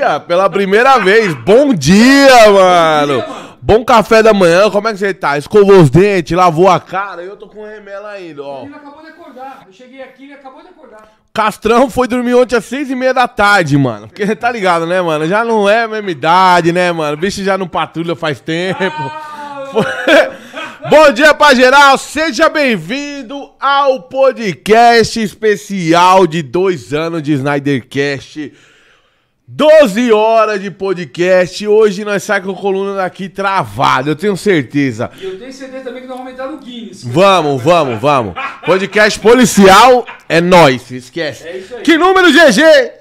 dia pela primeira vez. Bom dia, mano. Bom café da manhã, como é que você tá? Escovou os dentes, lavou a cara, eu tô com remela ainda, ó. Ele acabou de acordar. Eu cheguei aqui, ele acabou de acordar. Castrão foi dormir ontem às seis e meia da tarde, mano. Porque tá ligado, né, mano? Já não é a mesma idade, né, mano? O bicho já não patrulha faz tempo. Ah, Bom dia pra geral, seja bem-vindo ao podcast especial de dois anos de Snydercast. 12 horas de podcast. Hoje nós saímos com a coluna daqui travada, eu tenho certeza. E eu tenho certeza também que nós vamos entrar no Guinness. Vamos, vamos, vamos. Podcast policial é nós, esquece. É isso aí. Que número, GG?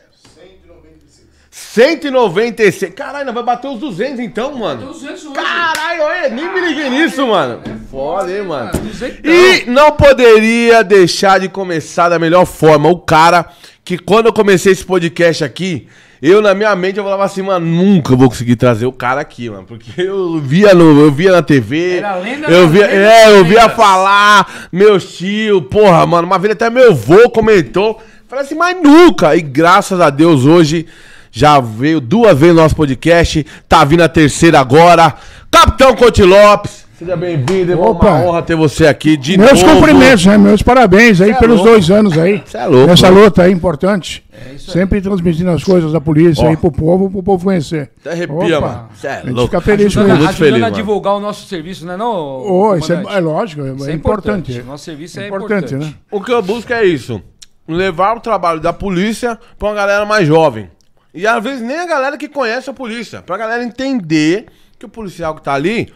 196. Caralho, nós vai bater os 200 então, mano. 200 Caralho, olha, nem me liguei nisso, é mano. É foda, hein, mano. 200. E não poderia deixar de começar da melhor forma. O cara que quando eu comecei esse podcast aqui, eu na minha mente eu falava assim, mano, nunca vou conseguir trazer o cara aqui, mano, porque eu via no, eu via na TV, Era lenda, eu via, lenda, é, eu via falar, meu tio, porra, mano, uma vez até meu avô comentou, falei assim, mas nunca. E graças a Deus hoje já veio duas vezes no nosso podcast, tá vindo a terceira agora. Capitão Conte Lopes Seja bem-vindo, irmão. É Opa. Uma honra ter você aqui de Meus novo. cumprimentos, né? Meus parabéns aí é pelos louco. dois anos aí. Você é louco. Essa né? luta aí importante. É isso Sempre aí. transmitindo as coisas da polícia aí pro povo, pro povo conhecer. Até arrepia, Opa. mano. Você é louco. A gente fica feliz ajudando, com isso. Ajudando feliz, a divulgar mano. o nosso serviço, né não, oh, isso é, é lógico, é, isso é importante. importante. Nosso serviço é, importante, né? importante. Né? O que eu busco é isso. Levar o trabalho da polícia pra uma galera mais jovem. E às vezes nem a galera que conhece a polícia. Pra galera entender que o policial que tá ali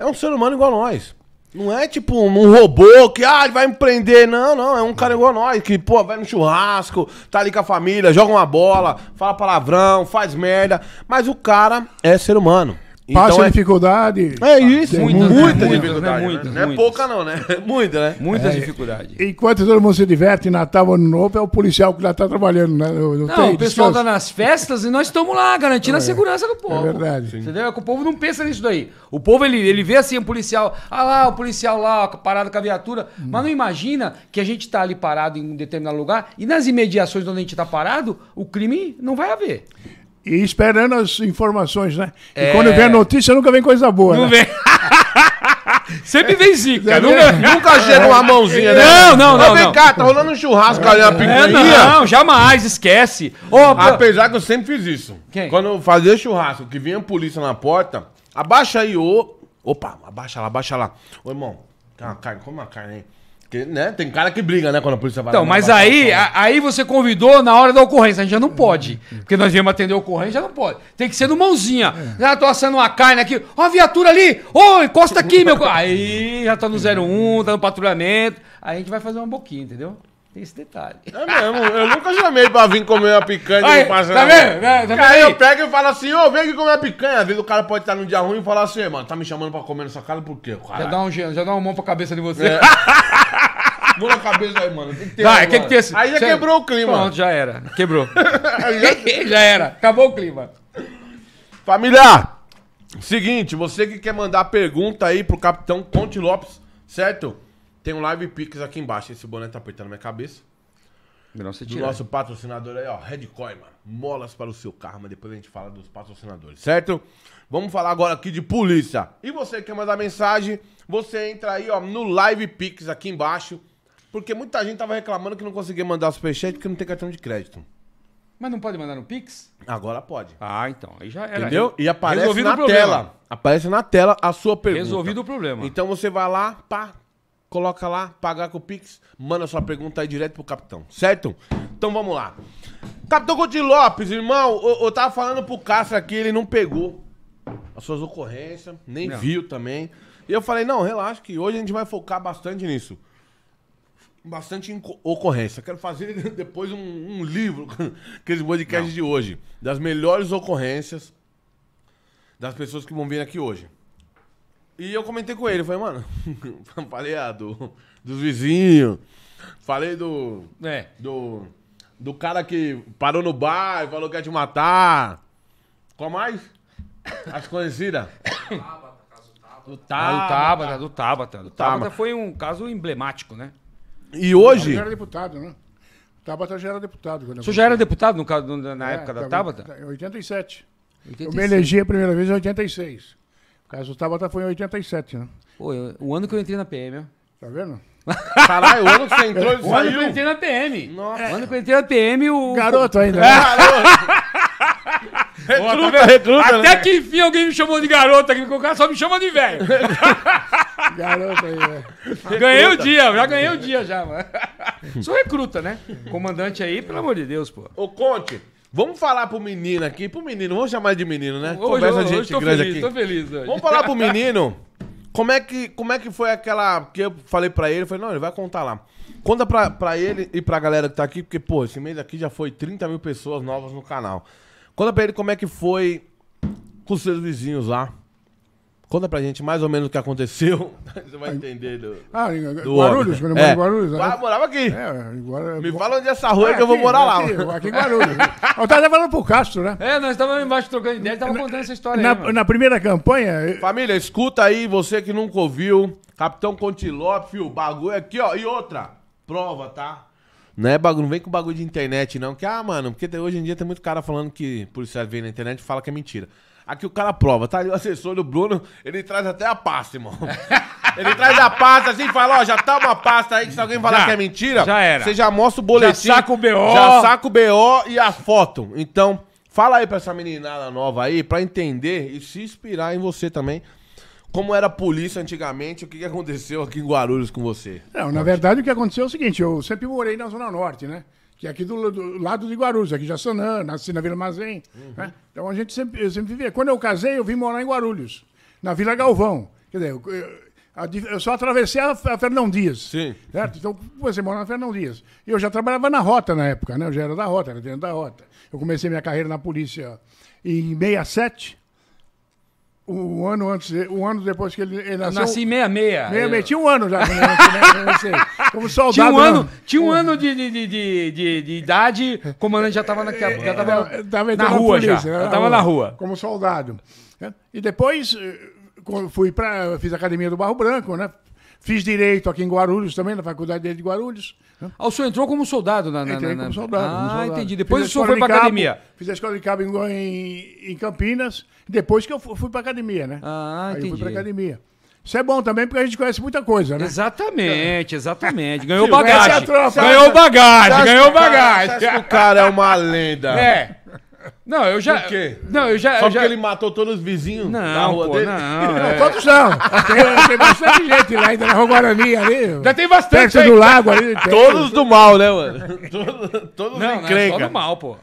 é um ser humano igual a nós. Não é tipo um robô que, ah, ele vai empreender. Não, não. É um cara igual a nós, que, pô, vai no churrasco, tá ali com a família, joga uma bola, fala palavrão, faz merda. Mas o cara é ser humano. Passa então, é... dificuldade. É isso, muitas, muita, muita dificuldade. Né? Muitas, Não é, né? é pouca, não, né? Muita, né? Muitas é, dificuldades. Enquanto todo mundo se diverte Natal, Ano Novo, é o policial que já está trabalhando, né? não, o pessoal está nas festas e nós estamos lá garantindo é, a segurança do é povo. É verdade. Entendeu? É que o povo não pensa nisso daí. O povo, ele, ele vê assim, o policial, ah lá, o policial lá, parado com a viatura, hum. mas não imagina que a gente está ali parado em um determinado lugar e nas imediações onde a gente está parado, o crime não vai haver e esperando as informações, né? É... E quando vem a notícia, nunca vem coisa boa. Não né? vem. Sempre vem zica. nunca, nunca chega uma mãozinha, né? Não, não, não. Mas vem não. cá, tá rolando um churrasco ali na pinguinha. É, não, jamais, esquece. Opa. Apesar que eu sempre fiz isso. Quem? Quando eu fazia churrasco, que vinha a polícia na porta, abaixa aí, ô. Opa, abaixa lá, abaixa lá. Ô, irmão, tem uma carne, come uma carne aí. Porque, né, tem cara que briga, né, quando a polícia vai... Então, mas aí, a, aí você convidou na hora da ocorrência. A gente já não pode. Porque nós viemos atender a ocorrência, já não pode. Tem que ser no mãozinha. É. Já tô assando uma carne aqui. Ó, a viatura ali. Ô, encosta aqui, meu... Aí, já tá no 01, tá no patrulhamento. Aí a gente vai fazer uma boquinha, entendeu? Tem esse detalhe. É mesmo, eu nunca chamei pra vir comer uma picanha Olha, e não passa tá vendo? Né, tá, aí eu pego e falo assim, ô, vem aqui comer uma picanha. Às vezes o cara pode estar num dia ruim e falar assim, mano, tá me chamando pra comer nessa cara por quê? Já dá, um, já dá uma mão pra cabeça de você. É. Mão na cabeça aí, mano. Tem que ter, Vai, mano. Tem que esse... Aí já Sério? quebrou o clima. Pronto, já era. Quebrou. já... já era. Acabou o clima. Família, seguinte, você que quer mandar pergunta aí pro Capitão Conte Lopes, certo? Tem um Live Pix aqui embaixo. Esse boné tá apertando minha cabeça. Melhor você tirar. Do nosso patrocinador aí, ó. Redcoin, mano. Molas para o seu carro, mas depois a gente fala dos patrocinadores, certo? Vamos falar agora aqui de polícia. E você quer mandar mensagem, você entra aí, ó, no Live Pix aqui embaixo. Porque muita gente tava reclamando que não conseguia mandar superchat porque não tem cartão de crédito. Mas não pode mandar no Pix? Agora pode. Ah, então. Aí já era. Entendeu? E aparece Resolvido na tela. Aparece na tela a sua pergunta. Resolvido o problema. Então você vai lá, pá, coloca lá, pagar com o Pix, manda sua pergunta aí direto pro capitão, certo? Então vamos lá. Capitão Coutinho Lopes, irmão, eu, eu tava falando pro Cássio aqui, ele não pegou as suas ocorrências, nem não. viu também. E eu falei, não, relaxa que hoje a gente vai focar bastante nisso. Bastante em ocorrência. Quero fazer depois um, um livro, aqueles podcasts de hoje, das melhores ocorrências das pessoas que vão vir aqui hoje. E eu comentei com ele, falei, mano, falei, ah, do, dos vizinhos, falei do. É. Do. Do cara que parou no bar e falou que ia te matar. Qual mais? As conhecidas? Ah, do Tabata, do Tabata. Do Tabata foi um caso emblemático, né? E hoje. Já era deputado, né? O Tabata já era deputado. Quando já era deputado no caso, na é, época da Tabata? 87. 87. Eu me elegi a primeira vez em 86. Caso Tabata tá, foi em 87, né? Pô, eu, o ano que eu entrei na PM, ó. Tá vendo? Caralho, o ano que você entrou, é, ele O ano que eu entrei na PM. Nossa. O ano que eu entrei na PM, o... Garoto ainda, né? Boa, tá Recruta, Até né? que enfim alguém me chamou de garoto aqui, porque o cara só me chama de velho. Garoto velho. É. Ganhei o dia, já ganhei o dia já, mano. Sou recruta, né? Comandante aí, pelo amor de Deus, pô. Ô, Conte, Vamos falar pro menino aqui, pro menino, vamos chamar de menino, né? Hoje, Conversa hoje, gente hoje tô grande feliz, aqui. Tô feliz hoje. Vamos falar pro menino. Como é que, como é que foi aquela. Que eu falei pra ele, falei, não, ele vai contar lá. Conta pra, pra ele e pra galera que tá aqui, porque, pô, esse mês aqui já foi 30 mil pessoas novas no canal. Conta pra ele como é que foi com os seus vizinhos lá. Conta pra gente mais ou menos o que aconteceu. Você vai entender do. Ah, do Guarulhos, quando eu moro em Guarulhos. É. Ah, né? morava aqui. É, agora... Me é, fala onde é essa rua é, que aqui, eu vou morar lá. Aqui, aqui em Guarulhos. eu tava tá falando pro Castro, né? É, nós estávamos embaixo trocando ideia, tava contando essa história na, aí, na primeira campanha. Família, escuta aí, você que nunca ouviu. Capitão Contiló, o bagulho é aqui, ó. E outra, prova, tá? Não é bagulho, não vem com bagulho de internet, não. Que, ah, mano, porque hoje em dia tem muito cara falando que policial vem na internet e fala que é mentira. Aqui o cara prova, tá? O assessor do Bruno, ele traz até a pasta, irmão. Ele traz a pasta assim e fala, ó, já tá uma pasta aí que se alguém falar já, que é mentira, já era. Você já mostra o boletim. Já saca o BO. Já saca o BO e a foto. Então, fala aí pra essa meninada nova aí, pra entender e se inspirar em você também. Como era a polícia antigamente, o que aconteceu aqui em Guarulhos com você? Não, na verdade o que aconteceu é o seguinte, eu sempre morei na Zona Norte, né? que é aqui do, do lado de Guarulhos, aqui de Jassanã, nasci na Vila Mazem. Uhum. Né? Então a gente sempre, eu sempre vivia. Quando eu casei, eu vim morar em Guarulhos, na Vila Galvão. Quer dizer, eu, eu, eu só atravessei a, a, Fernão Dias. Sim. Certo? Então você mora na Fernão Dias. E eu já trabalhava na Rota na época, né? Eu já era da Rota, era dentro da Rota. Eu comecei minha carreira na polícia em 67 um ano antes, um ano depois que ele, ele nasceu. Eu nasci em 66. 66. Tinha um ano já né? Como soldado. Tinha um ano, tinha um ano de, de, de, de, de idade, o comandante já estava Já tava, é, é, tava na rua polícia, né? já. Estava na rua. Como soldado. Né? E depois eh, fui para fiz a academia do Barro Branco, né? Fiz direito aqui em Guarulhos também, na faculdade de Guarulhos. Né? Ah, o senhor entrou como soldado na. na Entrei na, como soldado. Ah, como soldado. entendi. Depois o senhor foi para a academia. Fiz a escola de cabo em, em Campinas, depois que eu fui, fui a academia, né? Ah, Aí entendi. Aí fui para academia. Isso é bom também, porque a gente conhece muita coisa, né? Exatamente, exatamente. Ganhou bagagem. ganhou bagagem, ganhou bagagem. O cara é uma lenda. É. Não, eu já. Por quê? Não, eu já. Só eu já... ele matou todos os vizinhos não, na rua pô, dele? Não, é... não todos não. Tem, tem bastante gente lá, ainda na Rua Guarani ali. Já tem bastante. Perto do lago ali. Tem. Todos do mal, né, mano? todos não, encrenca. Não, é do mal, pô.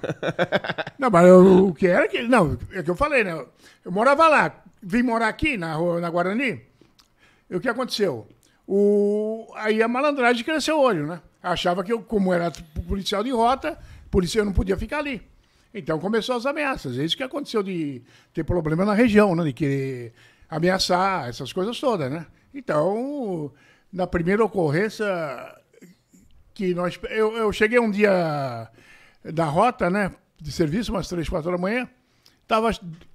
Não, mas eu, o que era que. Não, é que eu falei, né? Eu morava lá. Vim morar aqui na, rua, na Guarani. E o que aconteceu? O... Aí a malandragem cresceu o olho, né? Achava que eu, como era policial de rota, policial não podia ficar ali. Então começou as ameaças. É isso que aconteceu de ter problema na região, né? de querer ameaçar essas coisas todas. Né? Então, na primeira ocorrência que nós. Eu, eu cheguei um dia da rota, né? De serviço, umas três, quatro da manhã. Tava,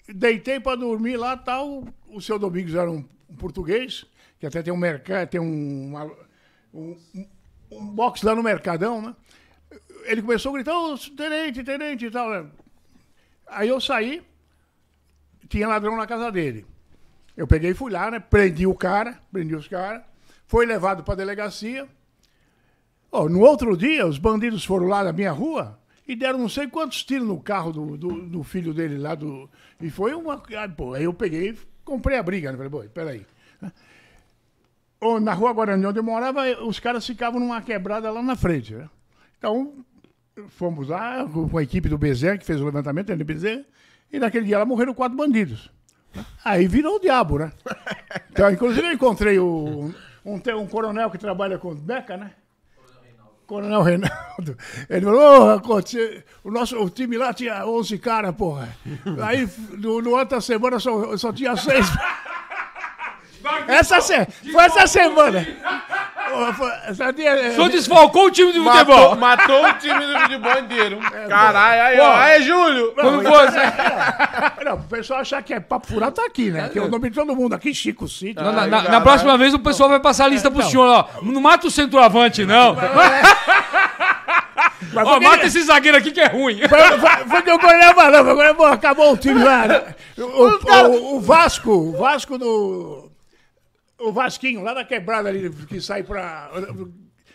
deitei para dormir lá tal. O seu Domingos era um, um português, que até tem um mercado, tem um, uma, um, um box lá no Mercadão, né? ele começou a gritar, oh, tenente, tenente e tal. Né? Aí eu saí, tinha ladrão na casa dele. Eu peguei e fui lá, né? Prendi o cara, prendi os caras, foi levado para a delegacia. Oh, no outro dia, os bandidos foram lá na minha rua e deram não sei quantos tiros no carro do, do, do filho dele lá. Do, e foi uma. Ah, pô, aí eu peguei e comprei a briga, né? Falei, pô, peraí. Ou né? na rua Guarani, onde eu morava, os caras ficavam numa quebrada lá na frente, né? Então, fomos lá com a equipe do Bezerra, que fez o levantamento, né, a NBZ, e naquele dia lá morreram quatro bandidos. Aí virou o diabo, né? Então, inclusive, eu encontrei o, um, um coronel que trabalha com Beca, né? Coronel Reinaldo. Ele falou, oh, o nosso o time lá tinha 11 caras, porra. Aí, no, no outra semana, só, só tinha seis. Essa se... Foi essa semana. Só é, desfalcou o time de futebol. Matou o time do futebol inteiro. É, caralho, aí, ó. Aí, Júlio. Como foi. É, é, não, o pessoal achar que é papo furado tá aqui, né? Tem o nome de todo mundo aqui, Chico City. na, na, na, próxima vez o pessoal vai passar a lista pro não. senhor, ó. Não mata o centroavante, não. Mas mata esse zagueiro aqui que é ruim. Foi que o Coronel falou, acabou o time lá. Né? O, o, o, o Vasco, o Vasco do o Vasquinho, lá da quebrada ali, que sai pra.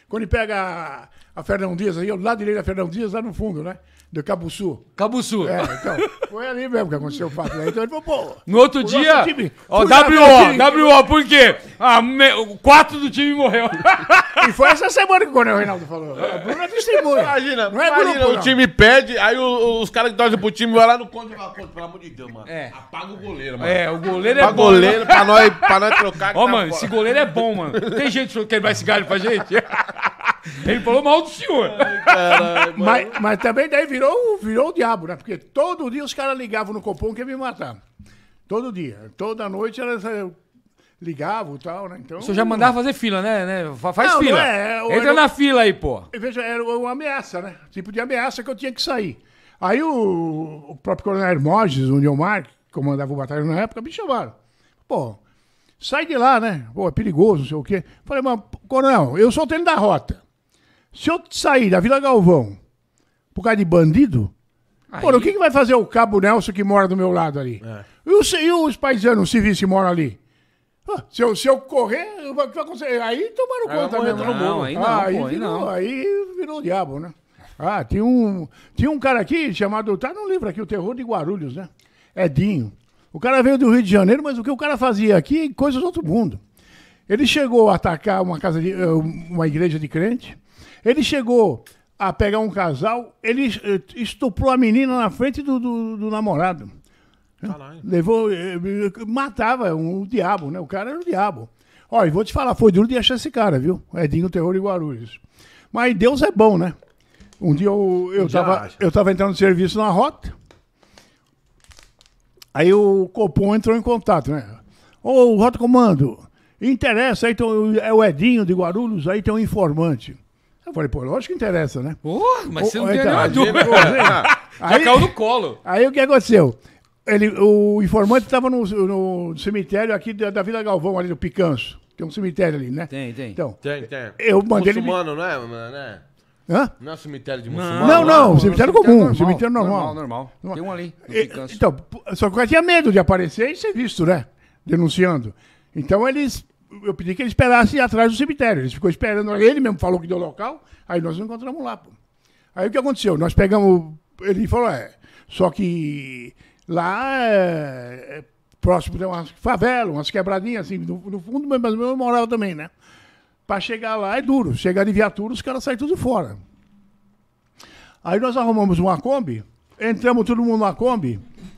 Quando ele pega a, a Fernão Dias, aí, o lado direito da Fernão Dias, lá no fundo, né? Do Cabuçu. Cabuçu. É, então, foi ali mesmo que aconteceu o fato. Né? Então ele falou, pô. No outro dia. ó, WO, WO, por quê? Ah, me, o quatro do time morreu. E foi essa semana que o Coronel Reinaldo falou. É. O A é testemunha. Imagina, não é imagina, grupo, o não. time pede, aí os, os caras que torcem pro time vão lá no conto e falam, pelo amor de Deus, mano. É. Apaga o goleiro, mano. É, o goleiro é Apaga é bom. goleiro né? pra nós, pra nós trocar. Ó, tá mano, esse goleiro é bom, mano. Tem gente que vai esse galho pra gente? Ele falou mal do senhor. Ai, caralho, mas, mas também deve virou, virou o diabo, né? Porque todo dia os caras ligavam no Copom que ia me matar. Todo dia. Toda noite elas ligavam e tal, né? Então, o já mandava fazer fila, né? né? Faz não, fila. Não é, é Entra na fila aí, pô. Veja, era uma ameaça, né? Tipo de ameaça que eu tinha que sair. Aí o, o próprio Coronel Hermoges, o Neomar, que comandava o batalhão na época, me chamaram. Pô, sai de lá, né? Pô, é perigoso, não sei o quê. Falei, mas, Coronel, eu sou o treino da rota. Se eu sair da Vila Galvão por causa de bandido? Aí... Pô, o que, que vai fazer o Cabo Nelson que mora do meu lado ali? É. E, os, e os paisanos civis que moram ali? Ah, se eu, se eu correr, vai acontecer? aí tomaram conta mesmo. Não, né? não, aí não, aí, pô, aí virou, não. aí virou o diabo, né? Ah, tinha um, tinha um cara aqui chamado. Tá num livro aqui, O Terror de Guarulhos, né? Edinho. O cara veio do Rio de Janeiro, mas o que o cara fazia aqui, coisas do outro mundo. Ele chegou a atacar uma casa de, eh, uma igreja de crente. Ele chegou a pegar um casal, ele eh, estuprou a menina na frente do, do, do namorado. Caralho. Levou, eh, matava um, o diabo, né? O cara era o diabo. Olha, vou te falar, foi duro de achar esse cara, viu? Edinho Terror e Guarulhos. Mas Deus é bom, né? Um dia eu, eu, um tava, eu tava entrando no serviço na rota, aí o Copom entrou em contato, né? Ô, Rota Comando, interessa, aí é o Edinho de Guarulhos, aí tem um informante. Eu falei, pô, lógico que interessa, né? Pô, mas você não tem dúvida. Então, Já caiu no colo. Aí o que aconteceu? Ele, o informante estava no, no, cemitério aqui da, da, Vila Galvão, ali do Picanço. Tem um cemitério ali, né? Tem, tem. Então, tem, tem. Eu mandei Muçulmano, ele... não é, mano? Né? Hã? Não é cemitério de muçulmano? Não, não, não cemitério comum, cemitério normal. Normal, normal. normal. Tem um ali, no Picanço. Então, só que eu tinha medo de aparecer e ser visto, né? Denunciando. Então eles eu pedi que ele esperasse atrás do cemitério. Ele ficou esperando, ele mesmo falou que deu local, aí nós nos encontramos lá, pô. Aí o que aconteceu? Nós pegamos. Ele falou, é. Só que lá é, é, próximo tem umas favelas, umas quebradinhas, assim, no, no fundo, mas eu morava também, né? Para chegar lá é duro. Chegar de viatura, os caras saem tudo fora. Aí nós arrumamos uma Kombi, entramos todo mundo na Kombi.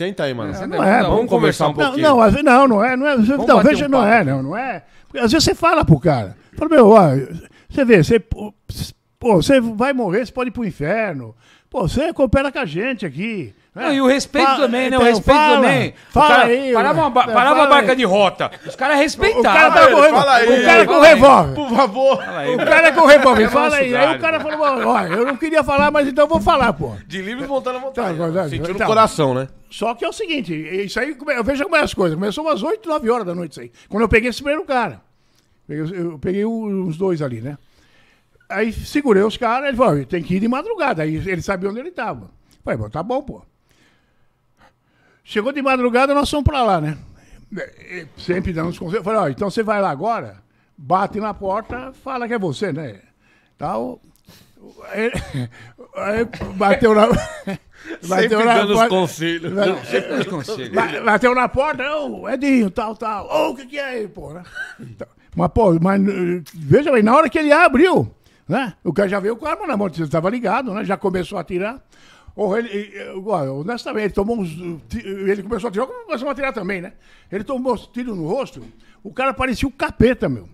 Senta aí, mano. Não, Senta aí, é, vamos, vamos conversar um pouquinho. Não, não, não, não é. Não é vamos não, veja, um não é, não, não é. Porque às vezes você fala pro cara. Fala, meu, ó, você vê, você, pô, você vai morrer, você pode ir pro inferno. Pô, você coopera com a gente aqui. Né? Não, e o respeito fala, também, né? Então, o respeito fala, também. Fala cara, aí. Parava uma, é, parava a barca aí. de rota. Os caras respeitavam. O cara, tá fala aí, o cara com revólver. Por favor. o cara com revólver. Fala aí. Aí o cara falou, ó, eu não queria falar, mas então vou falar, pô. De livre voltando à vontade. Tá, tá, tá. Sentiu no então. coração, né? Só que é o seguinte, isso aí, eu vejo como é as coisas. Começou umas 8, 9 horas da noite isso aí. Quando eu peguei esse primeiro cara. Eu peguei uns dois ali, né? Aí segurei os caras, ele falou, tem que ir de madrugada. Aí ele sabia onde ele estava. Falei, tá bom, pô. Chegou de madrugada, nós fomos para lá, né? É, é, sempre dando os conselhos. Falei, ó, então você vai lá agora, bate na porta, fala que é você, né? Tal. Aí, bateu na. Bateu sempre na dando porta, os conselhos. Não, não, sempre dando os conselhos. Bateu na porta, ô, oh, Edinho, tal, tal. Ô, oh, o que, que é aí, pô? Né? Então, mas, pô, mas eh, veja bem, na hora que ele abriu, né? O cara já veio com a arma na mão, você estava ligado, né? Já começou a atirar. Ou ele, honestamente, ele tomou uns. Ele começou a tirar, começou a tirar também, né? Ele tomou uns tiros no rosto, o cara parecia o um capeta, meu.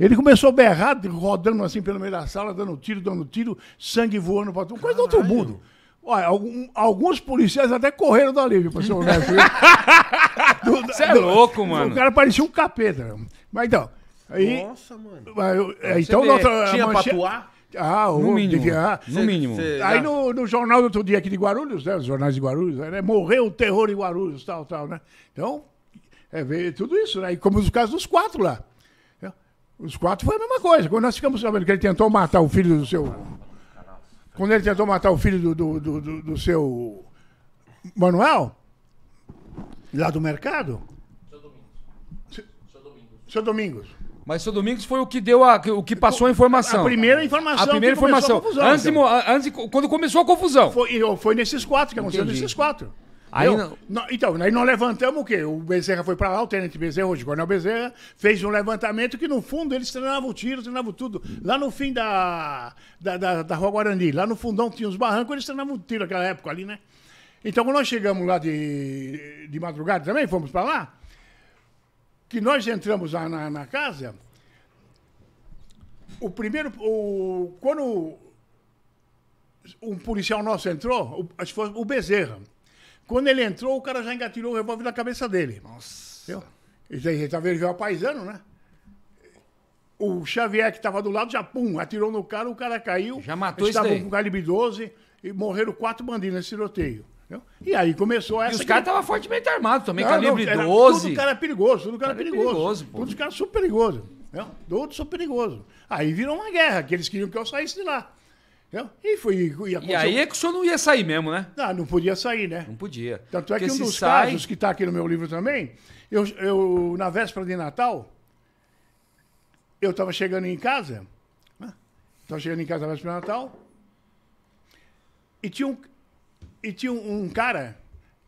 Ele começou a berrar, rodando assim pelo meio da sala, dando tiro, dando tiro, sangue voando para tudo. Coisa do outro mundo. Olha, algum, alguns policiais até correram dali, viu, pra ser honesto. Você é louco, mano. O cara parecia um capeta. Meu. Mas então. Aí, Nossa, mano. Eu, é, então, vê, outra, tinha manche... Ah, no mínimo. Devia, né? ah, no mínimo. Cê, aí no, no, jornal do outro dia aqui de Guarulhos, né, os jornais de Guarulhos, né, né morreu o terror em Guarulhos, tal, tal, né? Então, é ver tudo isso, né? E como os casos dos quatro lá. Os quatro foi a mesma coisa. Quando nós ficamos sabendo que ele tentou matar o filho do seu. Quando ele tentou matar o filho do, do, do, do, do seu. Manuel? Lá do mercado? Seu Domingos. Seu Domingos. Seu Domingos. Mas seu Domingos foi o que deu a, o que passou a informação. A primeira informação. A primeira informação. A confusão, antes, então. antes, quando começou a confusão. Foi, oh, foi nesses quatro que aconteceu, Entendi. nesses quatro. Aí eu, não... Não, então, aí nós levantamos o quê? O Bezerra foi para lá, o Tenente Bezerra, hoje o Coronel Bezerra, fez um levantamento que, no fundo, eles treinavam tiro, treinavam tudo. Lá no fim da, da, da, da Rua Guarani, lá no fundão tinha os barrancos, eles treinavam tiro naquela época ali, né? Então, quando nós chegamos lá de, de madrugada também, fomos para lá, que nós entramos na, na casa, o primeiro. O, quando um policial nosso entrou, o, acho que foi o Bezerra. Quando ele entrou, o cara já engatilhou o revólver na cabeça dele. Nossa. Ele tá vendo, ele veio paisano, né? O Xavier, que estava do lado, já pum, atirou no cara, o cara caiu. Já matou isso daí. Estavam com calibre 12 e morreram quatro bandidos nesse tiroteio. E aí começou essa. E os caras estavam fortemente armados também, não, calibre não, era, 12. Tudo cara é perigoso, tudo cara, cara é perigoso. perigoso cara os super perigoso Todos super perigoso Aí virou uma guerra, que eles queriam que eu saísse de lá. E, foi, e, e, aí é que o senhor não ia sair mesmo, né? Não, ah, não podia sair, né? Não podia. Tanto é Porque que um dos sai... casos que está aqui no meu livro também, eu, eu na véspera de Natal, eu estava chegando em casa, estava né? chegando em casa na véspera de Natal, e tinha um, e tinha um, um cara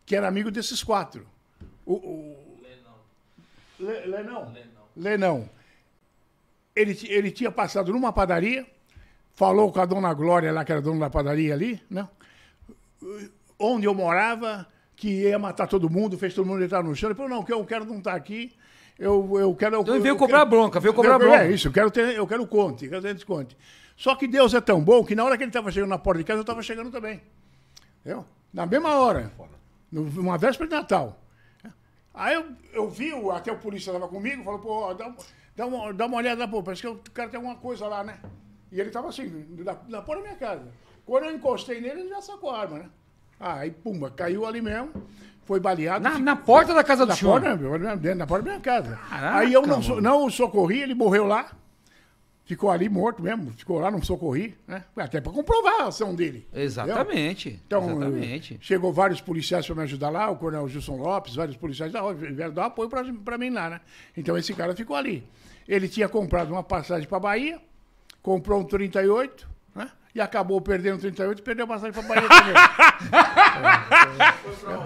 que era amigo desses quatro. O, o... Lenão. Le, Lenão. Lenão. Lenão. Ele, ele tinha passado numa padaria, falou com a dona Glória lá, que era dona da padaria ali, né? onde eu morava, que ia matar todo mundo, fez todo mundo entrar no chão. Ele falou, não, que eu quero não estar tá aqui. Eu, eu quero. Então ele veio eu cobrar quero, bronca, veio cobrar bronca. É isso, eu quero ter, eu quero conte, eu quero ter desconte. Só que Deus é tão bom que na hora que ele estava chegando na porta de casa, eu estava chegando também. Eu? Na mesma hora. No, uma véspera de Natal. Aí eu, eu vi, até o polícia estava comigo, falou, pô, dá, dá, uma, dá uma olhada, pô, parece que o cara tem alguma coisa lá, né? E ele estava assim, na, na porta da minha casa. Quando eu encostei nele, ele já sacou a arma, né? Aí, pumba, caiu ali mesmo, foi baleado. Na, na porta da casa do senhor? na, porta da minha casa. Caraca, aí eu não, não o socorri, ele morreu lá ficou ali morto mesmo, ficou lá, não socorri, né? Até para comprovar a ação dele. Exatamente. Entendeu? Então, exatamente. chegou vários policiais para me ajudar lá, o Coronel Gilson Lopes, vários policiais lá, vieram dar apoio para mim lá, né? Então esse cara ficou ali. Ele tinha comprado uma passagem para Bahia, comprou um 38, né? e acabou perdendo 38 e perdeu passagem para Bahia também.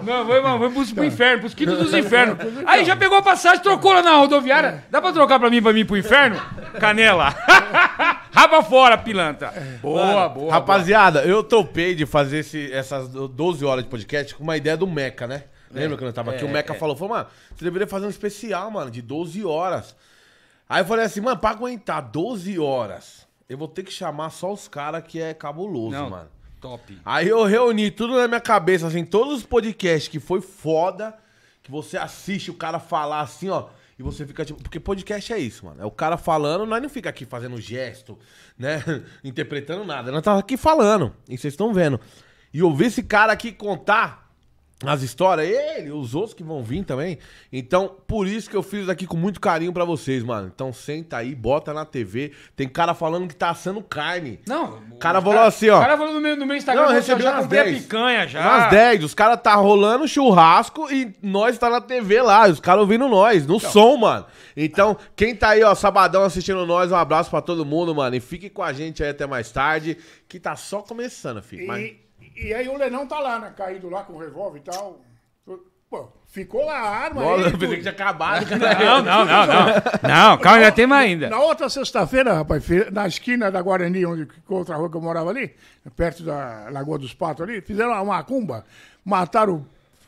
não, foi, mano, foi pros, pro inferno, pros quintos dos então, infernos. Aí já pegou a passagem, trocou lá na rodoviária. É. Dá para trocar para mim, para mim pro inferno? Canela. Raba fora, pilantra. É. Boa, Mano, boa. Rapaziada, boa. eu topei de fazer esse, essas 12 horas de podcast com uma ideia do Meca, né? É, Lembra quando eu tava é, aqui? O é, Meca é. falou, falou, mano, você deveria fazer um especial, mano, de 12 horas. Aí eu falei assim, mano, pra aguentar 12 horas, eu vou ter que chamar só os caras que é cabuloso, Não, mano. Top. Aí eu reuni tudo na minha cabeça, assim, todos os podcasts que foi foda, que você assiste o cara falar assim, ó. E você fica tipo. Porque podcast é isso, mano. É o cara falando, nós não fica aqui fazendo gesto, né? Interpretando nada. Nós estamos tá aqui falando. E vocês estão vendo. E ouvir esse cara aqui contar as histórias, ele, os outros que vão vir também. Então, por isso que eu fiz aqui com muito carinho para vocês, mano. Então, senta aí, bota na TV. Tem cara falando que tá assando carne. Não. O cara falou cara, assim, ó. O cara falou no meu, no meu Instagram, não, recebeu assim, já comprei 10. a picanha já. Nas 10, os caras tá rolando churrasco e nós tá na TV lá, os caras ouvindo nós, no então. som, mano. Então, quem tá aí, ó, sabadão assistindo nós, um abraço para todo mundo, mano. E fique com a gente aí até mais tarde, que tá só começando, filho. E... Mas... E aí o Lenão tá lá, né? Caído lá com o revólver e tal. Pô, ficou lá a arma. Bola, eu pensei que tinha acabado. Não, não, não, não. Não, calma, ainda tem mais ainda. Na outra sexta-feira, rapaz, na esquina da Guarani, onde outra rua que eu morava ali, perto da Lagoa dos Patos ali, fizeram uma macumba, mataram,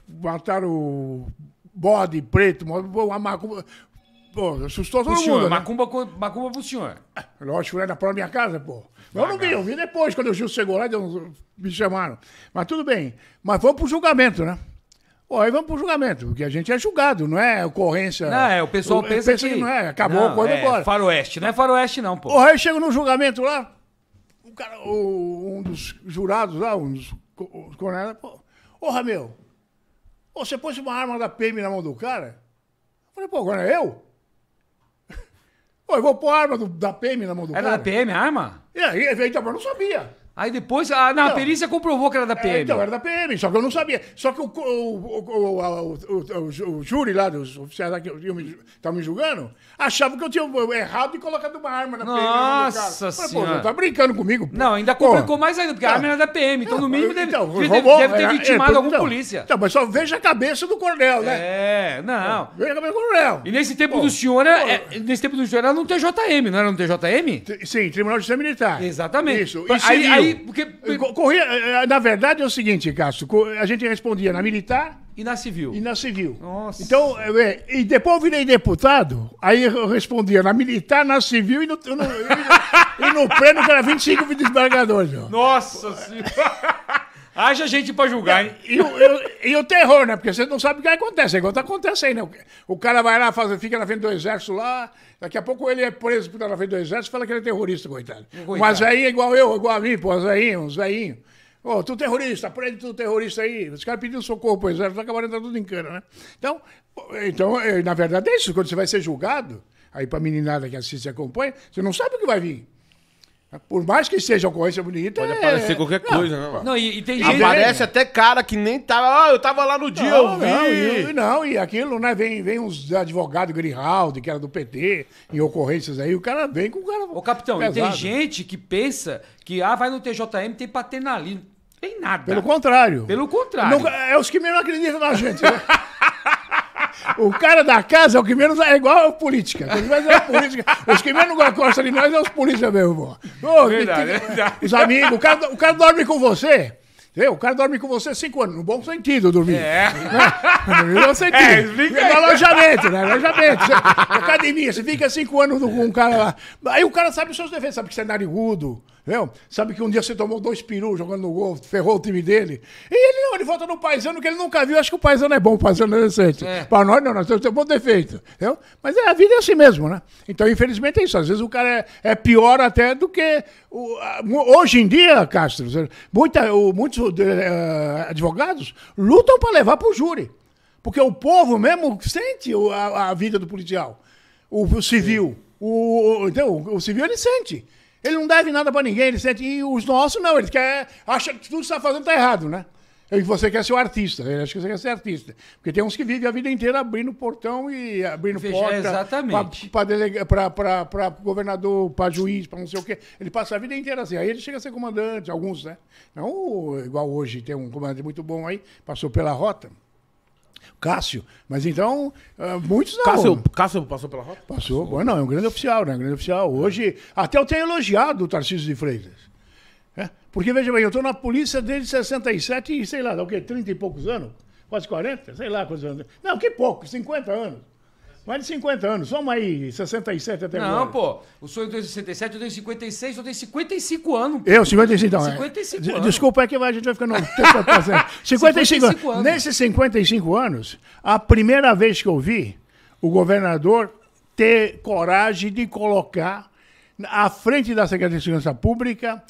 mataram bode preto, uma macumba. Pô, assustou todo o mundo. Senhor, né? macumba, macumba pro senhor. Ah, lógico, né? Na própria minha casa, pô. Eu não vi, eu vi depois, quando o Gil chegou lá, me chamaram. Mas tudo bem. Mas vamos pro julgamento, né? Pô, aí vamos pro julgamento, porque a gente é julgado, não é ocorrência. Não, é, o pessoal o, pensa, pensa que... que... Não é, acabou, não, é, agora. Faroeste, não é faroeste, não, pô. Aí aí chego no julgamento lá, o cara, o, um dos jurados lá, um dos coronéis, pô, porra, meu, você pôs uma arma da PM na mão do cara? Eu falei, pô, agora é eu? Pô, eu vou pôr a arma do, da PM na mão do é cara. É da PM a arma? E é, aí, a eu não sabia. Aí depois, ah, na então. perícia comprovou que era da PM. É, então, era da PM, só que eu não sabia. Só que o, o, o, o júri lá, dos oficiais lá que estavam me julgando, achava que eu tinha errado e colocado uma arma na PM. Nossa senhora. Pô, tá brincando comigo. Pô. Não, ainda complicou pô. mais ainda, porque a tá. arma era da PM. Então, no mínimo, deve, então, deve, roubou, deve ter é, vitimado é, algum então, polícia. Então, mas só veja a cabeça do coronel, né? É, não. Veja a cabeça do coronel. E nesse tempo do senhor, é, é, nesse tempo do senhor era no TJM, não era no TJM? Sim, Tribunal de Justiça Militar. Exatamente. Isso. E aí, aí Aí, porque... Eh, corria, eh, eh, na verdade é o seguinte, Cássio, a gente respondia na militar... E na civil. E na civil. Nossa. Então, é, e depois eu virei deputado, aí eu respondia na militar, na civil e no, no, e no, e no pleno que era 25 desembargadores. Nossa senhora! Haja gente pra julgar, hein? E, o- e o terror, né? Porque você não sabe o que acontece. É igual tá acontecendo, né? O cara vai lá, faz, fica na frente do exército lá, daqui a pouco ele é preso por estar na frente do exército e fala que ele é terrorista, coitado. Coitado. Mas aí é igual eu, igual a mim, pô, zainho, zainho. Ô, tu terrorista, prende tu terrorista aí. Os caras pedindo socorro pro exército, tá acabaram entrando tá tudo em cana, né? Então, então, eh, na verdade é isso. Quando você vai ser julgado, aí pra meninada que assiste e acompanha, você não sabe o que vai vir. Por mais que seja uma ocorrência bonita. Pode é... aparecer qualquer coisa, não, né, Não, e, e tem gente. Aparece até cara que nem tava. Ah, eu tava lá no dia, não, eu vi. Não e, não, e aquilo, né? Vem, vem uns advogados Grijaldi, que era do PT, em ocorrências aí, o cara vem com o cara. Ô, capitão, pesado. e tem gente que pensa que, ah, vai no TJM, tem paternalismo. Tem nada. Pelo contrário. Pelo contrário. Não, é os que menos acreditam na gente. Né? o cara da casa é o que menos. É igual é a política. É política. Os que menos gostam de nós é os políticos mesmo, pô. Oh, verdade, que, é verdade. Os amigos, o cara, o cara dorme com você. O cara dorme com você cinco anos, no bom sentido dormir. É. Né? No bom sentido. É, explica aí. No alojamento, né? Alojamento. academia, você fica cinco anos com um cara lá. Aí o cara sabe os seus defeitos, sabe que você é narigudo, Viu? Sabe que um dia você tomou dois perus jogando no gol, ferrou o time dele. E ele não, ele volta no paisano que ele nunca viu. Acho que o paisano é bom, o paisano é decente. É. Para nós, não, nós temos um bom defeito. Viu? Mas é, a vida é assim mesmo, né? Então, infelizmente, é isso. Às vezes o cara é, é pior até do que. O, a, hoje em dia, Castro, muita, o, muitos uh, advogados lutam para levar para o júri. Porque o povo mesmo sente a, a vida do policial, o, o civil. O, o, então, o civil ele sente. Ele não deve nada para ninguém, ele sente. E os nossos não, ele quer. Acha que tudo que está fazendo tá errado, né? E você quer ser o artista, ele acha que você quer ser artista. Porque tem uns que vivem a vida inteira abrindo portão e abrindo Veja, porta para governador, para juiz, para não sei o quê. Ele passa a vida inteira assim. Aí ele chega a ser comandante, alguns, né? Não igual hoje, tem um comandante muito bom aí, passou pela rota. Cássio. Mas então, ah, muitos não. Cássio, Cássio passou pela rota? Passou. passou. Não, é um grande oficial, né? Um grande oficial. Hoje, até eu tenho elogiado o Tarcísio de Freitas. É? Porque, veja bem, eu estou na polícia desde 67 e, sei lá, dá o quê? 30 e poucos anos? Quase 40? Sei lá quantos anos. Não, que pouco, 50 anos. Mais de 50 anos. Vamos aí, 67 até não, agora. Não, pô. O senhor tem 67, eu tenho 56, eu tenho 55 anos. Pô. Eu, 55, então. 55 é. anos. Desculpa, é que a gente vai ficando... 55, 55 né? anos. Nesses 55 anos, a primeira vez que eu vi o governador ter coragem de colocar à frente da Secretaria de Segurança Pública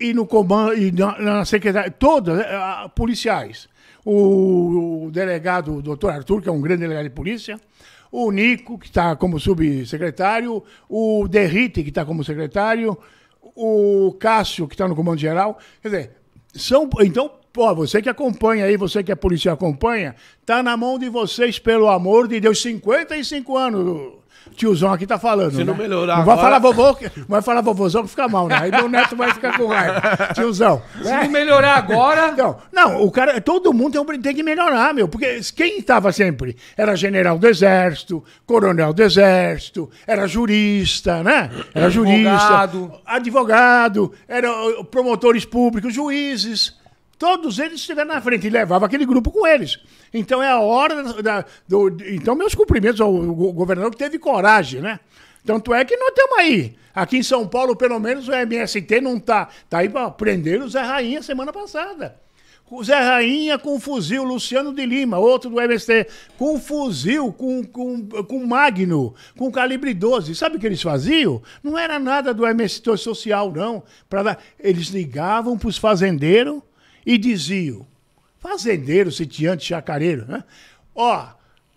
e no comando e na, na secretaria todas uh, policiais o, o, delegado o doutor Arthur que é um grande delegado de polícia o Nico, que está como subsecretário, o Derrite, que está como secretário, o Cássio, que está no comando geral. Quer dizer, são, então, Pô, você que acompanha aí, você que é policial acompanha, tá na mão de vocês, pelo amor de Deus, 55 anos tiozão aqui tá falando. Se né? não melhorar. Não vai falar vovô, vai falar vovôzão que fica mal, né? Aí meu neto vai ficar com raiva. Tiozão. Se né? não melhorar agora. Não, não, o cara. Todo mundo tem, tem que melhorar, meu. Porque quem estava sempre? Era general do exército, coronel do exército, era jurista, né? Era jurista. Advogado. Advogado, era promotores públicos, juízes todos eles estiveram na frente e levava aquele grupo com eles. Então é a hora da, da, do, então meus cumprimentos ao, governador que teve coragem, né? Tanto é que nós estamos aí. Aqui em São Paulo, pelo menos, o MST não está. Está aí para prender o Zé Rainha semana passada. O Zé Rainha com fuzil, Luciano de Lima, outro do MST, com fuzil, com, com, com Magno, com calibre 12. Sabe o que eles faziam? Não era nada do MST social, não. Pra, eles ligavam para os fazendeiros e diziam, fazendeiro, sitiante, chacareiro, né? Ó,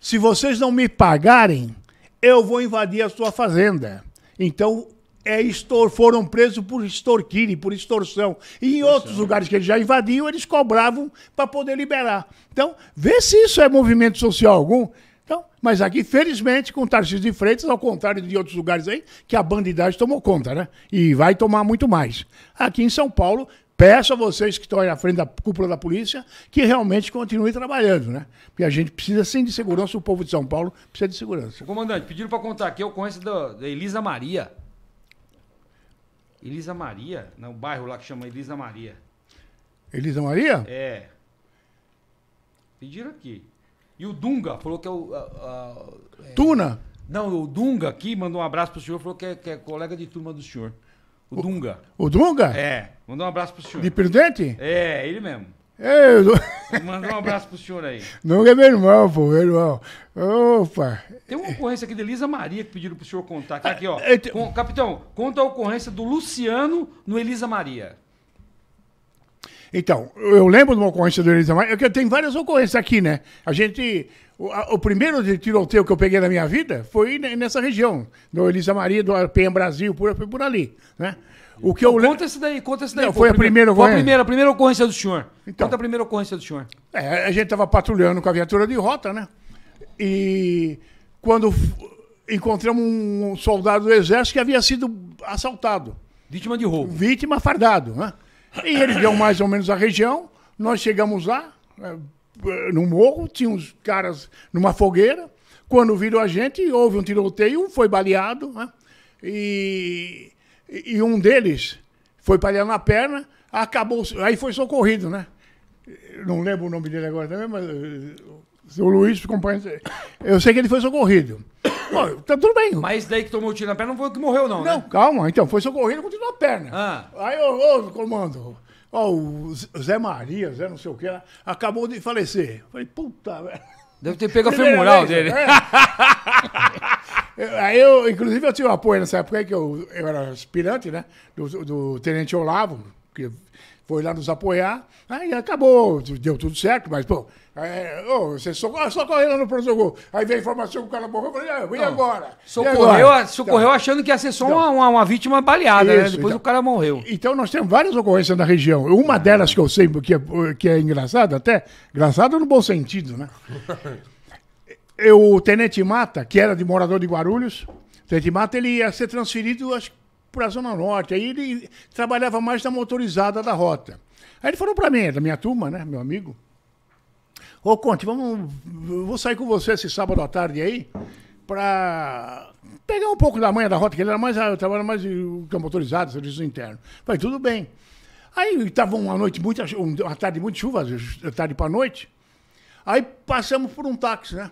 se vocês não me pagarem, eu vou invadir a sua fazenda. Então, é estor, foram presos por extorquirem, por extorsão. E em outros lugares que eles já invadiam, eles cobravam para poder liberar. Então, vê se isso é movimento social algum. Então, mas aqui, felizmente, com Tarcísio de Freitas, ao contrário de outros lugares aí, que a bandidagem tomou conta, né? E vai tomar muito mais. Aqui em São Paulo, peço a vocês que estão aí na frente da cúpula da polícia que realmente continuem trabalhando, né? Porque a gente precisa sim de segurança, o povo de São Paulo precisa de segurança. O comandante, pediram para contar aqui eu conheço da, da Elisa Maria. Elisa Maria, no bairro lá que chama Elisa Maria. Elisa Maria? É. Pediram aqui. E o Dunga falou que é o. A, a, é... Tuna? Não, o Dunga aqui mandou um abraço pro senhor, falou que é, que é colega de turma do senhor. O, Dunga. O Dunga? É. Mandar um abraço pro senhor. De Prudente? É, ele mesmo. É, eu... Mandar um abraço pro senhor aí. Dunga é meu irmão, pô, meu irmão. Opa. Tem uma ocorrência aqui de Elisa Maria que pediram pro senhor contar. Tá aqui, ó. Ah, Te... Com... Capitão, conta a ocorrência do Luciano no Elisa Maria. Então, eu lembro de uma ocorrência do Elisa Maria, é que tem várias ocorrências aqui, né? A gente o, a, o primeiro tiroteio que eu peguei na minha vida foi nessa região, do Elisa Maria, do APM Brasil, por, por ali, né? O que então, eu conta isso daí, conta isso daí. Não, foi a primeira, foi a primeira, a primeira ocorrência do senhor. Então, conta a primeira ocorrência do senhor. É, a gente estava patrulhando com a viatura de rota, né? E quando encontramos um soldado do exército que havia sido assaltado. Vítima de roubo. Vítima fardado, né? E ele deu mais ou menos a região. Nós chegamos lá, né? Eh, no morro, tinha uns caras numa fogueira. Quando viram a gente, houve um tiroteio, um foi baleado, né? e, e um deles foi baleado na perna, acabou, aí foi socorrido, né? Não lembro o nome dele agora também, mas eh, o Luiz, companheiro. Eu sei que ele foi socorrido. Bom, tá tudo bem. Mas daí que tomou o tiro na perna não foi o que morreu, não. Não, né? calma. Então, foi socorrido com continuou na perna. Ah. Aí, o comando, Ó, o Zé Maria, Zé não sei o que, acabou de falecer. falei, puta, velho. Deve ter pego a femoral dele. É. aí eu, inclusive, eu tive um apoio nessa época aí, que eu, eu era aspirante, né? Do, do Tenente Olavo, que foi lá nos apoiar, aí acabou, deu tudo certo, mas, pô, é, oh, você socorreu, socorreu lá no pronto-socorro. Aí veio a informação que o cara morreu, eu falei, ah, e não, agora? Socorreu, agora? Tá. socorreu então, achando que ia ser só então, uma, uma, vítima baleada, né? isso, né? Depois então, o cara morreu. Então nós temos várias ocorrências na região. Uma ah. delas que eu sei que é, que é engraçada até, engraçada no bom sentido, né? eu, o Tenente Mata, que era de morador de Guarulhos, Tenente Mata, ele ia ser transferido, acho que para a Zona Norte. Aí ele trabalhava mais na motorizada da rota. Aí ele falou para mim, da minha turma, né, meu amigo. Ô, Conte, vamos, vou sair com você esse sábado à tarde aí para pegar um pouco da manha da rota, que ele era mais, eu trabalhava mais com motorizado, serviço interno. Falei, tudo bem. Aí estava uma noite muito, uma tarde muito chuva, tarde para noite. Aí passamos por um táxi, né?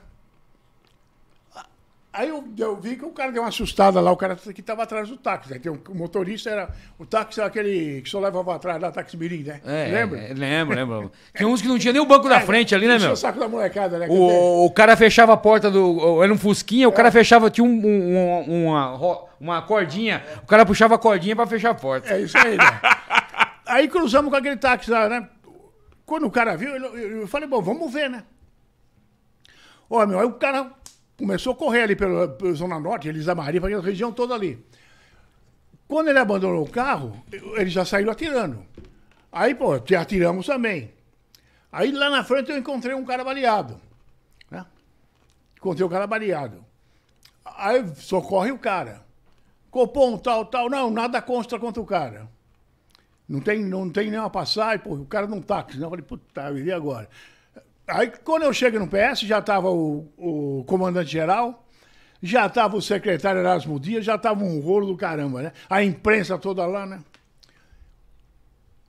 Aí eu, eu, vi que o cara deu uma assustada lá, o cara que estava atrás do táxi. Né? o motorista era. O táxi era aquele que só levava atrás da táxi mirim, né? É, lembra? É, lembro, lembro. Tinha uns que não tinha nem o banco da é, frente ali, né, meu? O saco da molecada, né? O, o cara fechava a porta do. Era um Fusquinha, o cara é. fechava, tinha um, um, uma, uma cordinha, o cara puxava a cordinha para fechar a porta. É isso aí, né? aí cruzamos com aquele táxi lá, né? Quando o cara viu, eu, eu falei, bom, vamos ver, né? Ó, meu, aí o cara começou a correr ali pela, pela Zona Norte, Elisa Maria, aquela região toda ali. Quando ele abandonou o carro, ele já saiu atirando. Aí, pô, atiramos também. Aí lá na frente eu encontrei um cara baleado. Né? Encontrei um cara baleado. Aí socorre o cara. Copom, tal, tal. Não, nada consta contra o cara. Não tem, não tem nenhuma passagem, pô, o cara não táxi. Não, eu falei, puta, e agora? Aí quando eu chego no PS, já estava o, o comandante-geral, já estava o secretário Erasmo Dias, já estava um rolo do caramba, né? A imprensa toda lá, né?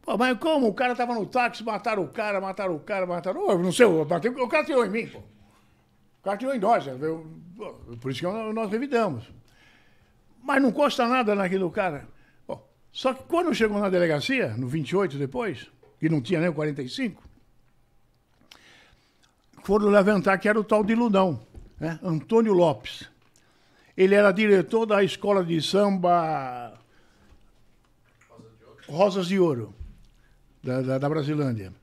Pô, mas como? O cara estava no táxi, mataram o cara, mataram o cara, mataram. Oh, não sei, matei, o cara tirou em mim, pô. O cara tirou em nós, né? eu, por isso que nós revidamos. Mas não custa nada naquilo, cara. Bom, só que quando chegou na delegacia, no 28 depois, que não tinha nem o 45, foram levantar, que era o tal de Ludão, né? Antônio Lopes. Ele era diretor da escola de samba Rosas de Ouro, da, da, da Brasilândia.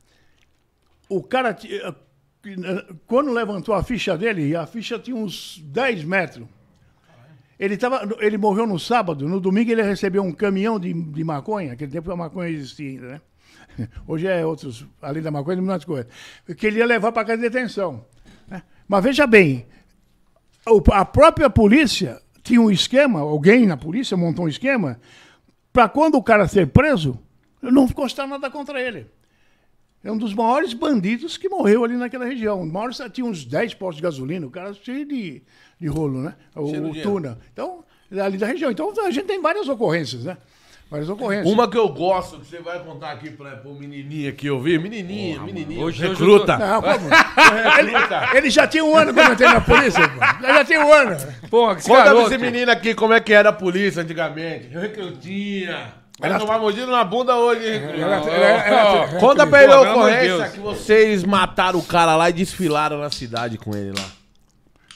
O cara, eh, quando levantou a ficha dele, a ficha tinha uns 10 metros. Ele, tava, ele morreu no sábado, no domingo ele recebeu um caminhão de, de maconha, aquele tempo a maconha existia ainda, né? Hoje é outros, além da maconha, muitas coisas. Que ele ia levar para casa de detenção. Né? Mas veja bem, a própria polícia tinha um esquema, alguém na polícia montou um esquema, para quando o cara ser preso, não constar nada contra ele. É um dos maiores bandidos que morreu ali naquela região. O maior tinha uns 10 postos de gasolina, o cara cheio de, de rolo, né? O, o Tuna. Então, é ali da região. Então, a gente tem várias ocorrências, né? Várias ocorrências. Uma que eu gosto, que você vai contar aqui pra, pro menininho aqui ouvir. Menininha, Porra, menininha. Hoje, recruta. Hoje eu Não, como? recruta. Ele, ele, já tinha um ano que eu entrei na polícia. Pô. Já, tinha um ano. Porra, que Conta pra esse menino aqui como é que era a polícia antigamente. Recrutinha. Vai ela... tomar mordido na bunda hoje, hein, Conta pra ele a ocorrência que vocês mataram o cara lá e desfilaram na cidade com ele lá.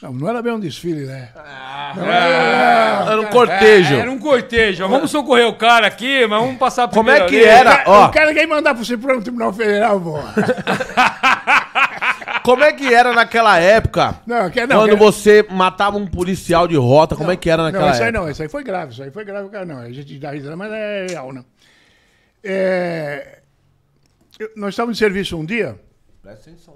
Não, não era bem um desfile, né? Ah, é, era um cortejo. É, era um cortejo. Vamos socorrer o cara aqui, mas vamos passar por Como é que ali. era? O cara, Ó. o cara quer mandar pro Supremo Tribunal Federal, pô. Como é que era naquela época? Não, que, não, quando que... você matava um policial de rota, como é que era naquela não, isso aí Não, isso aí foi grave, isso aí foi grave, cara. Não, a gente dá risada, mas é real, não. É... Eu, nós estávamos em serviço um dia. Presta atenção,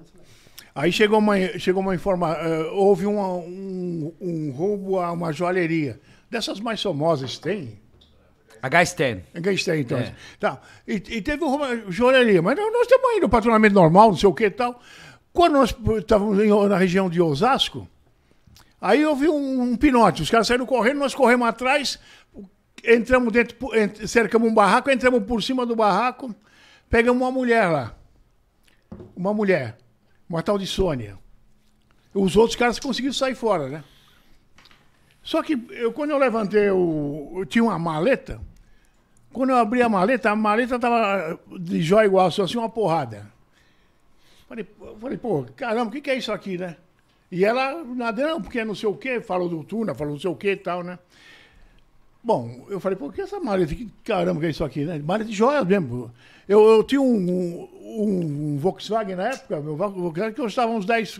Aí chegou uma, chegou uma informação. Uh, eh, houve uma, um, um, roubo a uma joalheria. Dessas mais famosas tem? A Gasten. A então. É. Tá. E, e teve um joalheria, mas nós temos ainda o patrulhamento normal, não sei o que e tal. Quando nós estávamos na região de Osasco, aí houve um, um pinote. Os caras saíram correndo, nós corremos atrás, entramos dentro, cercamos um barraco, entramos por cima do barraco, pegamos uma mulher lá. Uma mulher uma tal de Sônia. Os outros caras conseguiram sair fora, né? Só que eu, quando eu levantei, o, eu tinha uma maleta. Quando eu abri a maleta, a maleta tava de jó igual, só assim, uma porrada. Falei, falei pô, caramba, o que, que é isso aqui, né? E ela, nada não, porque é não sei o quê, falou do Tuna, falou não sei o quê e tal, né? Bom, eu falei, por que é essa malha Que caramba que é isso aqui, né? malha de joias mesmo. Eu, eu tinha um, um, um Volkswagen na época, meu Volkswagen, que custava uns 10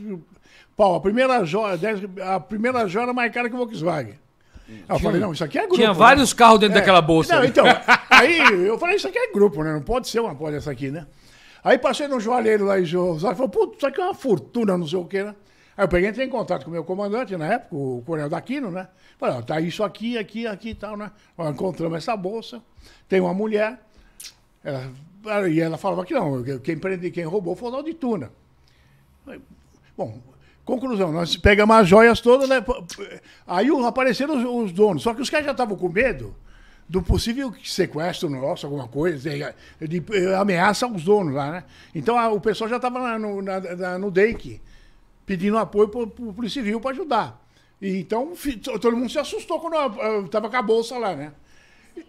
pau. A primeira joia, 10, a primeira joia era mais cara que o Volkswagen. Aí eu falei, não, isso aqui é grupo. Tinha né? vários né? carros dentro é, daquela bolsa. Não, então, aí eu falei, isso aqui é grupo, né? Não pode ser uma coisa dessa aqui, né? Aí passei no joalheiro lá em José, falou, putz, isso aqui é uma fortuna, não sei o que, né? Aí eu peguei, entrei em contato com o meu comandante na época, o Coronel Daquino, né? Falei, ó, tá isso aqui, aqui, aqui e tal, né? Ó, encontramos essa bolsa, tem uma mulher, ela, e ela falava que não, quem, prende, quem roubou foi o Laudo de Tuna. bom, Conclusão, nós pegamos as joias todas, né? aí apareceram os, os, donos. Só que os caras já estavam com medo do possível sequestro nosso, alguma coisa, de, de, ameaça aos donos lá, né? Então a, o pessoal já estava no, no DEIC, pedindo apoio para o Polícia Civil para ajudar. E, então, todo mundo se assustou quando eu ah, estava ah, com a bolsa lá, né?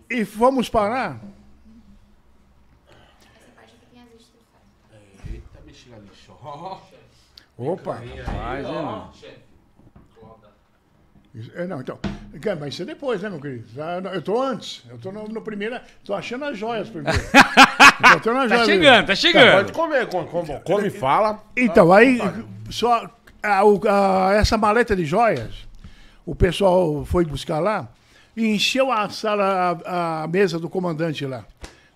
E, e fomos parar. Essa parte aqui tem as é, lixo. Eita, bexiga lixo. Opa! Rapaz, é, é, não, então. Mas isso é depois, né, meu querido? eu estou antes. Eu estou no, no primeira. Estou achando as joias primeiro. tô nas tá joias chegando, mesmo. Tá, tá chegando. pode comer, come, come, come fala. Então, tá, aí, tá, só. A, a, essa maleta de joias, o pessoal foi buscar lá e encheu a sala, a, a mesa do comandante lá.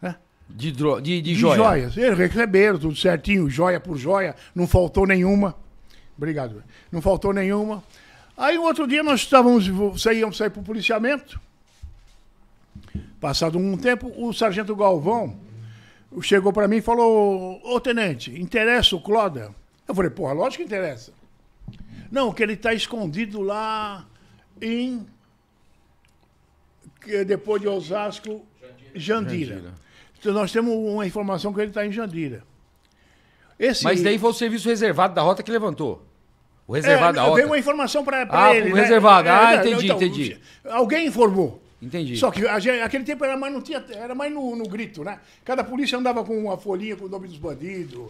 Né? De, dro, de, de, de joia. joias. Eles receberam tudo certinho, joia por joia, não faltou nenhuma. Obrigado. Não faltou nenhuma. Aí, um outro dia, nós estávamos, saíamos sair para o policiamento. Passado um tempo, o sargento Galvão chegou para mim e falou: Ô tenente, interessa o Cloda? Eu falei: Porra, lógico que interessa. Não, que ele está escondido lá em. É depois de Osasco, Jandira. Jandira. Então, nós temos uma informação que ele está em Jandira. Esse... Mas daí foi o serviço reservado da rota que levantou. O reservado é, da OTA. Veio uma informação para ah, ele. Ah, né? reservado. Ah, é, entendi, então, entendi. Alguém informou. Entendi. Só que gente, aquele tempo era mais, não tinha, era mais no, no, grito, né? Cada polícia andava com uma folhinha com o nome dos bandidos,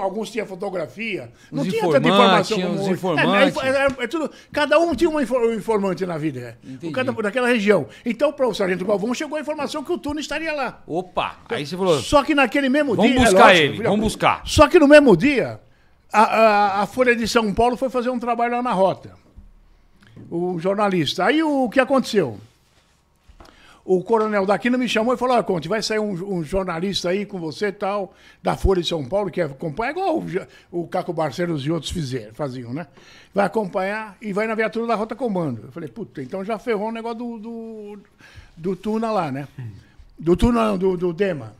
alguns tinham fotografia. Os não tinha tanta informação tinha como os é, né, informantes. É, é, é, tudo, cada um tinha um informante na vida, né? cada, daquela região. Então, para o Sargento Galvão, chegou a informação que o turno estaria lá. Opa! Então, aí você falou. Só que naquele mesmo vamos dia. Buscar é lógico, vamos buscar ele, vamos buscar. Só que no mesmo dia, a, a, a Folha de São Paulo foi fazer um trabalho lá na Rota, o jornalista. Aí o, o que aconteceu? o coronel Daquino me chamou e falou: ah, Conte, vai sair um, um jornalista aí com você tal, da Folha de São Paulo, que acompanha, igual o, o Caco Barcelos e outros fizeram, faziam, né? Vai acompanhar e vai na viatura da Rota Comando. Eu falei: Puta, então já ferrou o um negócio do, do, do Tuna lá, né? Do Tuna, não, do, do Dema.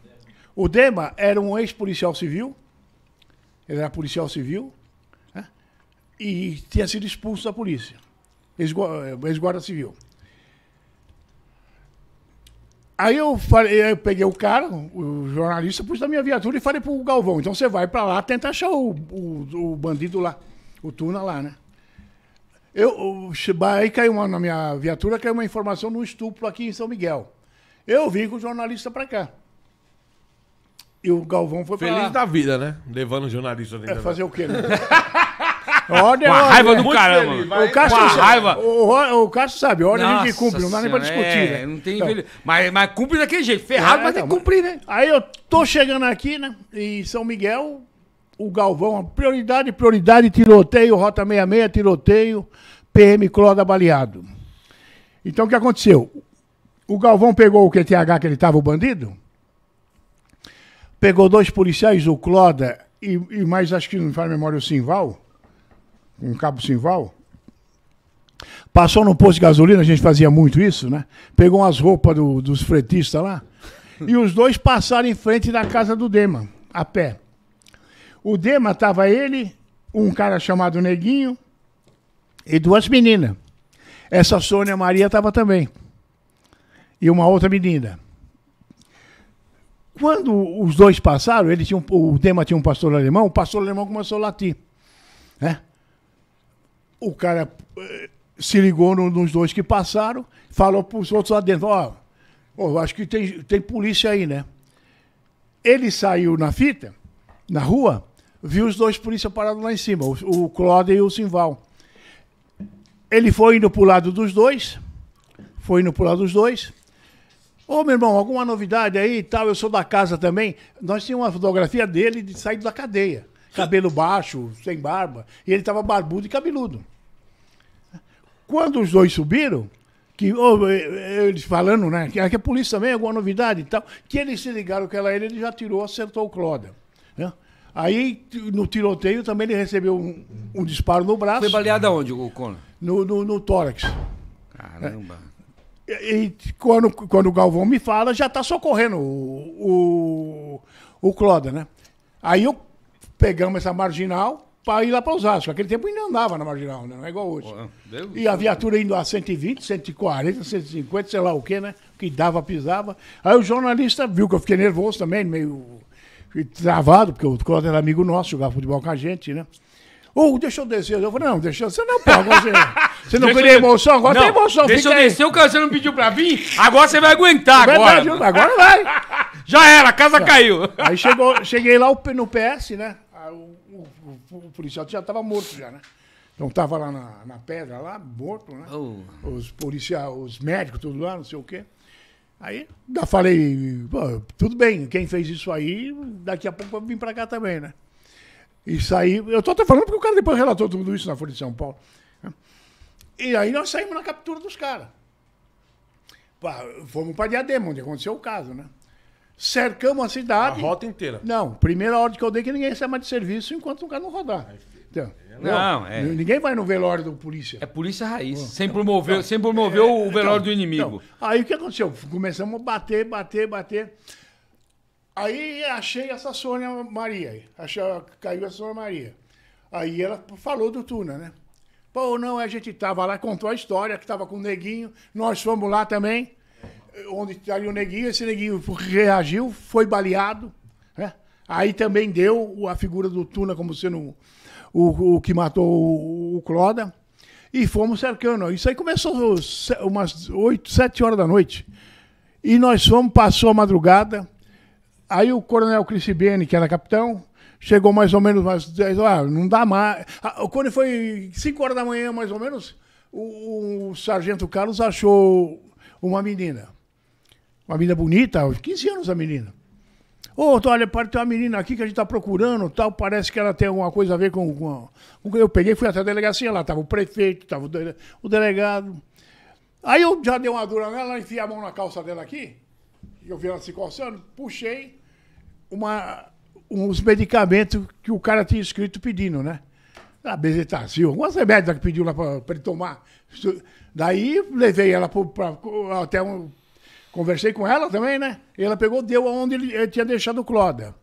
O Dema era um ex-policial civil ele era policial civil né? e tinha sido expulso da polícia, eh, ex-guarda civil. Aí eu, falei, eu peguei o cara, o jornalista, pus na minha viatura e falei pro Galvão, então você vai para lá tentar achar o, o, o, bandido lá, o Tuna lá, né? Eu, eu, aí caiu uma, na minha viatura, caiu uma informação no estupro aqui em São Miguel. Eu vim com o jornalista para cá. E o Galvão foi Feliz pra da vida, né? Levando o jornalista dentro. É, fazer o quê? Né? Ordem, raiva do cara, caramba. O Cássio, Com a sabe, raiva. O, Ro- o Cássio sabe, ordem a gente Nossa cumpre, não dá nem pra discutir. é, né? não tem Então, mas, mas cumpre daquele jeito. Ferrado, É, mas tem que cumprir, né? Aí eu tô chegando aqui, né? Em São Miguel, o Galvão, prioridade, prioridade, tiroteio, Rota 66, tiroteio, PM Cloda baleado. Então o que aconteceu? O Galvão pegou o QTH que ele tava, o bandido, pegou dois policiais, o Cloda e, e mais, acho que não me faz memória, o Simval, um cabo Simval. Passou no posto de gasolina, a gente fazia muito isso, né? Pegou umas roupas do, dos fretistas lá. e os dois passaram em frente da casa do Dema, a pé. O Dema tava ele, um cara chamado Neguinho e duas meninas. Essa Sônia Maria tava também. E uma outra menina. Quando os dois passaram, ele tinha um, o tema tinha um pastor alemão, o pastor alemão começou a latir. Né? O cara eh, se ligou no, nos dois que passaram, falou para os outros lá dentro, ó, oh, oh, acho que tem, tem polícia aí, né? Ele saiu na fita, na rua, viu os dois polícia parados lá em cima, o, o Claude e o Simval. Ele foi indo para o lado dos dois, foi indo para o lado dos dois, Ô, meu irmão, alguma novidade aí e tal? Eu sou da casa também. Nós tínhamos uma fotografia dele de sair da cadeia. Cabelo baixo, sem barba. E ele tava barbudo e cabeludo. Quando os dois subiram, que eh, eh, eles falando, né? Ah, que a polícia também, alguma novidade e tal. Que eles se ligaram que ela ele, ele já tirou, acertou o Cloda. Né? Aí, no tiroteio, também ele recebeu um, um disparo no braço. Foi baleado aonde, o Conan? No, no, no tórax. Caramba. É. E quando, quando o Galvão me fala, já tá socorrendo o, o, o Cloda, né? Aí eu pegamos essa marginal para ir lá para Osasco. Aquele tempo ainda andava na marginal, né? Não é igual hoje. É, e a viatura indo a 120, 140, 150, sei lá o quê, né? Que dava, pisava. Aí o jornalista viu que eu fiquei nervoso também, meio travado, porque o Cloda era amigo nosso, jogava futebol com a gente, né? Ou oh, deixa eu descer. Eu falei, não, deixa Você não, pode, você, você não queria emoção? Agora não, tem emoção. Deixa eu descer, o cara você não pediu pra vir, agora você vai aguentar agora. Verdade, agora vai. Já era, a casa não. caiu. Aí chegou, cheguei lá no PS, né? O, o, o, policial já tava morto já, né? Então tava lá na, na pedra, lá, morto, né? Oh. Os policiais, os médicos, tudo lá, não sei o quê. Aí já falei, tudo bem, quem fez isso aí, daqui a pouco eu vim pra cá também, né? Isso aí, eu estou falando porque o cara depois relatou tudo isso na Folha de São Paulo. Né? E aí nós saímos na captura dos caras. Fomos para Diadema, onde aconteceu o caso, né? Cercamos a cidade. A rota inteira. Não, primeira ordem que eu dei é que ninguém sai mais de serviço enquanto o cara não rodar. Então, não, não é. Ninguém vai no velório do polícia. É polícia raiz. Não. Sem então, promover, então, sem promover é, o velório então, do inimigo. Então, aí o que aconteceu? Começamos a bater, bater, bater. Aí achei essa Sônia Maria. Achei, caiu a Sônia Maria. Aí ela falou do Tuna, né? Pô, não, a gente tava lá, contou a história que tava com o Neguinho. Nós fomos lá também, onde estaria tá o Neguinho. Esse Neguinho reagiu, foi baleado, né? Aí também deu a figura do Tuna como sendo o, o que matou o, o Cloda. E fomos cercando. Isso aí começou umas 8, 7 horas da noite. E nós fomos, passou a madrugada Aí o coronel Bene, que era capitão, chegou mais ou menos mais 10 horas, ah, não dá mais. Ah, quando foi 5 horas da manhã, mais ou menos, o, o, sargento Carlos achou uma menina. Uma menina bonita, 15 anos a menina. Ô, oh, olha, tem uma menina aqui que a gente está procurando, tal, parece que ela tem alguma coisa a ver com. com, com... Eu peguei, fui até a delegacia, lá tava o prefeito, tava o, dele... o, delegado. Aí eu já dei uma dura nela, enfiei a mão na calça dela aqui, eu vi ela se coçando, puxei, uma, uns medicamentos que o cara tinha escrito pedindo, né? A bezetazil, alguns remédios que pediu lá para ele tomar. Daí levei ela pra, pra até um. Conversei com ela também, né? E ela pegou, deu aonde ele, ele, tinha deixado o Cloda.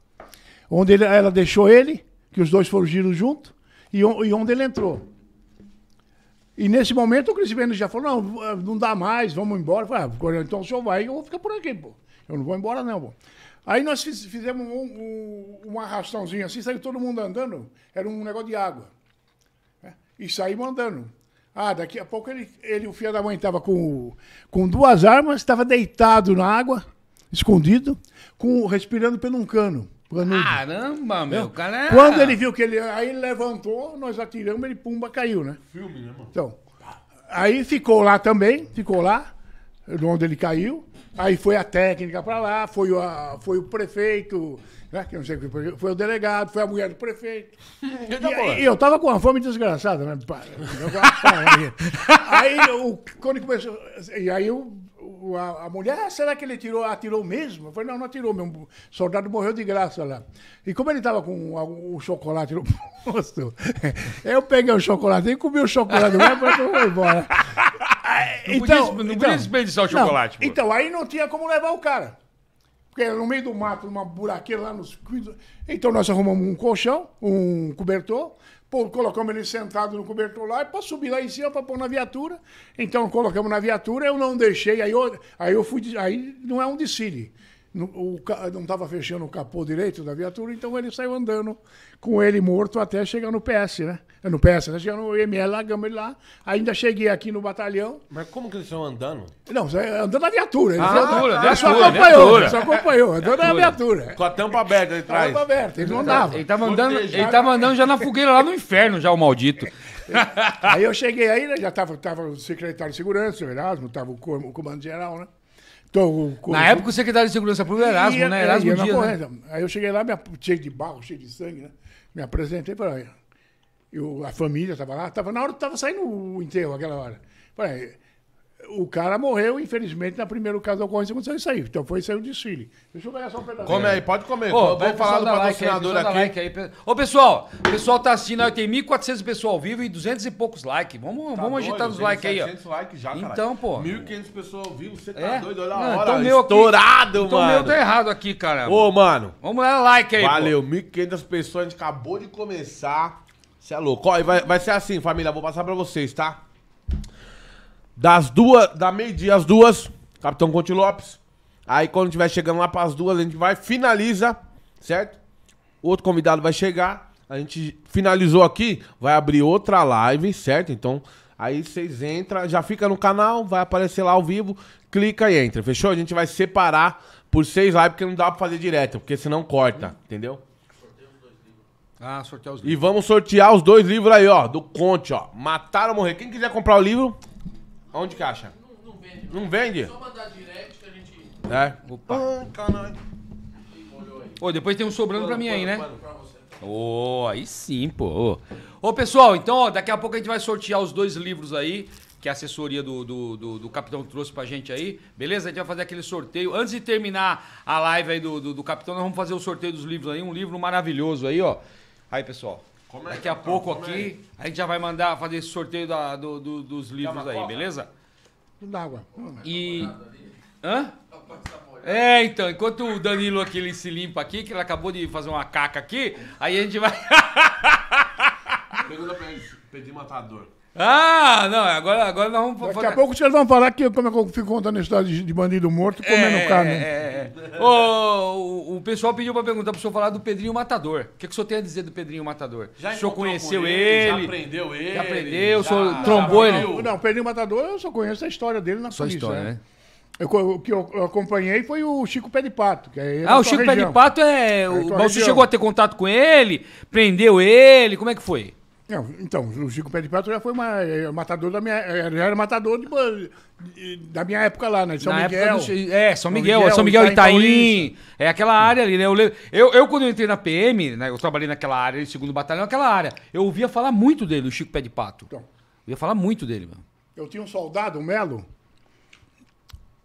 Onde ele, ela deixou ele, que os dois fugiram junto, e, e onde ele entrou. E nesse momento o Crisibeno já falou: não, não dá mais, vamos embora. falei, ah, então o senhor vai, eu vou ficar por aqui, pô. Eu não vou embora, não, pô. Aí nós fiz, fizemos um, um, assim, saiu todo mundo andando, era um negócio de água. Né? E saímos andando. Ah, daqui a pouco ele, ele o filho da mãe, estava com, com duas armas, estava deitado na água, escondido, com, respirando pelo um cano. Planudo. Caramba, meu, cara. É Quando ele viu que ele. Aí ele levantou, nós atiramos, ele pumba caiu, né? Filme, né, mano? Então. Aí ficou lá também, ficou lá, onde ele caiu. Aí foi a técnica para lá, foi, a, foi o prefeito, né? Que não sei, foi o delegado, foi a mulher do prefeito. Então, e, tá e eu tava com uma fome desgraçada, né? aí o, quando começou. E aí o, a, a, mulher, ah, será que ele tirou, atirou mesmo? Eu falei, não, não atirou, meu soldado morreu de graça lá. E como ele estava com o, o chocolate no posto, eu peguei o chocolate e comi o chocolate mesmo, mas não foi embora então, podia, não então, podia desperdiçar o chocolate. Não, então, aí não tinha como levar o cara. Porque era no meio do mato, numa buraqueira lá nos. Então nós arrumamos um colchão, um cobertor, pô, colocamos ele sentado no cobertor lá, e para subir lá em cima para pôr na viatura. Então colocamos na viatura, eu não deixei, aí eu, aí eu fui. Aí não é um desfile não estava fechando o capô direito da viatura, então ele saiu andando com ele morto até chegar no PS, né? É, no PS, né? chegar no ML largamos ele lá. Ainda cheguei aqui no batalhão. Mas como que eles estão andando? Não, é, andando na viatura. Eles ah, viatura, ah, viatura, só acompanhou, viatura. só acompanhou, andando na viatura. Com a tampa aberta de trás. tampa aberta, ele não tá- andava. Ele estava andando, ele andando já na fogueira lá no inferno, já o maldito. aí eu cheguei aí, né? Já estava tava o secretário de segurança, o Erasmo, estava o comando geral, né? Então, Na época o secretário de Segurança Pública era Erasmo, né? É, Erasmo é Dias, né? Aí eu cheguei lá, me, cheio de barro, cheio de sangue, né? Me apresentei para eu, a família estava lá, tava, na hora que estava saindo o enterro, aquela hora. Falei, o cara morreu, infelizmente, na primeira caso da ocorrência aconteceu isso aí. Então foi sair o desfile. Deixa eu ganhar só um pedacinho. Come aí, pode comer. Ô, Vamos falar do patrocinador like aí, aqui. Like aí. Ô, pessoal, o pessoal tá assistindo tem 1.400 pessoas ao vivo e 200 e poucos likes. Vamos, tá vamos agitar os likes aí, ó. likes já, cara. Então, pô. 1.500 pessoas ao vivo, você tá é? doido, olha a hora. Então, meu estourado, aqui, mano. Então meu tá errado aqui, cara. Ô, mano. Vamos lá, like aí, Valeu, 1.500 pessoas, a gente acabou de começar. Você é louco. Ó, vai, vai ser assim, família, vou passar pra vocês, tá? Das duas, da meio-dia às duas, Capitão Conte Lopes. Aí quando tiver chegando lá para as duas, a gente vai, finaliza, certo? Outro convidado vai chegar. A gente finalizou aqui, vai abrir outra live, certo? Então, aí vocês entram, já fica no canal, vai aparecer lá ao vivo, clica e entra, fechou? A gente vai separar por seis lives, porque não dá pra fazer direto, porque senão corta, entendeu? Ah, sortear os livros. E vamos sortear os dois livros aí, ó, do Conte, ó. Matar ou Morrer. Quem quiser comprar o livro, Onde que acha? Não, não vende. Não vende? Só mandar direct que a gente. É? Opa. Ai, caralho. Né? Ô, depois tem um sobrando pra mim aí, né? Ô, aí sim, pô. Ô, pessoal, então, ó, daqui a pouco a gente vai sortear os dois livros aí que a assessoria do, do, do, do, Capitão trouxe pra gente aí. Beleza? A gente vai fazer aquele sorteio. Antes de terminar a live aí do, do, do Capitão, nós vamos fazer o sorteio dos livros aí. Um livro maravilhoso aí, ó. Aí, pessoal. Daqui a pouco aqui, a gente já vai mandar fazer esse sorteio da, do, do, dos livros aí, beleza? Tudo água. E. Hã? É, então, enquanto o Danilo aqui ele se limpa aqui, que ele acabou de fazer uma caca aqui, aí a gente vai. Pergunta pra ele, pedir matador. Ah, não, agora, agora nós vamos. Daqui a pouco vocês vão falar que como é que eu fico contando a história de bandido morto comendo é, carne. É, é. é. O, o pessoal pediu pra perguntar pro senhor falar do Pedrinho Matador. O que, que o senhor tem a dizer do Pedrinho Matador? Já o senhor conheceu ele, Já aprendeu ele. Já aprendeu, o senhor trombou ele. Não, o Pedrinho Matador eu só conheço a história dele na sua história, né? né? Eu, o que eu acompanhei foi o Chico Pé de Pato. Que é ah, o Chico Pé de Pato é. é o, você chegou a ter contato com ele? Prendeu ele? Como é que foi? Não, então, o Chico Pé de Pato já foi uma, é, matador da minha. É, já era matador de, da minha época lá, né? São Na Miguel. Do, é, São Miguel, é Miguel São Miguel, tá Itaim, é aquela área ali, né? Eu, eu, eu, quando eu entrei na PM, né? Eu trabalhei naquela área, segundo batalhão, aquela área. Eu ouvia falar muito dele, o Chico Pé de Pato. Então, eu ouvia falar muito dele, mano. Eu tinha um soldado, o um Melo,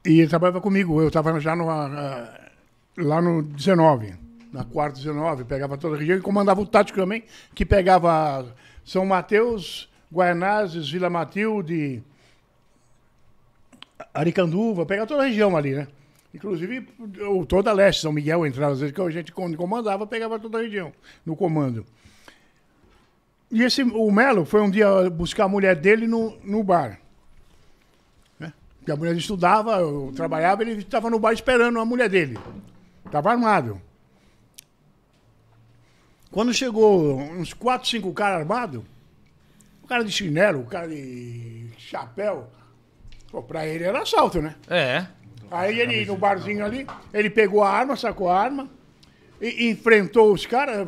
e ele trabalhava comigo. Eu estava já no, ah, ah, lá no 19, na quarta 19, pegava toda a região e comandava o tático também, que pegava são Mateus, Guaianazes, Vila Matilde, Aricanduva, pega toda a região ali, né? Inclusive toda a leste, São Miguel entrava, às vezes que a gente quando comandava, pegava toda a região no comando. E esse, o Melo foi um dia buscar a mulher dele no, no bar. Porque né? a mulher estudava, eu trabalhava, ele estava no bar esperando a mulher dele. Estava armado. Quando chegou uns 4, 5 caras armados, o cara de chinelo, o cara de chapéu, pô, pra ele era assalto, né? É. Aí ele, no barzinho ali, ele pegou a arma, sacou a arma, e, e enfrentou os caras,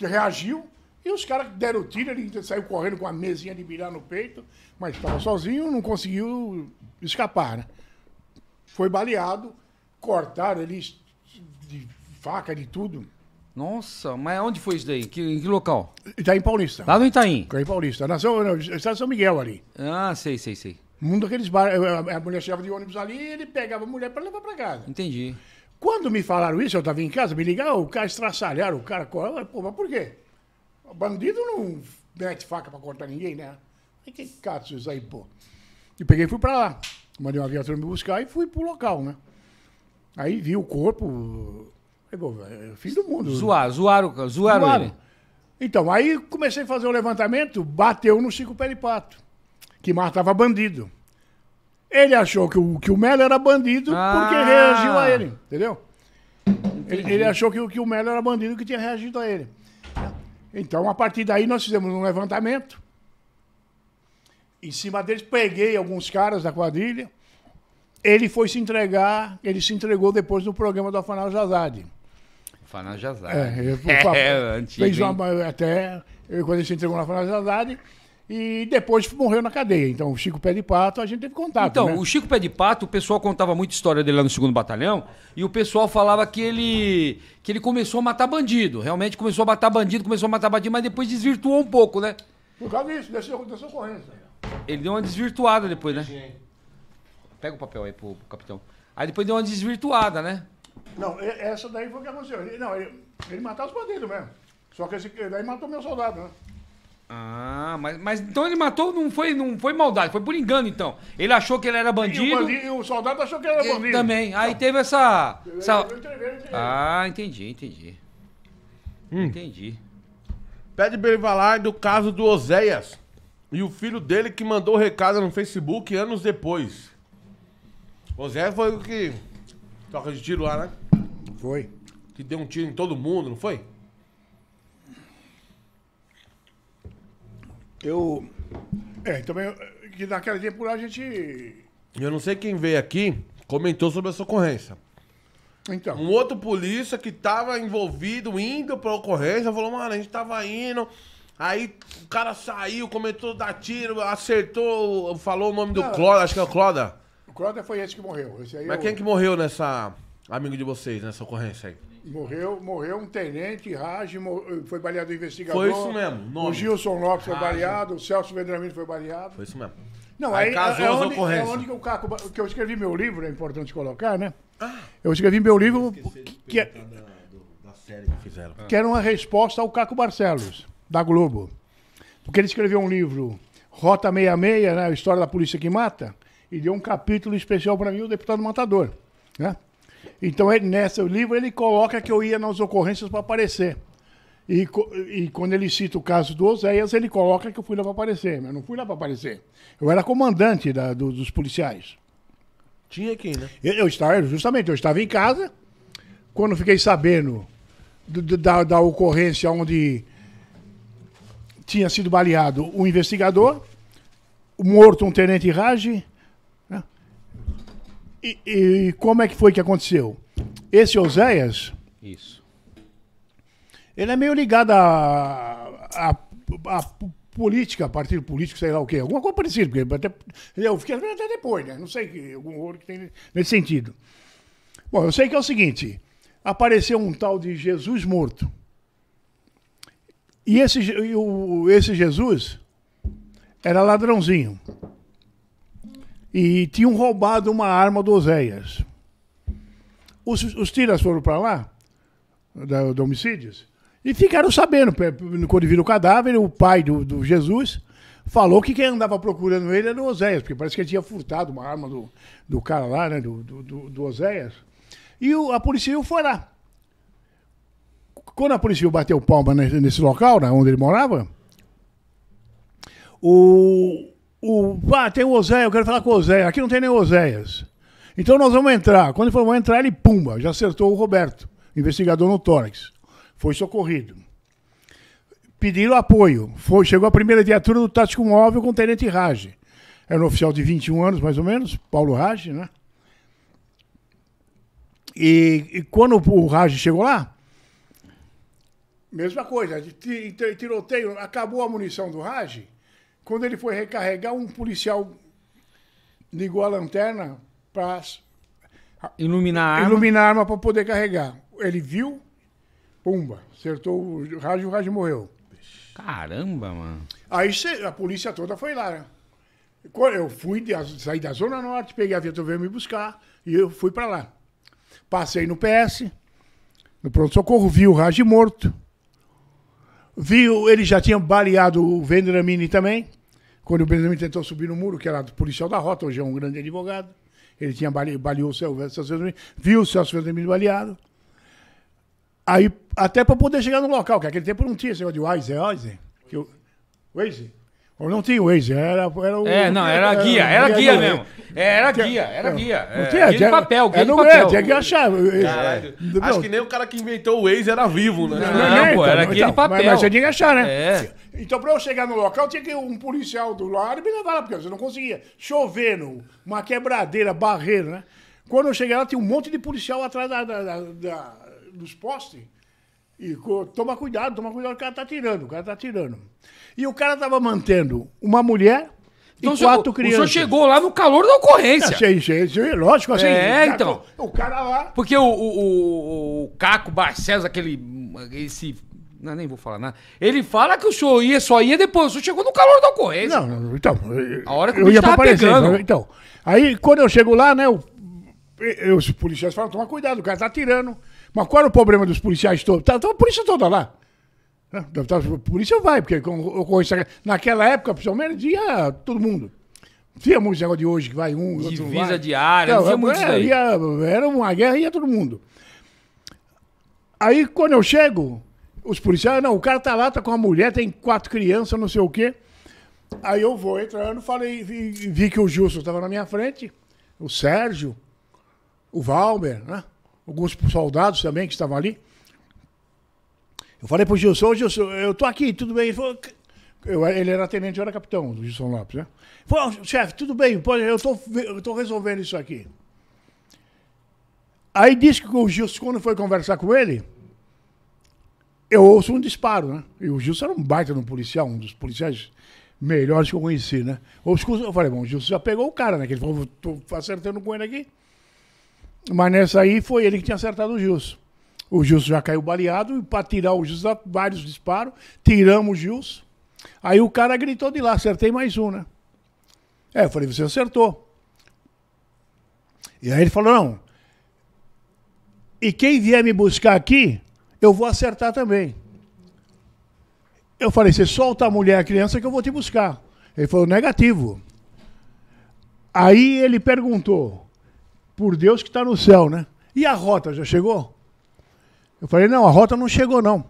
reagiu, e os caras deram o tiro, ele saiu correndo com a mesinha de bilhar no peito, mas estava sozinho, não conseguiu escapar, né? Foi baleado, cortaram ele de faca, de tudo. Nossa, mas onde foi isso daí? Que, em que local? Itaim Paulista. Lá no Itaim? Itaim Paulista. Na São, Estado São Miguel ali. Ah, sei, sei, sei. Um daqueles bar, eh, eh, a mulher chegava de ônibus ali e ele pegava a mulher para levar para casa. Entendi. Quando me falaram isso, eu estava em casa, me ligaram, o cara estraçalharam, o cara. Pô, mas por quê? O bandido não mete faca para cortar ninguém, né? Aí que cato isso aí, pô. E peguei e fui para lá. Mandei uma viatura me buscar e fui pro local, né? Aí vi o corpo é fim do mundo. Zoar, zoaram, zoaram, zoaram ele. Então, aí comecei a fazer o um levantamento, bateu no Chico Peripato, que matava bandido. Ele achou que o, que o Melo era bandido ah. porque reagiu a ele, entendeu? Ele, ele, achou que, que o Melo era bandido que tinha reagido a ele. Então, a partir daí, nós fizemos um levantamento. Em cima deles, peguei alguns caras da quadrilha. Ele foi se entregar, ele se entregou depois do programa do Afanal Jazade. Fanajazade. É, eu, é, é antigo, fez uma, até quando a gente entregou na Fanajazade e depois morreu na cadeia. Então, o Chico Pé de Pato, a gente teve contato. Então, né? o Chico Pé de Pato, o pessoal contava muita história dele lá no segundo batalhão, e o pessoal falava que ele que ele começou a matar bandido. Realmente começou a matar bandido, começou a matar bandido, mas depois desvirtuou um pouco, né? Por causa disso, dessa, dessa ocorrência. Ele deu uma desvirtuada depois, né? Pega o papel aí pro, pro capitão. Aí depois deu uma desvirtuada, né? Não, essa daí foi o que aconteceu. Ele, não, ele, ele matou os bandidos mesmo. Só que esse daí matou meu soldado, né? Ah, mas, mas então ele matou, não foi, não foi maldade, foi por engano então. Ele achou que ele era bandido. E o, bandido, o soldado achou que ele era bandido. Ele também. Aí não. teve essa. essa... Eu eu Ah, entendi, entendi. Hum. Entendi. Pede pra do caso do Oséias e o filho dele que mandou recado no Facebook anos depois. Oséias foi o que toca de tiro lá, né? Foi. Que deu um tiro em todo mundo, não foi? Eu. É, também. Que naquela dia por lá a gente. Eu não sei quem veio aqui, comentou sobre essa ocorrência. Então. Um outro polícia que tava envolvido, indo pra ocorrência, falou, mano, a gente tava indo. Aí o cara saiu, comentou dar tiro, acertou, falou o nome do ah. Cloda, acho que é o Cloda. O Cloda foi esse que morreu. Mas eu... É quem que morreu nessa amigo de vocês nessa ocorrência aí? Morreu, morreu um tenente, Raj, foi baleado investigador. Foi isso mesmo. Nome. O Gilson Lopes Raj. foi baleado, o Celso Vendramini foi baleado. Foi isso mesmo. Não, aí, aí é, casou é, onde, é onde que o Caco. Que eu escrevi meu livro, é importante colocar, né? Ah, eu escrevi meu livro. Que, que, é- da, série que fizeram. Que era uma resposta ao Caco Barcelos, da Globo. Porque ele escreveu um livro, Rota 66, né? A história da polícia que mata, e deu um capítulo especial para mim, o deputado Matador. Né? Então, ele, nesse livro, ele coloca que eu ia nas ocorrências para aparecer. E, e, quando ele cita o caso do Oséias, ele coloca que eu fui lá para aparecer, mas não fui lá para aparecer. Eu era comandante da, do, dos policiais. Tinha quem né? Eu, eu, estava, justamente, eu estava em casa, quando fiquei sabendo do, do, da, da ocorrência onde tinha sido baleado o um investigador, morto um tenente Rage, e, e como é que foi que aconteceu? Esse Oséias. Isso. Ele é meio ligado a, a, a política, partido político, sei lá o quê, alguma coisa parecida, porque até, eu fiquei até depois, né? Não sei que, algum ouro que tem nesse sentido. Bom, eu sei que é o seguinte: apareceu um tal de Jesus morto. E esse, esse Jesus era ladrãozinho e tinham roubado uma arma do Oséias. Os, os tiras foram para lá, da, do homicídios, e ficaram sabendo, quando viram o cadáver, o pai do, do Jesus falou que quem andava procurando ele era o Oséias, porque parece que ele tinha furtado uma arma do, do cara lá, né, do, do, do Oséias. E o, a polícia foi lá. Quando a polícia bateu palma nesse, nesse local, né, onde ele morava, o, o, ah, tem o Oséia, eu quero falar com o Oséia. Aqui não tem nem Oséias. Então nós vamos entrar. Quando ele falou, vamos entrar, ele pumba, já acertou o Roberto, investigador no tórax. Foi socorrido. Pediram apoio. Foi, chegou a primeira viatura do Tático Móvel com o Tenente Rage. Era um oficial de 21 anos, mais ou menos, Paulo Rage, né? E, e, quando o Raj chegou lá, mesma coisa, tiroteio, acabou a munição do Raj, quando ele foi recarregar, um policial ligou a lanterna para iluminar a arma. Iluminar a arma para poder carregar. Ele viu, pumba, acertou o rádio, o rádio morreu. Caramba, mano. Aí a polícia toda foi lá, né? Eu fui, saí da Zona Norte, peguei a viatura, veio me buscar e eu fui para lá. Passei no PS, no pronto-socorro, vi o rádio morto. viu ele já tinha baleado o Vendramini também, quando o Benjamin tentou subir no muro, que era policial da rota, hoje é um grande advogado, ele tinha bale, baleou o Celso viu o Celso Feldemir baleado. Aí, até para poder chegar no local, que naquele tempo não tinha esse negócio de Waze, Waze. Que eu, Waze? Ou não tinha Waze, era, era o. É, não, era, era guia, era, guia, é, guia mesmo. Era é, tinha, guia, era guia. Não tinha, guia tinha, papel, guia era, é, de papel. Tinha que achar. Caralho. Acho que nem o cara que inventou o Waze era vivo, né? Não, não, não pô, era então, guia então, de papel. Mas, mas você tinha que achar, né? É. Então, para eu chegar no local, tinha que um policial do lado me levar lá, porque você não conseguia. Chovendo, uma quebradeira, barreira, né? Quando eu cheguei lá, tinha um monte de policial atrás da, da, da, dos postes. E toma cuidado, toma cuidado, o cara tá tirando, o cara tá tirando. E o cara tava mantendo uma mulher então, e quatro o, crianças. O senhor chegou lá no calor da ocorrência. Achei, achei, lógico, assim. É, então. O cara lá. Porque o, o, o Caco Barcelos, aquele. esse não, nem vou falar nada. Ele fala que o senhor ia, só ia depois. O senhor chegou no calor da ocorrência. Não, então. A hora que eu ia pra aparecer. Né? Então. Aí, quando eu chego lá, né, eu, eu, os policiais falam: toma cuidado, o cara tá tirando. Mas qual era o problema dos policiais todos? tá tava tá a polícia toda lá. Tá, a polícia vai, porque ocorrência. Naquela época, principalmente, ia todo mundo. Tinha muito negócio de hoje que vai um, Divisa outro Divisa diária, não tinha é, muito era, ia, era uma guerra, ia todo mundo. Aí, quando eu chego, os policiais, ah, não, o cara tá lá, tá com uma mulher, tem quatro crianças, não sei o quê. Aí eu vou entrando, falei, vi, vi que o Justo estava na minha frente, o Sérgio, o Valber, né? Alguns soldados também que estavam ali. Eu falei pro Gilson, ô Gilson, eu tô aqui, tudo bem? Ele, falou, eu, ele era tenente, eu era capitão do Gilson Lopes, né? Falei, falou, chefe, tudo bem, pode, eu, tô, eu tô resolvendo isso aqui. Aí disse que o Gilson, quando foi conversar com ele, eu ouço um disparo, né? E o Gilson era um baita no policial, um dos policiais melhores que eu conheci, né? Eu falei, bom, o Gilson já pegou o cara, né? Que ele falou, tô acertando com ele aqui. Mas nessa aí foi ele que tinha acertado o Gilson. O Gilson já caiu baleado e para tirar o Gilson, vários disparos. Tiramos o Gilson. Aí o cara gritou de lá, acertei mais um, né? É, eu falei, você acertou. E aí ele falou, não. E quem vier me buscar aqui, eu vou acertar também. Eu falei, você solta a mulher e a criança que eu vou te buscar. Ele falou, negativo. Aí ele perguntou, por Deus que está no céu, né? E a rota já chegou? Eu falei, não, a rota não chegou, não.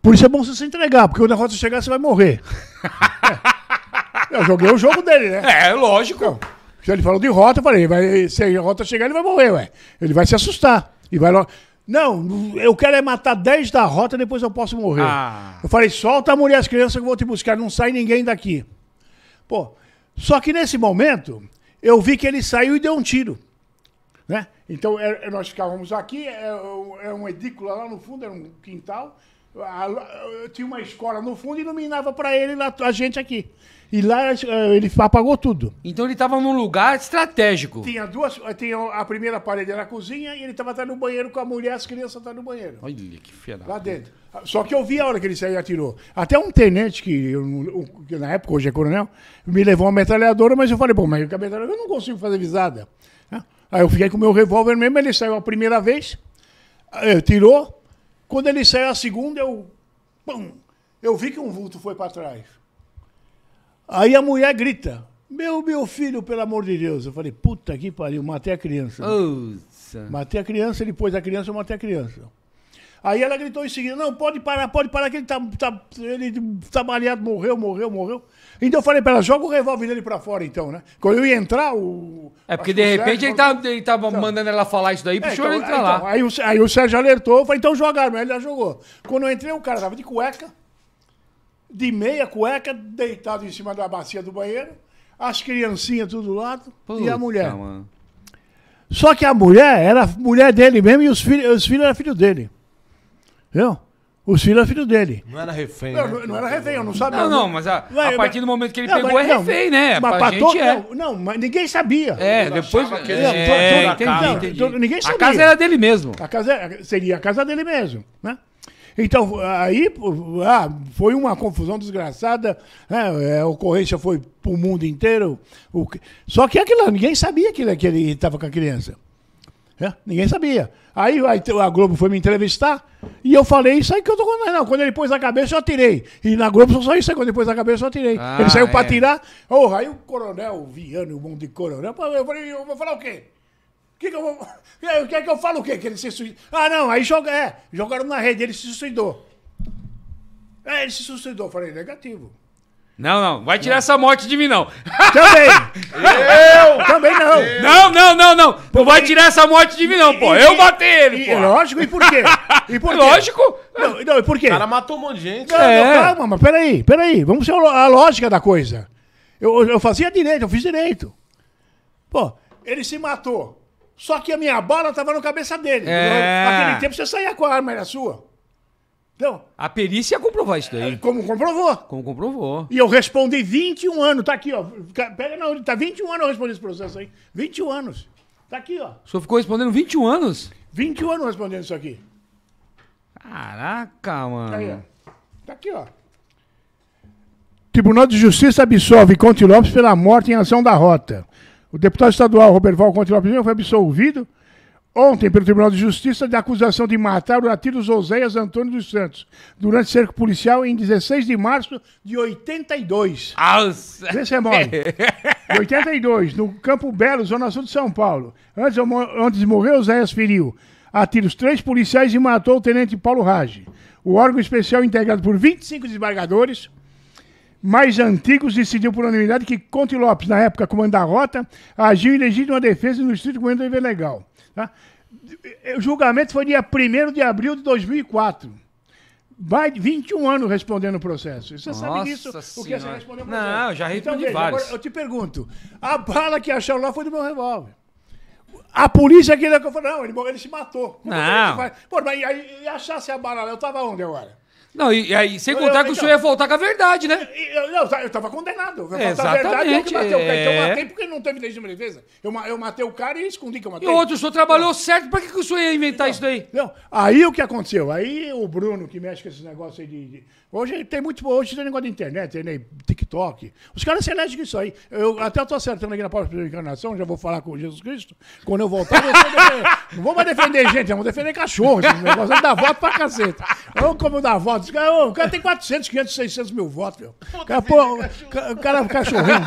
Por isso é bom você se entregar, porque quando a rota chegar, você vai morrer. Eu joguei o jogo dele, né? É, lógico. Então, se ele falou de rota, eu falei, vai, se a rota chegar, ele vai morrer, ué. Ele vai se assustar. E vai logo. Não, eu quero é matar 10 da rota, depois eu posso morrer. Ah. Eu falei, solta a mulher e as crianças que eu vou te buscar, não sai ninguém daqui. Pô, só que nesse momento, eu vi que ele saiu e deu um tiro. Né? Então, é, é nós ficávamos aqui, é, é, é uma edícula lá no fundo, era um quintal. A, a, tinha uma escola no fundo e iluminava para ele, a, a gente aqui. E lá eh, ele apagou tudo. Então ele estava num lugar estratégico. Tinha duas. Eh, tinha a primeira parede era cozinha e ele estava no banheiro com a mulher, e as crianças atrás no banheiro. Olha que fedado. Lá dentro. Só que eu vi a hora que ele saiu e atirou. Até um tenente, que, eu, que na época hoje é coronel, me levou uma metralhadora, mas eu falei, pô, mas com a metralhadora eu não consigo fazer visada. Aí eu fiquei com o meu revólver mesmo, ele saiu a primeira vez, eh, tirou. Quando ele saiu a segunda, eu. Pum, eu vi que um vulto foi para trás. Aí a mulher grita: Meu, meu filho, pelo amor de Deus. Eu falei: Puta que pariu, matei a criança. Ouça. Matei a criança, ele pôs a criança, eu matei a criança. Aí ela gritou em seguida: Não, pode parar, pode parar, que ele tá, tá, ele tá baleado, morreu, morreu, morreu. Então eu falei pra ela: joga o revólver dele pra fora, então, né? Quando eu ia entrar, o. É porque de repente Sérgio, ele, tava, tá, ele tava então, mandando ela falar isso daí pro é, senhor então, entrar então, lá. Aí o, aí o Sérgio alertou, eu falei: Então jogaram, aí ela jogou. Quando eu entrei, o cara tava de cueca de meia cueca, deitado em cima da bacia do banheiro, as criancinhas tudo do lado e a mulher. Mano. Só que a mulher era mulher dele mesmo e os filhos, os filhos eram filho dele. Entendeu? Os filhos eram filho dele. Não era refém. Não, né? não, era refém, eu não sabia. Não, não, né? mas a, a partir do momento que ele não, pegou mas, é refém, né? Mas pra gente é. Não, não, mas ninguém sabia. É, depois. Que ele, é, entendi. Ninguém sabia. A casa era dele mesmo. A casa seria a casa dele mesmo, né? Então, aí ah, foi uma confusão desgraçada, né? É, a ocorrência foi para o mundo inteiro. Só que aquilo, ninguém sabia que ele estava com a criança. É? Ninguém sabia. Aí a Globo foi me entrevistar e eu falei isso aí que eu tô contando. Não, quando ele pôs a cabeça, eu atirei. E na Globo só isso aí, quando ele pôs a cabeça, eu atirei. Ah, ele saiu é. para tirar. Oh, aí o coronel, o Viano, o mundo de coronel, eu falei, eu vou falar o quê? Que que eu vou... É, Quer é que eu falo o quê? Que ele se suicidou. Ah, não, aí joga... é, jogaram na rede, ele se suicidou. É, ele se suicidou. Eu falei, negativo. Não, não, vai tirar não. essa morte de mim, não. Também! eu! Também não! Eu. Não, não, não, não! Porque... Não vai tirar essa morte de mim, não, pô! E, eu matei ele, e, pô! Lógico, e por quê? E por quê? Lógico! Não, não, e por quê? O cara matou um monte de gente. Não, é. não, calma, mas peraí, peraí. Vamos ser a lógica da coisa. Eu, eu fazia direito, eu fiz direito. Pô, ele se matou. Só que a minha bala tava na cabeça dele. É. Naquele tempo você saía com a arma, era sua. Então, a perícia comprovar isso daí. É, como comprovou. Como comprovou. E eu respondi 21 anos. Tá aqui, ó. Pega na tá 21 anos eu respondi esse processo aí. 21 anos. Tá aqui, ó. O senhor ficou respondendo 21 anos? 21 anos respondendo isso aqui. Caraca, mano. Tá, aí, ó. tá aqui, ó. Tribunal de Justiça absolve Conte Lopes pela morte em ação da rota. O deputado estadual Roberto Val Conte Lopes foi absolvido ontem pelo Tribunal de Justiça da acusação de matar o atirador Oséias Antônio dos Santos durante cerco policial em 16 de março de 82. Nossa. Esse é mole. 82, no Campo Belo, Zona Sul de São Paulo. Antes, antes de morrer, Oséias feriu a tiros três policiais e matou o tenente Paulo Rage. O órgão especial integrado por 25 desembargadores mais antigos decidiu por unanimidade que Conte Lopes, na época comando da rota, agiu em legítima defesa no Instituto Comando do Legal. Tá? O julgamento foi dia 1 de abril de 2004. Vai 21 anos respondendo o processo. Você Nossa sabe disso? O que é você respondeu o processo? Não, já respondi então, vários. Agora, eu te pergunto: a bala que acharam lá foi do meu revólver. A polícia que falou, não, ele morreu, ele se matou. Como é não. Pô, mas e, e achasse a bala lá? Eu tava onde agora? Não, e, e aí, sem contar eu, que então, o senhor então. ia voltar com a verdade, né? Eu, eu, eu tava condenado. Eu exatamente. A verdade, eu que matei o cara. Então eu é. matei porque não teve legítima defesa. Eu, eu matei o cara e escondi que eu matei. E outro, o senhor trabalhou não. certo, pra que, que o senhor ia inventar não, isso daí? Não, aí o que aconteceu? Aí o Bruno, que mexe com esses negócios aí de, de Hoje tem muito. Hoje tem negócio de internet, tem né? TikTok. Os caras se elegem com isso aí. Eu até estou acertando aqui na próxima encarnação, já vou falar com Jesus Cristo. Quando eu voltar, eu defender, não vou mais defender gente, eu vou defender cachorro. Esse negócio é dar voto pra caceta. Ou como dar voto. O cara tem 400, 500, 600 mil votos, meu. O cara, pô, o cara é um cachorrinho.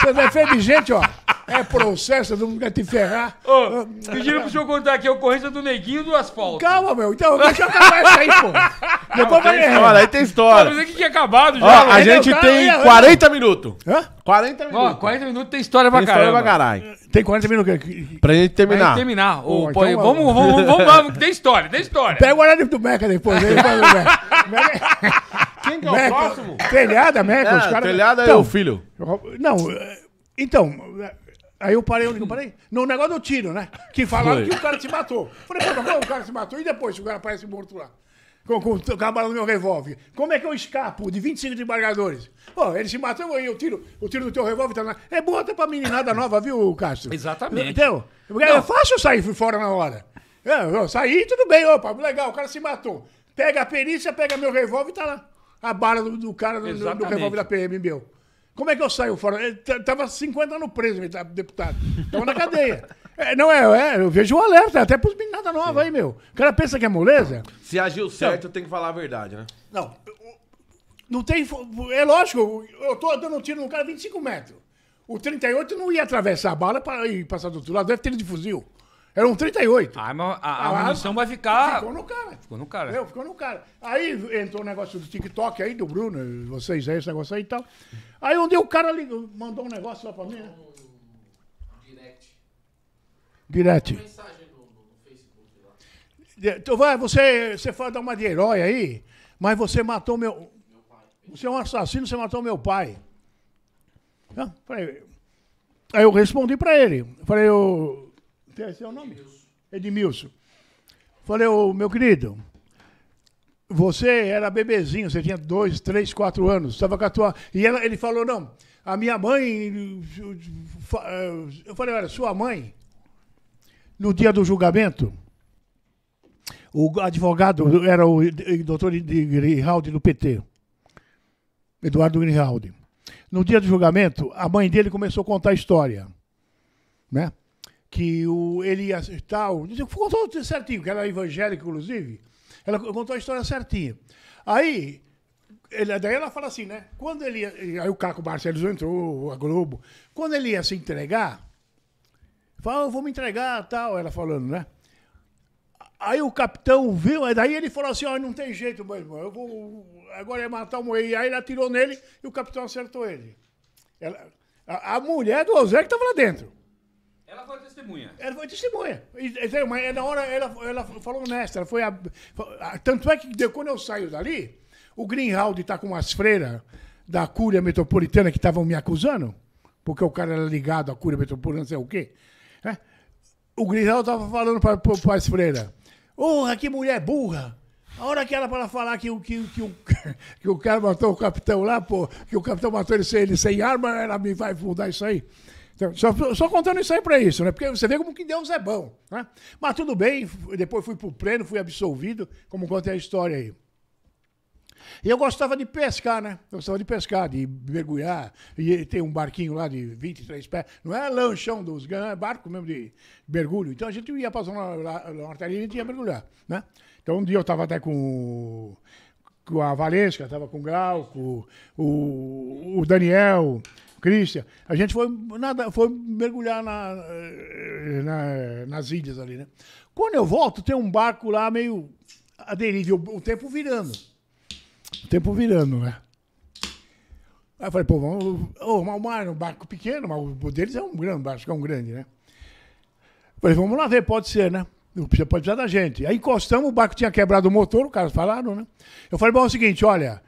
Você defende gente, ó. É processo, não quer te ferrar. Ô, pediram pro senhor contar aqui a ocorrência do neguinho do asfalto. Calma, meu. Então, deixa eu acabar essa aí, pô. Depois vai errar. Olha, aí tem história. Mas o é que tinha acabado Ó, já. a né? gente cara, tem 40 minutos. Hã? 40 minutos. Ó, 40 minutos tem história pra Tem caramba. história pra caralho. Tem 40 minutos. que- Pra gente terminar. Pra gente terminar. terminar. Ô, Pô, então- vamos, vamos, vamos, vamos, vamos. Tem história, tem história. Pega o horário do Meca depois. Ele vai Meca. Quem que é o próximo? Telhada, Meca. os É, caras... telhado é então, o filho. Não, é, então, Aí eu parei onde que eu parei? No negócio do tiro, né? Que falaram Foi. que o cara se matou. Falei, pô, como o cara se matou? E depois o cara aparece morto lá? Com, com, com a bala no meu revólver. Como é que eu escapo de 25 desembargadores? Pô, ele se matou, eu tiro, eu tiro do teu revólver tá lá. É boa até pra meninada nova, viu, Castro? Exatamente. Então, é fácil sair fora na hora. Eu, é, eu saí, tudo bem, opa, legal, o cara se matou. Pega a perícia, pega meu revólver e tá lá. A bala do, do cara do, do, do revólver da PM meu. Como é que eu saio fora? Estava tava 50 anos preso, deputado. Estava na cadeia. É, não é, é, eu vejo o alerta, até os meninos nada nova Sim. aí, meu. O cara pensa que é moleza? Se agiu certo, tem que falar a verdade, né? Não. Não tem. É lógico, eu tô dando um tiro no cara 25 metros. O 38 não ia atravessar a bala e passar do outro lado, deve ter ele de fuzil. Era um 38. Ah, mas a, a, a ah, munição vai ficar. Ficou no cara. Ficou no cara. Eu ficou no cara. Aí entrou o um negócio do TikTok aí, do Bruno, vocês aí, esse negócio aí e tal. Aí onde o cara ligou, mandou um negócio lá pra mim, né? Direct. Direct. Uma mensagem no, Facebook lá. Então, vai, você, você fala dar uma de herói aí, mas você matou meu. meu pai. Você é um assassino, você matou meu pai. Ah, falei, aí eu respondi pra ele. Falei, eu tem seu nome? Edmilson. Edmilson. Falei, ô, meu querido, você era bebezinho, você tinha dois, três, quatro anos, estava com a tua... E ela, ele falou, não, a minha mãe... Eh, eu falei, olha, sua mãe, no dia do julgamento, o advogado era o doutor Grijaldi do PT, Eduardo Grijaldi. No dia do julgamento, a mãe dele começou a contar a história, né? que o, ele ia tal. Contou certinho, que era evangélica, inclusive. Ela contou a história certinha. Aí, ele, daí ela fala assim, né? Quando ele ia, Aí o Caco Barcelos entrou, a Globo. Quando ele ia se entregar, falou, eu vou me entregar, tal, ela falando, né? Aí o capitão viu, aí daí ele falou assim, ó, oh, não tem jeito, meu irmão, eu vou. Agora é matar o Moei. Aí ele atirou nele e o capitão acertou ele. Ela, a, a mulher do Ozé que estava lá dentro. Ela foi testemunha. Ela foi testemunha. É, mas é na hora ela, ela falou honesta. Ela foi a, a, tanto é que de quando eu saio dali, o Greenhalde está com as freiras da Cúria Metropolitana que estavam me acusando, porque o cara era ligado à Cúria Metropolitana, não sei o quê. Né? O Greenhalde estava falando para as freiras: Porra, oh, que mulher burra! A hora que ela para falar que, que, que, o, que o cara matou o capitão lá, pô, que o capitão matou ele sem, ele sem arma, ela me vai mudar isso aí. Então, só, só, contando isso aí para isso, né? Porque você vê como que Deus é bom, né? Mas tudo bem, depois fui para o pleno, fui absolvido, como conta a história aí. E eu gostava de pescar, né? Eu gostava de pescar, de mergulhar. E tem um barquinho lá de 23 pés. Não é lanchão dos ganhos, é barco mesmo de mergulho. Então a gente ia para a zona norte e a gente ia mergulhar, né? Então um dia eu estava até com com a Valesca, estava com o Grau, o, o Daniel, a gente foi, nada, foi mergulhar na, eh, na, nas ilhas ali, né? Quando eu volto, tem um barco lá meio a deriva, o, o tempo virando. O tempo virando, né? Aí eu falei, pô, vamos. Ô, oh, mar, é um barco pequeno, mas o deles é um grande, barco, é um grande, né? Eu falei, vamos lá ver, pode ser, né? pode precisar da gente. Aí encostamos, o barco tinha quebrado o motor, o cara falaram, né? Eu falei, bom, é o seguinte, olha,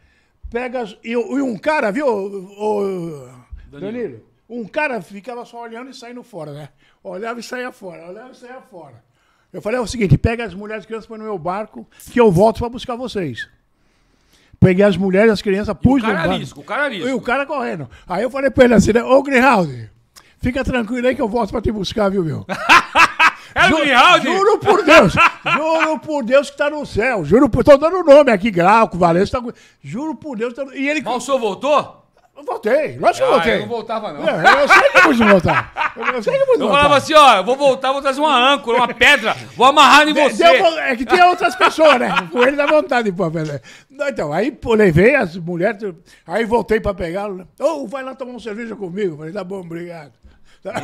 pega. E, e um cara, viu, o, o, Danilo. Danilo, um cara ficava só olhando e saindo fora, né? Olhava e saía fora, olhava e saía fora. Eu falei é o seguinte: pega as mulheres e crianças para no meu barco, que eu volto para buscar vocês. Peguei as mulheres e as crianças, pus o no barco. Risco, o cara risco. E o cara correndo. Aí eu falei para ele assim, né? Ô Greenhouse, fica tranquilo aí que eu volto para te buscar, viu, meu? É Ju, Greenhouse? Juro por Deus. juro por Deus que tá no céu. Juro por... Tô dando nome aqui, Grauco, Valença. Tá... Juro por Deus. Tá... E ele... Mas o senhor voltou? Eu voltei. lógico que eu Ah, eu não voltava, não. É, eu, eu sei que eu pude votar. Eu, eu sei que eu pude Eu falava assim, ó, eu vou voltar, vou trazer uma âncora, uma pedra, vou amarrar em você. Deu é que tinha outras pessoas, né? Com ele dá vontade, pô. Então, aí pô, levei as mulheres, aí voltei pra pegá-lo. Né? Ô, vai lá tomar uma cerveja comigo. Falei, tá bom, obrigado. Tá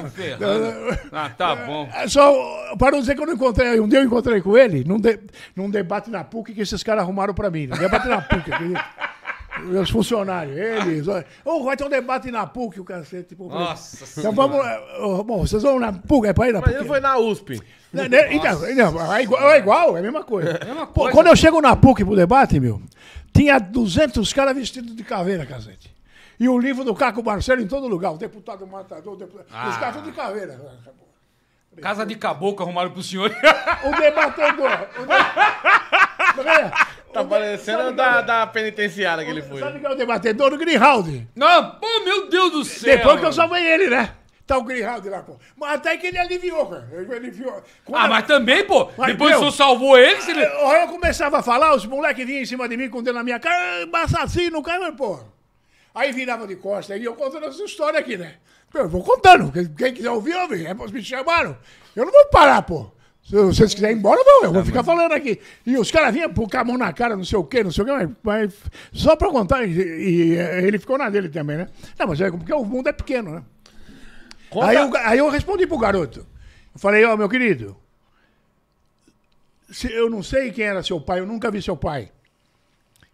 ah, tá bom. É só para não dizer que eu não encontrei, um dia eu encontrei com ele num, de- num debate na PUC que esses caras arrumaram pra mim. Num né? debate na PUC, acredita? Os funcionários, eles. ou oh, vai ter um debate na PUC, o cacete. Pô, tipo, Nossa Então vamos. Oh, bom, vocês vão na PUC, é pra ir na PUC. Mas ele foi na USP. Né, né, então, então, é, igual, é igual, é a mesma coisa. É a mesma coisa. Pô, quando eu chego na PUC pro debate, meu, tinha 200 caras vestidos de caveira, cacete. E o livro do Caco Marcelo em todo lugar. O deputado matador, o deputado, ah. os caras de caveira. Casa de caboclo arrumaram pro senhor. O debatedor. O de... Tá parecendo é da, da penitenciária que ele foi. Sabe quem é o debatedor? O Greenhound. Não, pô, meu Deus do céu. Depois que eu salvei ele, né? Tá o Greenhound lá, pô. Mas até que ele aliviou, cara. Ele aliviou. Quando ah, mas também, pô. Mas depois que o senhor salvou ele, você... Eu começava a falar, os moleques vinham em cima de mim, com o dedo na minha cara, ah, assassino, cara, pô. Aí virava de costas, e eu contando essa história aqui, né? Eu vou contando. Quem quiser ouvir, ouve. É, me chamaram. Eu não vou parar, pô. Se vocês quiserem ir embora, eu vou, eu tá, vou ficar falando aqui. E os caras vinham pôr a mão na cara, não sei o quê, não sei o quê, mas, mas só pra contar, e, e, ele ficou na dele também, né? Não, mas é porque o mundo é pequeno, né? Conta... Aí, eu, aí eu respondi pro garoto. Eu falei, ó, oh, meu querido, eu não sei quem era seu pai, eu nunca vi seu pai.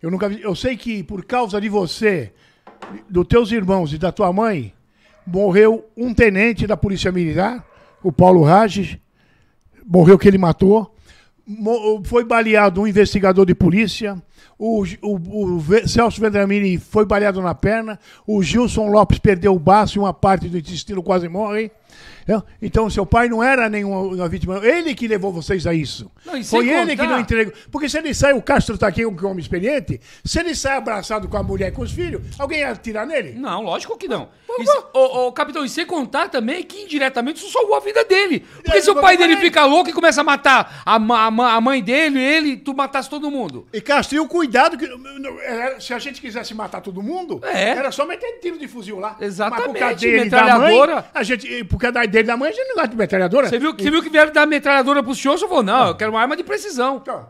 Eu nunca vi, eu sei que por causa de você, dos teus irmãos e da tua mãe, morreu um tenente da Polícia Militar, o Paulo Rages, morreu que ele matou. Foi baleado um investigador de polícia. O, o, o Celso Vendramini foi baleado na perna. O Gilson Lopes perdeu o baço e uma parte do intestino quase morre. É? Então, seu pai não era nenhuma vítima. Ele que levou vocês a isso. Não, Foi ele contar... que não entregou. Porque se ele sai, o Castro está aqui, é um homem experiente, se ele sai abraçado com a mulher e com os filhos, alguém ia atirar nele? Não, lógico que não. Ô, se... capitão, e sem contar também que indiretamente isso salvou a vida dele. Porque é, se o pai dele né? fica louco e começa a matar a, a, a, mãe dele, ele, tu matasse todo mundo. E Castro, e o cuidado que... Se a gente quisesse matar todo mundo, é. era só meter tiro de fuzil lá. Exatamente. Mas por cadeia da mãe, a gente... Por porque a ideia da mãe, a gente não gosta de metralhadora. Você viu, viu que vieram dar metralhadora pro senhor? O senhor falou, não, eu quero uma arma de precisão. Então,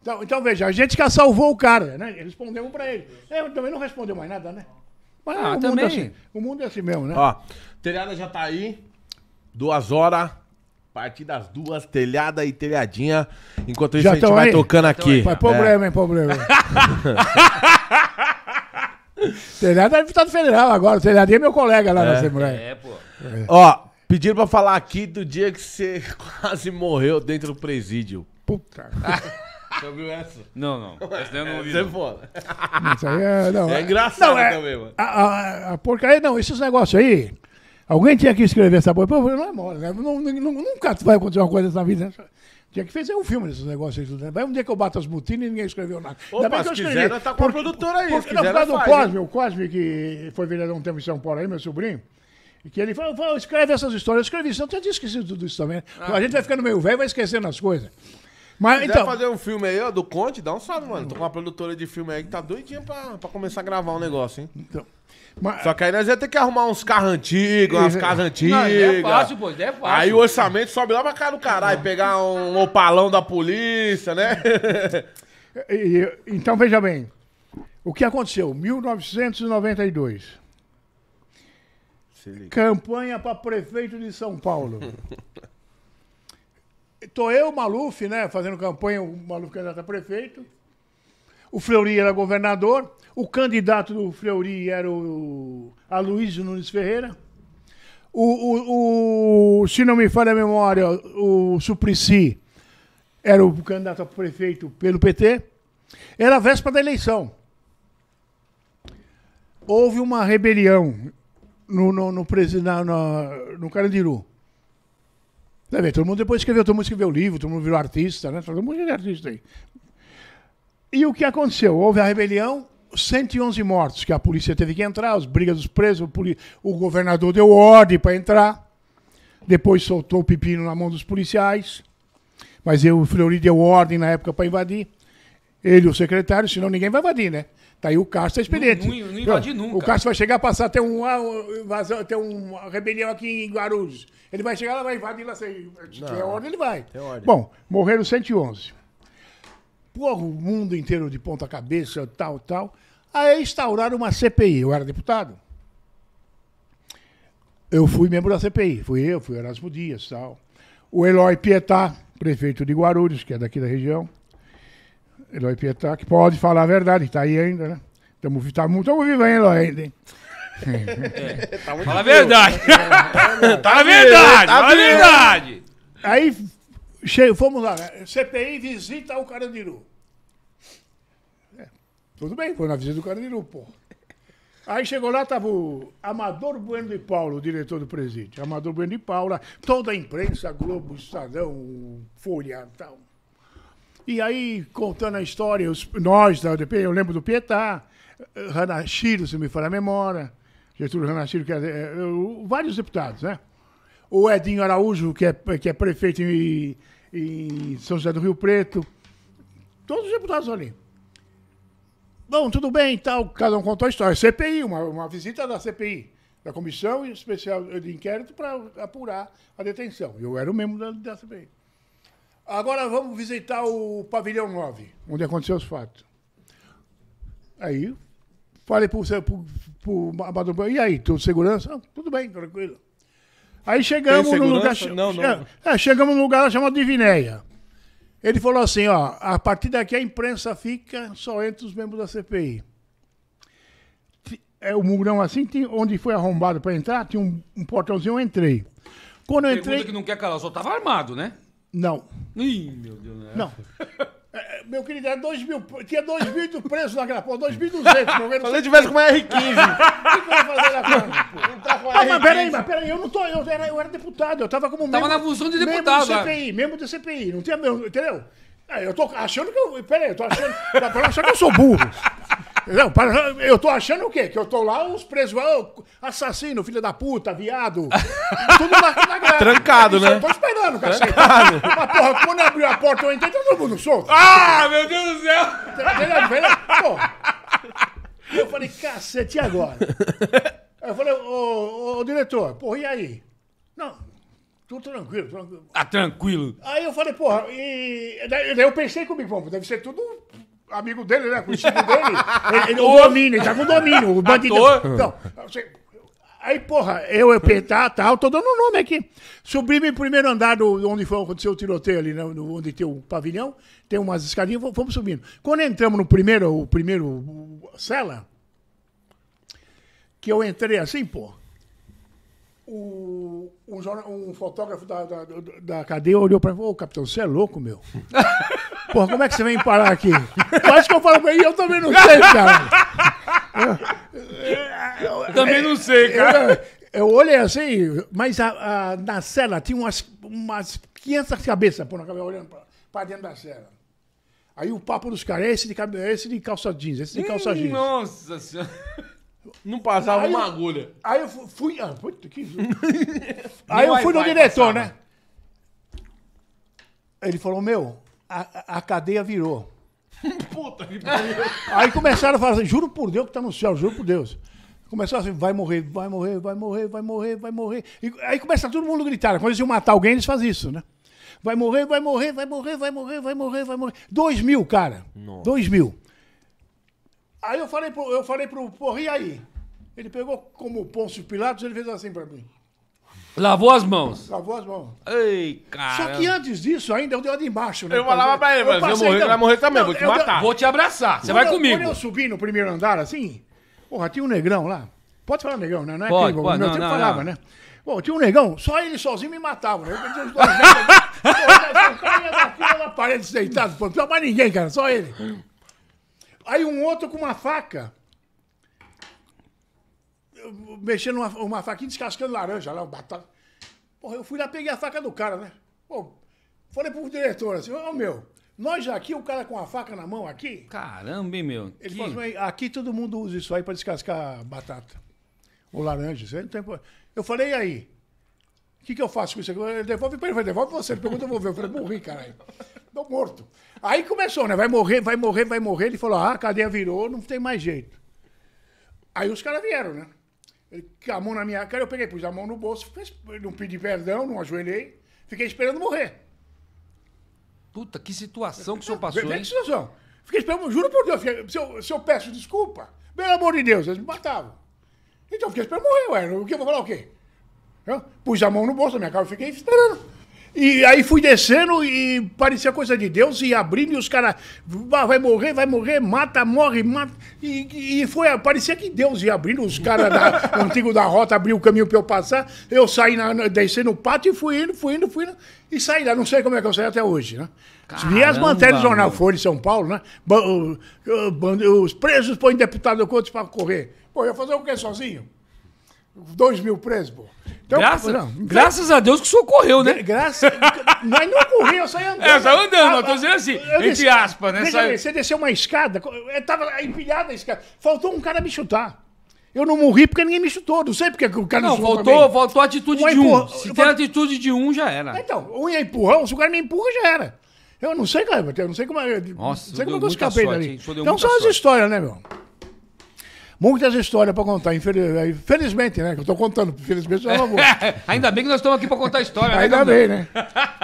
então, então veja, a gente que salvou o cara, né? Respondemos pra ele. É, ele também não respondeu mais nada, né? Mas Ah, o também. Mundo é assim, o mundo é assim mesmo, né? Ó, telhada já tá aí. Duas horas. Partir das duas, telhada e telhadinha. Enquanto isso, Já a gente vai aí? tocando aqui. Mas problema, é. hein? Problema. Telhada é deputado federal agora. Telhadinha é meu colega lá na é. Assembleia. É, pô. Ó, Pediram pra falar aqui do dia que você quase morreu dentro do presídio. Puta. Você ouviu essa? Não, não. Essa daí eu não ouvi. Você é foda. Isso aí é. Não, é, é engraçado não, é, também, mano. A, a, a porcaria, não, esses negócios aí. Alguém tinha que escrever essa porra. Pô, não é mole, né? Não, não, nunca vai acontecer uma coisa dessa vida. Né? Tinha que fazer é um filme desses negócios aí. Né? Vai um dia que eu bato as botinas e ninguém escreveu nada. Opa, Ainda bem que eu escrevi. Quiser, tá com a produtora aí. Porque, na por do Cosme, o Cosme que foi vereador um tempo em São Paulo aí, meu sobrinho. E que ele falou, fala, escreve essas histórias. Eu escrevi isso, eu tinha esquecido tudo isso também. Ah, a gente vai ficando meio velho e vai esquecendo as coisas. Mas, então... fazer um filme aí, ó, do Conte, dá um salve, mano. Tô com uma produtora de filme aí que tá doidinha pra, pra começar a gravar um negócio, hein? Então... Mas... Só que aí nós ia ter que arrumar uns carros antigos, umas é. casas antigas. Não, é fácil, pô, é fácil. Aí o orçamento sobe lá pra cara do caralho, pegar um opalão da polícia, né? então veja bem, o que aconteceu? 1992. Campanha para prefeito de São Paulo. Tô eu, Maluf, né, fazendo campanha, o Maluf candidato tá a prefeito. O Fleury era governador. O candidato do Fleury era o Aloysio Nunes Ferreira. O, o, o, se não me falha a memória, o Suplicy era o candidato a prefeito pelo PT. Era a véspera da eleição. Houve uma rebelião no, no, no, na, no, no Carandiru. ver todo mundo depois escreveu, todo mundo escreveu livro, todo mundo virou artista, né? Todo mundo é artista aí. E o que aconteceu? Houve a rebelião, 111 mortos, que a polícia teve que entrar, as brigas dos presos, o, poli... o governador deu ordem para entrar, depois soltou o pepino na mão dos policiais, mas eu, o Fleury deu ordem na época para invadir, ele o secretário, senão ninguém vai invadir, né? Tá aí o Castro é experiente. Não, não, não invade nunca. O Castro vai chegar a passar até um, até uma rebelião aqui em Guarulhos. Ele vai chegar lá, vai invadir lá. Se tiver é ordem, ele vai. É ordem. Bom, morreram 111. Porra, o mundo inteiro de ponta cabeça, tal, tal. Aí instauraram uma CPI. Eu era deputado. Eu fui membro da CPI. Fui eu, fui Erasmo Dias, tal. O Eloy Pietá, prefeito de Guarulhos, que é daqui da região. Eloy Pietá, que pode falar a verdade, que está aí ainda, né? Estamos tá, tamo vivos ainda, ainda, hein? É. Tá, tá, tá fala a verdade. tá a verdade, tá a verdade. Aí, cheio, fomos lá. Né? CPI visita o Carandiru. É, tudo bem, foi na visita do Carandiru, pô. Aí chegou lá, tava o Amador Bueno de Paula, o diretor do presídio. Amador Bueno de Paula, toda a imprensa, Globo, Estadão, Folha e tal. E aí, contando a história, os, nós da UDP, eu lembro do Pietá, eh, Ranachiro, se me for a memória, Getúlio Ranachiro, que é, é, é vários deputados, né? O Edinho Araújo, que é, que é prefeito em, em São José do Rio Preto. Todos os deputados ali. Bom, tudo bem tal. Cada um contou a história. CPI, uma, uma visita da CPI, da Comissão Especial de Inquérito, para apurar a detenção. Eu era o membro da, da CPI. Agora vamos visitar o pavilhão 9, onde aconteceu os fatos. Aí, falei pro, pro, pro Amador, e aí, tudo segurança? Ah, tudo bem, tranquilo. Aí chegamos no lugar. Não, não. É, chegamos num lugar chamado de Ele falou assim: ó, a partir daqui a imprensa fica só entre os membros da CPI. É, o murão assim, tem onde foi arrombado para entrar, tinha um, um portãozinho, eu entrei. Quando eu entrei. Pergunta que não quer calar, só tava armado, né? Não. Ih, meu Deus. Né? Não. É, é, meu querido, era é 2 mil. Tinha é 2 mil do preço na grapa, 2.200. Se eu tivesse com uma R15. O que, que eu ia fazer na grapa? Entrar com a ah, r Não, mas peraí, mas peraí, eu não tô. Eu era, eu era deputado, eu tava como membro. Tava na função de deputado. Mesmo do CPI, membro do CPI. Não tinha. Entendeu? Ah, eu tô achando que eu. Peraí, eu tô achando. Pra não achar que eu sou burro. Não, para, eu tô achando o quê? Que eu tô lá, os presos, assassino, filho da puta, viado. Tudo na, na grade. Trancado, né? Eu tô esperando, cacete. Mas, porra, quando abriu a porta, eu entrei, todo mundo solto. Ah, meu Deus do céu! Porra. Eu falei, cacete, e agora? Eu falei, ô, ô, diretor, porra, e aí? Não, tudo tranquilo, tranquilo. Ah, tranquilo. Aí eu falei, porra, e. Daí eu pensei comigo, pô, deve ser tudo amigo dele, né? Conhecido dele. ele, ele, é o domínio, ele tá com domínio. O bandido. Então, você, aí, porra, eu, eu apertar tal, tá, tô dando o um nome aqui. Subimos em primeiro andar do, onde foi, aconteceu o tiroteio ali, né, no, onde tem o pavilhão, tem umas escadinhas, fomos subindo. Quando entramos no primeiro, o primeiro cela, que eu entrei assim, pô. O, um, um, fotógrafo da, da, da cadeia olhou pra mim e falou: Ô, capitão, você é louco, meu. Pô, como é que você vem parar aqui? Eu acho que eu falo pra ele, eu também não sei, cara. Eu também não sei, cara. Eu, é, é, eu olhei assim, mas a, a, na cela tinha umas, umas 500 cabeças, pô, na cabeça, olhando pra, pra dentro da cela. Aí o papo dos caras é esse de, esse de calça jeans, esse de calça jeans. Nossa senhora. Não passava aí, uma agulha. Aí eu fui. Ah, puta, que... aí eu fui no diretor, passava. né? Ele falou: Meu, a, cadeia virou. Puta que pariu. Aí começaram a falar assim, juro por Deus que tá no céu, juro por Deus. começaram assim, vai morrer, vai morrer, vai morrer, vai morrer, vai morrer. E aí começa todo mundo gritar. Né? Quando eles iam matar alguém, eles fazem isso, né? Vai morrer, vai morrer, vai morrer, vai morrer, vai morrer, vai morrer. Dois mil, cara. Nossa. Dois mil. Aí eu falei pro, eu falei pro porra, e aí? Ele pegou como Pôncio Pilatos, ele fez assim pra mim. Lavou as mãos. Lavou as mãos. Ei, cara. Só que antes disso, ainda eu dei uma de embaixo, né? Eu falava pra ele, mas eu, eu morrer, então, vai morrer também, não, vou te eu, matar. Vou te abraçar, você vai eu, comigo. Quando eu subi no primeiro andar, assim, porra, tinha um negrão lá. Pode falar negão, né? Não é pode, pode, Meu não, não, falava, não. né? Pô, tinha um negão, só ele sozinho me matava. Né? Eu os dois caras na parede deitado, pô, não tinha mais ninguém, cara, só ele. Aí um outro com uma faca mexendo uma, uma faquinha descascando laranja lá, um batata. Porra, eu fui lá, peguei a faca do cara, né? Pô, falei pro diretor assim, ô oh, meu, nós aqui, o cara com a faca na mão aqui. Caramba, hein, meu? Ele que... falou assim, aqui todo mundo usa isso aí pra descascar batata. Ou laranja, isso não tem Eu falei, e aí? O que, que eu faço com isso aqui? Ele devolve pra ele, vai, devolve você. Ele pergunta, eu vou ver. Eu falei, morri, caralho. Tô morto. Aí começou, né? Vai morrer, vai morrer, vai morrer. Ele falou, ah, a cadeia virou, não tem mais jeito. Aí os caras vieram, né? Ele com a mão na minha cara, eu peguei, pus a mão no bolso, fez, não pedi perdão, não ajoelhei, fiquei esperando morrer. Puta, que situação que o senhor passou, vê, que situação. Fiquei esperando, juro por Deus, fiquei, se, eu, se eu peço desculpa, pelo amor de Deus, eles me matavam. Então, fiquei esperando morrer, ué, o que eu vou falar o quê? Eu pus a mão no bolso da minha cara, eu fiquei esperando. E aí fui descendo e parecia coisa de Deus, e abrindo, e os caras vai morrer, vai morrer, mata, morre, mata. E, e foi, parecia que Deus ia abrindo, os caras da antigo da rota abriu o caminho para eu passar. Eu saí na, desci no pátio e fui indo, fui indo, fui indo. E saí lá, não sei como é que eu saí até hoje, né? Vi as matérias do Jornal Folha de São Paulo, né? Os presos põem deputado contra para correr. Pô, eu ia fazer o quê sozinho? dois mil presos, pô. Então, graças, não, graças a Deus que socorreu, né? Graças. mas não ocorreu eu saí andando. É, saiu andando, eu ah, tô dizendo assim, entre desci, aspas, né? Saiu... você desceu uma escada, eu tava empilhada a escada. Faltou um cara me chutar. Eu não morri porque ninguém me chutou. Não sei porque o cara não, não faltou, faltou a atitude um de empurra... um. Se ter tem a atitude de um, já era. Então, um ia é empurrão, se o cara me empurra, já era. Eu não sei, cara, é, eu não sei como, é, Nossa, não sei como eu escapei dali. Então são as histórias, né, meu? muitas histórias para contar. Infelizmente, né? Que eu estou contando. Infelizmente, eu não Ainda bem que nós estamos aqui para contar história. né, Ainda bem, né?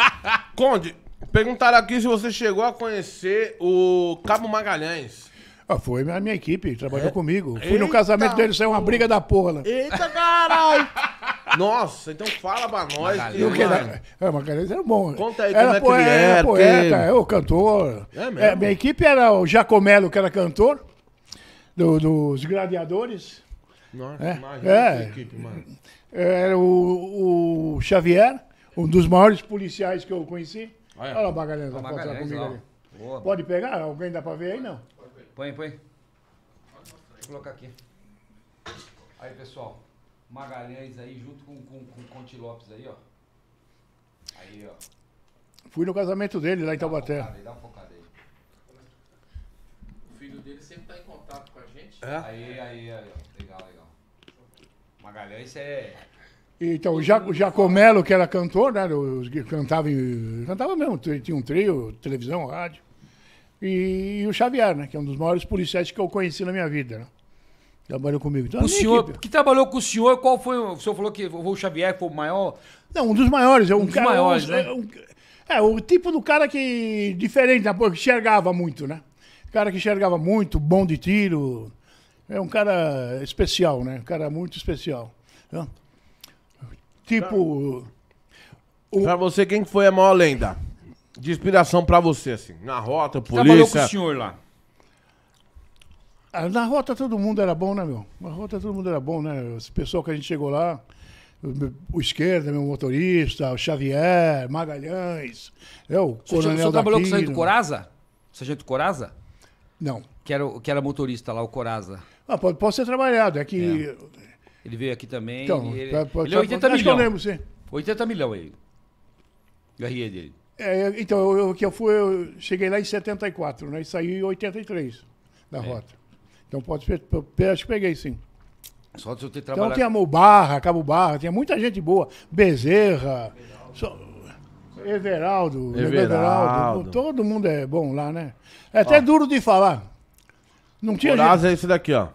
Conde, perguntaram aqui se você chegou a conhecer o Cabo Magalhães. Ah, foi a minha equipe, trabalhou é? comigo. Fui no casamento dele, saiu uma briga da porra lá. Eita, caralho! Nossa, então fala pra nós. Magalhães. o que era? É, Magalhães era bom. Né? Conta aí era como é que ele era, era, é, poeta, porque- é, o cantor. É mesmo? É, minha equipe era o Jacomelo, que era cantor do, dos gladiadores. Nossa, é. imagina é. equipe, mano. É, era o, o, Xavier, um dos maiores policiais que eu conheci. Olha, Olha o Magalhães, tá Magalhães comigo ó. ali. Boa, Pode pegar? Alguém dá pra ver aí, não? Põe, põe. Vou colocar aqui. Aí, pessoal. Magalhães aí, junto com, com, com o Conte Lopes aí, ó. Aí, ó. Fui no casamento dele lá em Taubaté. Dá dá uma focada aí. O filho dele sempre tá em contato é? Aí, aí, aí, legal, legal. Magalhães é. Então, o, Jacomelo, que era cantor, né? Os, cantava, cantava mesmo, tinha um trio, televisão, rádio. E, e, o Xavier, né? Que é um dos maiores policiais que eu conheci na minha vida, né? Trabalhou comigo. Então, o senhor, equipe. que trabalhou com o senhor, qual foi? O senhor falou que o Xavier foi o maior? Não, um dos maiores. É um, um dos cara, maiores, um, né? É um, é, o tipo do cara que, diferente, né, que enxergava muito, né? Cara que enxergava muito, bom de tiro, é um cara especial, né? Um cara muito especial. Né? Tipo. Pra, o... pra você, quem foi a maior lenda? De inspiração pra você, assim. Na rota, polícia. Trabalhou com o senhor lá. Ah, na rota todo mundo era bom, né, meu? Na rota todo mundo era bom, né? Esse pessoal que a gente chegou lá, o, o esquerda, meu motorista, o Xavier, Magalhães, eu, né? o coronel O senhor trabalhou com o sargento Coraza? O sargento Coraza? Não. Que era, que era motorista lá, o Coraza. Ah, pode, pode ser trabalhado. É que. É. Ele veio aqui também. Então, ele, pra, tá, pra, ele é 80 Lembro, sim. 80 milhões ele. O dele. É, é, então, eu, eu, que eu fui, eu cheguei lá em 74, né? E saí em 83 da é. rota. Então pode ser, acho que peguei sim. Só de eu ter então, trabalhado. Então tinha Mubarra, Cabo Barra, tinha muita gente boa. Bezerra, Everaldo, Everaldo, Everaldo. Everaldo, todo mundo é bom lá, né? É até Ó. duro de falar. Não tinha Coraz jeito. é esse daqui, ó.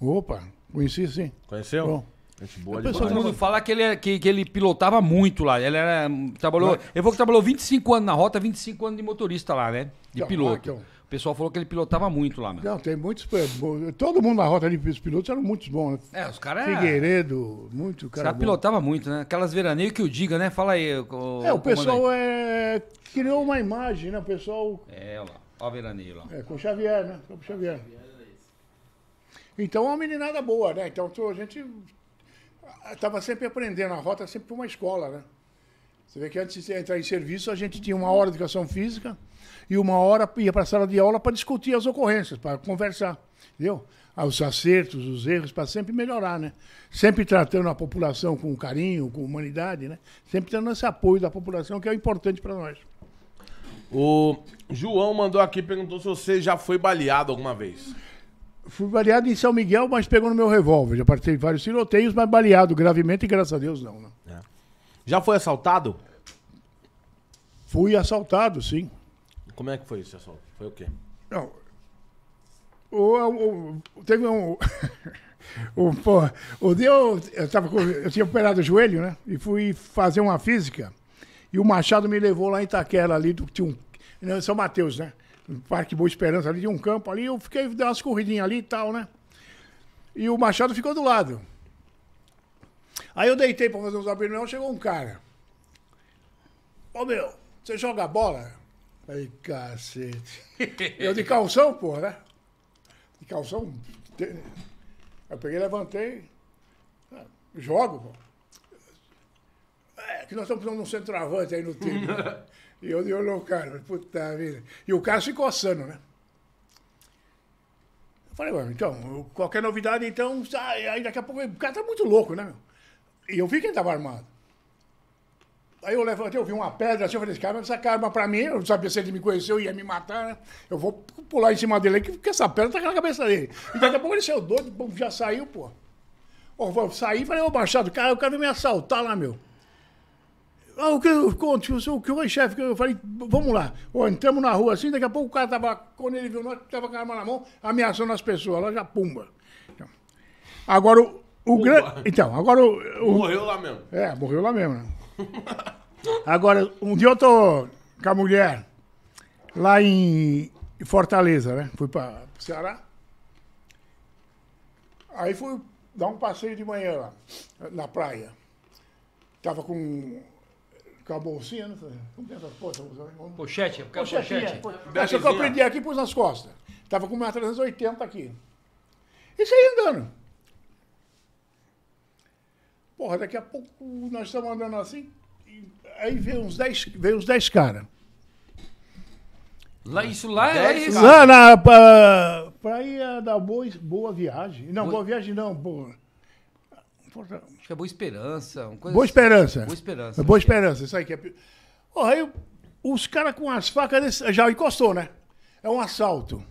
Opa, conheci sim. Conheceu? Bom. Gente boa Todo mundo fala que ele, é- que, que ele pilotava muito lá. Ele era, hum, trabalhou, vou falou que trabalhou 25 anos na rota, 25 anos de motorista lá, né? De piloto. então. O pessoal falou que ele pilotava muito lá, meu. Não, tem muitos. Todo mundo na rota ali, os pilotos eram muitos bons, né? É, os caras... É- Figueiredo, muito Os cara. caras pilotavam muito, né? Aquelas veraneias que eu diga, né? Fala aí. É, o pessoal é, criou uma imagem, né? O pessoal É, olha lá. Avelanilo. É, com o Xavier, né? Com o Xavier. Então é uma meninada boa, né? Então a gente estava ah, sempre aprendendo, a rota sempre foi uma escola, né? Você vê que antes de entrar em serviço, a gente tinha uma hora de educação física e uma hora ia para a sala de aula para discutir as ocorrências, para conversar, entendeu? Ah, os acertos, os erros, para sempre melhorar, né? Sempre tratando a população com carinho, com humanidade, né? Sempre tendo esse apoio da população, que é importante para nós. O João mandou aqui, perguntou se você já foi baleado alguma vez. Fui baleado em São Miguel, mas pegou no meu revólver. Já participei vários tiroteios, mas baleado gravemente e graças a Deus não. É. Já foi assaltado? Fui assaltado, sim. Como é que foi esse assalto? Foi o quê? Não. O, o, teve um. o, pô, o deu. eu, eu, eu tinha operado o joelho, né? E fui fazer uma física. E o Machado me levou lá em Itaquera, ali, do, tinha um. Não, né, São Mateus, né? No Parque Boa Esperança, ali tinha um campo ali. Eu fiquei, dei umas corridinhas ali e tal, né? E o Machado ficou do lado. Aí eu deitei pra fazer uns abdominal, chegou um cara. Ô meu, você joga bola? Aí, cacete. Eu de calção, pô, né? De calção. Eu peguei, levantei. Ah, jogo, pô é, que nós estamos precisando de um centroavante aí no time. Né? e eu, eu olhou o cara, puta vida. E o cara se coçando, né? Eu falei, mano, então, qualquer novidade, então, sai, aí daqui a pouco. O cara tá muito louco, né, meu? E eu vi que ele tava armado. Aí eu levantei, eu vi uma pedra assim, eu falei, cara, essa arma pra mim, eu não sabia se ele me conheceu, ia me matar, né? Eu vou pular em cima dele aqui, porque essa pedra tá na cabeça dele. E daqui a pouco ele saiu doido, bom, já saiu, pô. Eu saí e falei, ô Machado, cara, o cara veio me assaltar lá, meu. Ah, o que eu conto? O que foi, chefe? Eu falei, vamos lá. entramos na rua assim, daqui a pouco o cara tava, quando ele viu nós, tava com a arma na mão, ameaçando as pessoas. Lá já pumba. Então, agora o, o grande. Então, agora o, o, Morreu lá mesmo. É, morreu lá mesmo. Né? agora, um dia eu tô com a mulher lá em Fortaleza, né? Fui pra Ceará. Aí fui dar um passeio de manhã lá, na praia. Tava com com a bolsinha, não né? falei, como tem essas coisas? Pochete, eu pochete. pochete. pochete. que eu aprendi aqui e pus nas costas. Estava com uma 380 aqui. E saí andando. Porra, daqui a pouco nós estamos andando assim, aí veio uns 10, veio uns 10 caras. Lá, isso lá é isso? Lá na. Pra, ah, pra ir da boa, boa Viagem. Não, Boa, boa Viagem não, boa. Fortaleza. Acho que é Boa Esperança. Uma coisa Boa assim. Esperança. Boa Esperança. É né? Boa Esperança, isso aí que é. Oh, aí os caras com as facas desse, já encostou, né? É um assalto.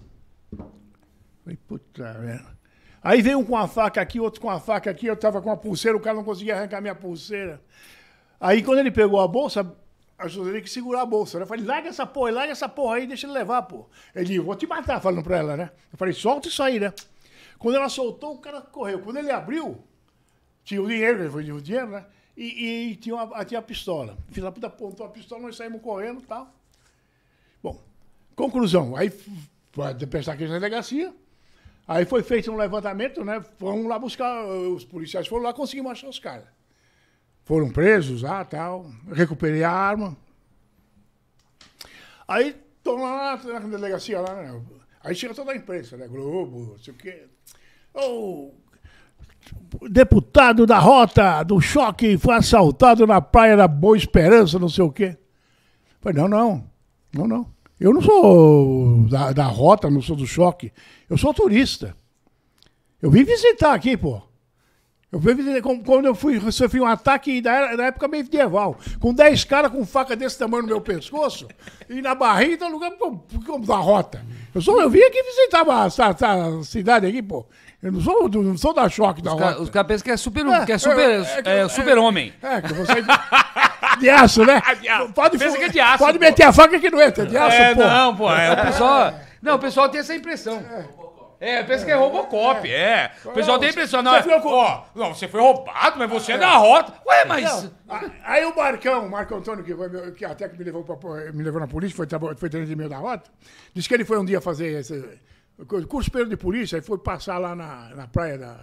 Falei, puta merda. Aí veio um com a faca aqui, outro com a faca aqui, eu tava com a pulseira, o cara não conseguia arrancar minha pulseira. Aí quando ele pegou a bolsa, a Joseli que segurar a bolsa. Né? Eu falei, larga essa porra, larga essa porra aí, deixa ele levar, pô. Ele, vou te matar, falando pra ela, né? Eu falei, solta isso aí, né? Quando ela soltou, o cara correu. Quando ele abriu, tinha o dinheiro, ele foi o dinheiro, né? E, e tinha, uma, tinha a pistola. Fiz puta, apontou a pistola, nós saímos correndo e tal. Bom, conclusão. Aí, foi pensar que na delegacia, aí foi feito um levantamento, né? Fomos lá buscar, os policiais foram lá, conseguimos achar os caras. Foram presos lá tal. Recuperei a arma. Aí estão lá na delegacia lá, né? Aí chega toda a imprensa, né? Globo, não sei o quê. Ô, oh, deputado da rota do choque foi assaltado na praia da Boa Esperança, não sei o quê. Falei, não, não, não, não. Eu não sou da, da rota, não sou do choque. Eu sou turista. Eu vim visitar aqui, pô. Eu vim visitar, quando eu fui, sofri um ataque da, da época medieval, com 10 caras com faca desse tamanho no meu pescoço e na barriga, no lugar como, da rota. Eu, sou, eu vim aqui visitar essa, essa cidade aqui, pô. Eu não sou, não sou da choque os da ca, Os caras pensam que é super, é, que é, é super, é, é, é super homem. É, é, que você é de aço, né? Ah, de aço. Pode, Pensa que é de aço, pode pô. meter a faca que não entra, de aço, é, pô. Não, pô, é, o pessoal, não, o pessoal tem essa impressão. É, pensa que é Robocop, é. O pessoal tem a impressão, não, você, com... ó, não, você foi roubado, mas você é, da rota. Ué, mas... Não, aí o Marcão, o Marco Antônio, que, foi meu, que até que me levou, pra, me levou na polícia, foi, foi de meu da rota, disse que ele foi um dia fazer esse curso superior de polícia, aí foi passar lá na, na praia da.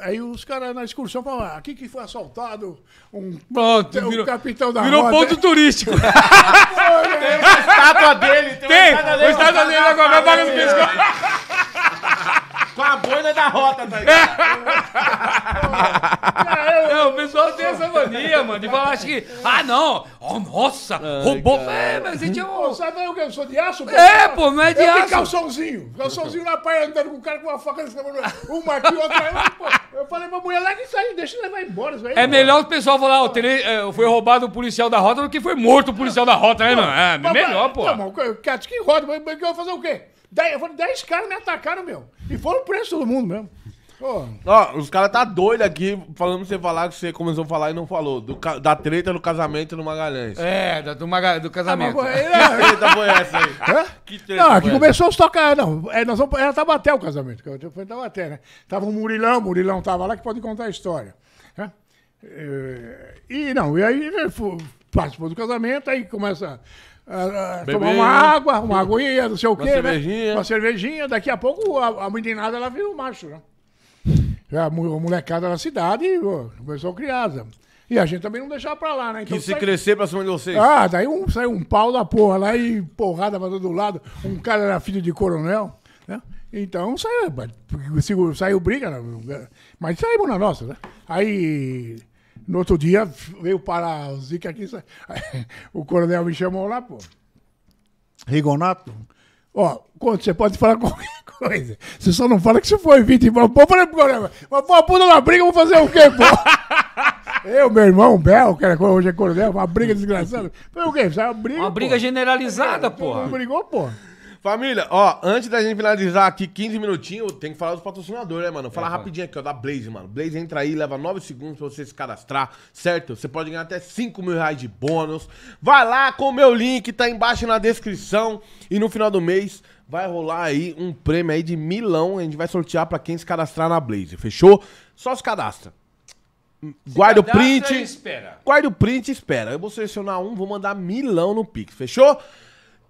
Aí os caras na excursão falaram: ah, aqui que foi assaltado um, Pronto, um virou, capitão da Virou roda. ponto turístico. tem uma estátua dele, tem, tem uma estátua dele. Tem, uma estátua dele agora, vai pagar no pescoço com a boina da rota, tá ligado? é, o pessoal tem essa mania, mano, de falar acho que, ah, não, oh, nossa, Ai, roubou. Cara. É, mas a gente é um. sabe o que? Eu sou de aço? Pô? É, pô, mas é de eu aço. Eu calçãozinho, calçãozinho na praia andando com o cara com uma faca nesse cabelo, uma aqui, outra pô. Eu falei pra mulher, leva isso aí deixa ele levar embora. é melhor o pessoal falar, oh, terei, é, foi roubado o policial da rota do que foi morto o policial da rota, né, mano? É, melhor, pô. Não, mano, que rota, mas eu vou fazer o quê? Dez, caras me atacaram, meu. E foram presos todo mundo mesmo. Ó, os caras tá doido aqui falando você falar que você começou a falar e não falou. Do, da treta no casamento no Magalhães. É, do, Maga, do casamento. Ah, mas, é, que treta foi essa aí? Hã? Que treta não, aqui começou a tocar. Não, é, nós vamos, era é, Tabaté o casamento. Foi Tabaté, né? Tava o Murilão, o Murilão tava lá que pode contar a história. Né? É, e não, e aí né, participou do casamento, aí começa Uh, tomar uma água, uma aguinha, não sei o quê. Uma né? cervejinha. Né? Uma cervejinha. Daqui a pouco a, a meninada ela vira um macho, né? A molecada da cidade pô, começou criada. E a gente também não deixava pra lá, né? Então, que se sai... crescer pra cima de vocês. Ah, daí um, saiu um pau da porra lá e porrada pra todo lado. Um cara era filho de coronel, né? Então saiu, saiu briga, né? mas saímos é na nossa, né? Aí no outro dia veio parar o Zica aqui, o coronel me chamou lá, pô. Rigonato, ó, conto, você pode falar qualquer coisa. Você só não fala que você foi vítima. Pô, falei pro coronel, mas pô, a puta na briga, vou fazer o quê, pô? eu, meu irmão, Bel, que era, hoje é coronel, uma briga desgraçada. Foi o quê? Uma briga, uma briga generalizada, pô. Não brigou, pô. Família, ó, antes da gente finalizar aqui, 15 minutinhos, tem que falar dos patrocinadores, né, mano? Falar é, rapidinho aqui, ó, da Blaze, mano. Blaze entra aí, leva 9 segundos pra você se cadastrar, certo? Você pode ganhar até 5 mil reais de bônus. Vai lá com o meu link, tá embaixo na descrição. E no final do mês vai rolar aí um prêmio aí de milão. A gente vai sortear pra quem se cadastrar na Blaze, fechou? Só se cadastra. guarda o print. Espera. Guarda o print e espera. Eu vou selecionar um, vou mandar milão no Pix, fechou?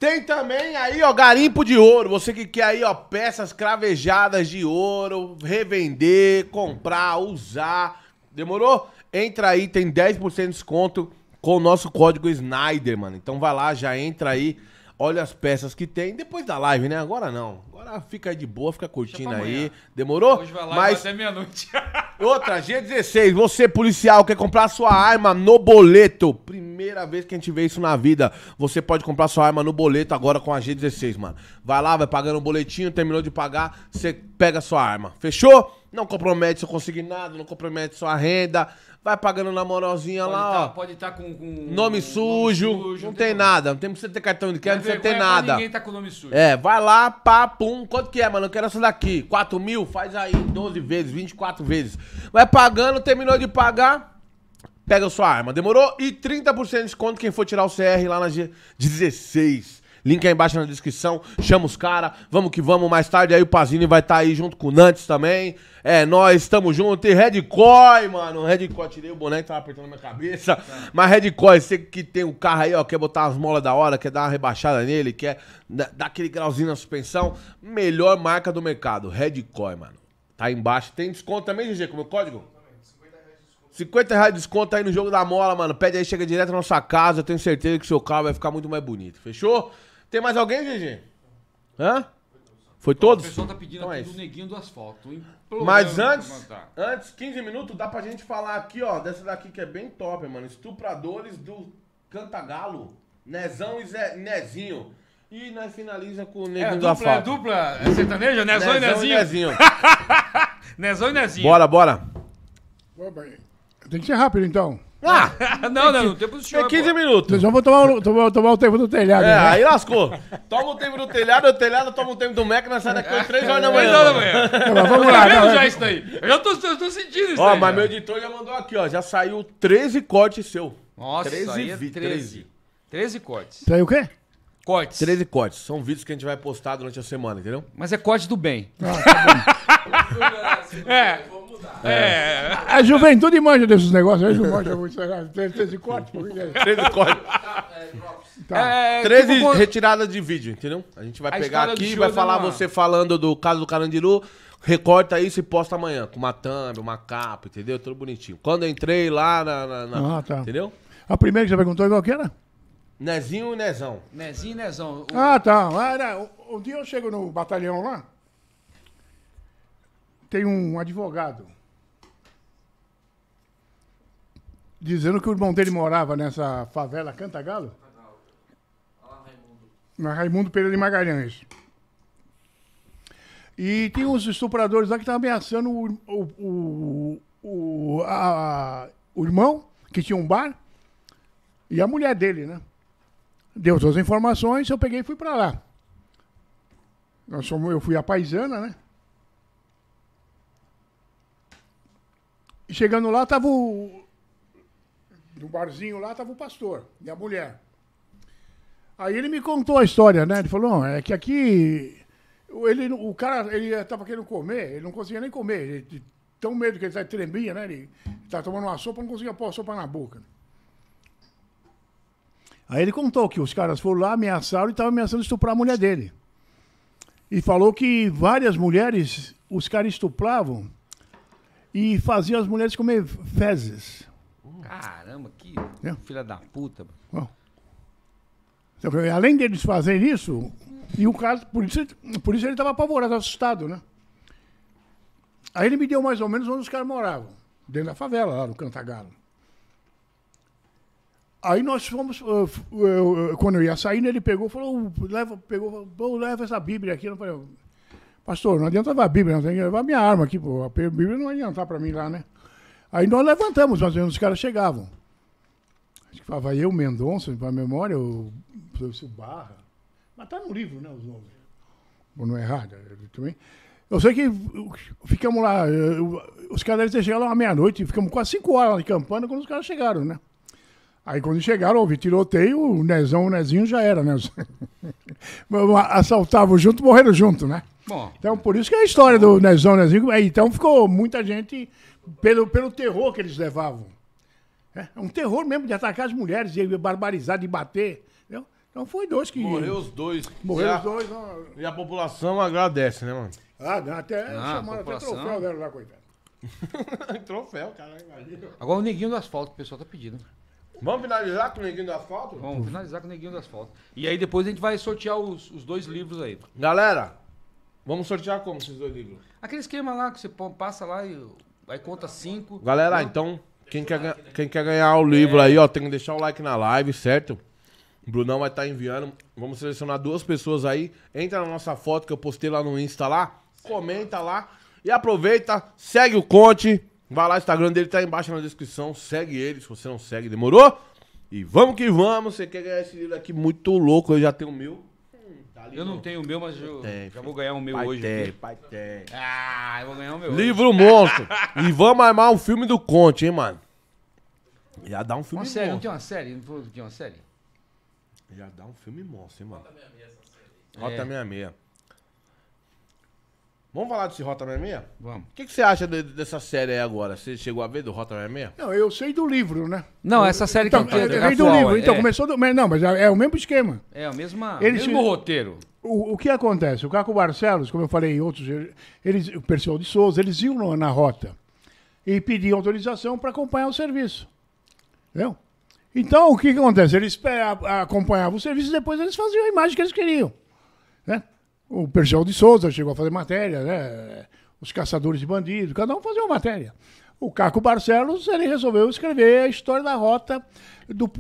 Tem também aí, ó, garimpo de ouro. Você que quer aí, ó, peças cravejadas de ouro, revender, comprar, usar. Demorou? Entra aí, tem 10% de desconto com o nosso código Snyder, mano. Então vai lá, já entra aí olha as peças que tem depois da live, né? Agora não. Agora fica de boa, fica curtindo aí. Demorou? Hoje vai lá Mas... até meia-noite. Outra, G16. Você, policial, quer comprar sua arma no boleto. Primeira vez que a gente vê isso na vida. Você pode comprar sua arma no boleto agora com a G16, mano. Vai lá, vai pagando o boletinho, terminou de pagar, você pega sua arma. Fechou? Não compromete seu consignado, não compromete sua renda vai pagando na moralzinha pode lá, tá, ó. Pode estar tá com, com, Nome sujo. Nome não, não, tem, tem nada. Não tem você ter cartão de é crédito, não tem nada. Ninguém tá com nome sujo. É, vai lá, pá, pum. Quanto que é, mano? Eu quero essa daqui. 4 mil? Faz aí 12 vezes, 24 vezes. Vai pagando, terminou de pagar pega a sua arma. Demorou? E 30% de desconto quem for tirar o CR lá na G16. Link aí embaixo na descrição. Chama os cara, vamos que vamos. Mais tarde aí o Pazini vai estar tá aí junto com o Nantes também. É, nós estamos junto. E Redcoy, mano. Redcoy, tirei o boneco tava apertando minha cabeça. É. Mas Redcoy, você que tem o um carro aí, ó, quer botar as molas da hora, quer dar uma rebaixada nele, quer dar aquele grauzinho na suspensão. Melhor marca do mercado, Redcoy, mano. Tá aí embaixo. Tem desconto também, GG, com o meu código? 50 reais de desconto aí no jogo da mola, mano. Pede aí, chega direto na nossa casa. Eu tenho certeza que seu carro vai ficar muito mais bonito. Fechou? Tem mais alguém, Gigi? Hã? Foi todos? O pessoal tá pedindo então aqui é do neguinho do asfalto. Mas antes, antes, 15 minutos, dá pra gente falar aqui, ó, dessa daqui que é bem top, mano. Estupradores do Cantagalo. Nezão e Zé, Nezinho. E nós finaliza com o Neguinho é, do dupla, asfalto. É dupla, é sertaneja? Nezão, Nezão e Nezinho. E Nezinho. Nezão e Nezinho. Bora, bora. Tem que ser rápido, então. Ah! não, não, não, tempo do senhor. É 15 pô. minutos. Eu já vou tomar, o- tomar, tomar o tempo do telhado. É, né? aí lascou. Toma o tempo do telhado, o telhado toma o tempo do Mac, nós saímos daqui às 3 horas da manhã. 3 horas da manhã. manhã. Não, mas vamos lá. Tá vendo né? já isso daí? Eu já tô, tô sentindo isso Ó, daí. mas já. meu editor já mandou aqui, ó. Já saiu 13 cortes seu. Nossa, 13 aí é vi- 13. 13 cortes. Saiu o quê? Cortes. 13 cortes. São vídeos que a gente vai postar durante a semana, entendeu? Mas é corte do bem. Ah, tá é. É. A é. é juventude manja desses negócios. A não manjam muito. 13 cortes. 13 é cortes. Tá. 13 tipo, retiradas de vídeo, entendeu? A gente vai a pegar aqui, vai falar uma... você falando do caso do Carandiru, recorta isso e posta amanhã, com uma thumb, uma capa, entendeu? Tudo bonitinho. Quando eu entrei lá na. na, na ah, tá. Entendeu? A primeira que você perguntou qual que era? Nezinho e Nezão. Nezinho e Nezão. O... Ah, tá. Ah, um, um dia eu chego no batalhão lá, tem um advogado dizendo que o irmão dele morava nessa favela Cantagalo. Na Raimundo Pereira de Magalhães. E tinha uns estupradores lá que estavam ameaçando o, o, o, o, a, o irmão, que tinha um bar, e a mulher dele, né? deu todas as informações, eu peguei e fui para lá. Nós eu fui a paisana, né? E chegando lá, tava o. No barzinho lá, tava o pastor e a mulher. Aí ele me contou a história, né? Ele falou: é que aqui. Ele, o cara, ele tava querendo comer, ele não conseguia nem comer. Ele, tão medo que ele tá tremia, né? Ele tá tomando uma sopa, não conseguia pôr a sopa na boca. Aí ele contou que os caras foram lá, ameaçaram e estavam ameaçando estuprar a mulher dele. E falou que várias mulheres os caras estupravam e faziam as mulheres comer fezes. Caramba, que é. filha da puta. Além deles fazerem isso, e o cara, por isso, por isso ele estava apavorado, assustado, né? Aí ele me deu mais ou menos onde os caras moravam, dentro da favela, lá no Cantagalo. Aí nós fomos, eu, eh, eh, eh, quando eu ia saindo, ele pegou e falou, oh, leva, pegou, pô, leva essa Bíblia aqui. Eu falei, pastor, não adianta levar a Bíblia, não tem que levar minha arma aqui, pô. A Bíblia não adianta adiantar para mim lá, né? Aí nós levantamos, mas os caras chegavam. Acho que falava eu, Mendonça, para memória, o professor Barra. Mas tá no livro, né, os nomes. Ou não é errado, também. Eu sei que ficamos lá, os caras devem ter chegado lá meia-noite, ficamos quase cinco horas campana quando os caras chegaram, né? Aí quando chegaram, houve tiroteio, o Nezão, o Nezinho já era, né? Assaltavam junto, morreram junto, né? Bom. Então por isso que é a história bom. do Nezão, Nezinho. Aí, é, então ficou muita gente pelo, pelo terror que eles levavam. É, é um terror mesmo de atacar as mulheres, de barbarizar, de bater. Entendeu? Então foi dois que. Morreu os dois. Morreu os dois. Não... E a população agradece, né, mano? Ah, não, até ah, chamaram até troféu dela lá, coitado. troféu, caralho. Agora o neguinho do asfalto, o pessoal tá pedindo. Vamos finalizar com o Neguinho do Asfalto? Vamos finalizar com o Neguinho do Asfalto. E aí depois a gente vai sortear os, os dois livros aí. Galera, vamos sortear como esses dois livros? Aquele esquema lá que você passa lá e aí conta cinco. Galera, né? então, quem quer, like, né? quem quer ganhar o livro é. aí, ó, tem que deixar o like na live, certo? O Brunão vai estar tá enviando. Vamos selecionar duas pessoas aí. Entra na nossa foto que eu postei lá no Insta lá. Comenta lá. E aproveita, segue o Conte. Vai lá, o Instagram dele tá embaixo na descrição. Segue ele se você não segue, demorou? E vamos que vamos. Você quer ganhar esse livro aqui muito louco? Eu já tenho o meu. Tá eu não tenho o meu, mas eu tem, já vou ganhar o meu pai hoje. Tem, pai tem. Ah, eu vou ganhar o meu. Livro hoje. monstro. e vamos armar um filme do Conte, hein, mano? Já dá um filme uma monstro. não tem uma série? Não falou que tinha uma série? Já dá um filme monstro, hein, mano? Rota 66. Rota 66. Vamos falar desse Rota 66? Vamos. O que, que você acha de- dessa série aí agora? Você chegou a ver do Rota 66? Não, eu sei do livro, né? Não, essa série Então, que eu é, é, é do livro. Então, é, começou do. mas Não, mas é, é o mesmo esquema. É, o mesmo, Eles- mesmo roteiro. O, o que acontece? O Caco Barcelos, como eu falei em outros, eles, o Perseu de Souza, eles iam na rota e pediam autorização para acompanhar o serviço. Entendeu? Então, o que, que acontece? Eles pe- acompanhavam o serviço e depois eles faziam a imagem que eles queriam. Né? O Pergel de Souza chegou a fazer matéria, né? Os Caçadores de Bandidos, cada um fazia uma matéria. O Caco Barcelos, ele resolveu escrever a história da rota, do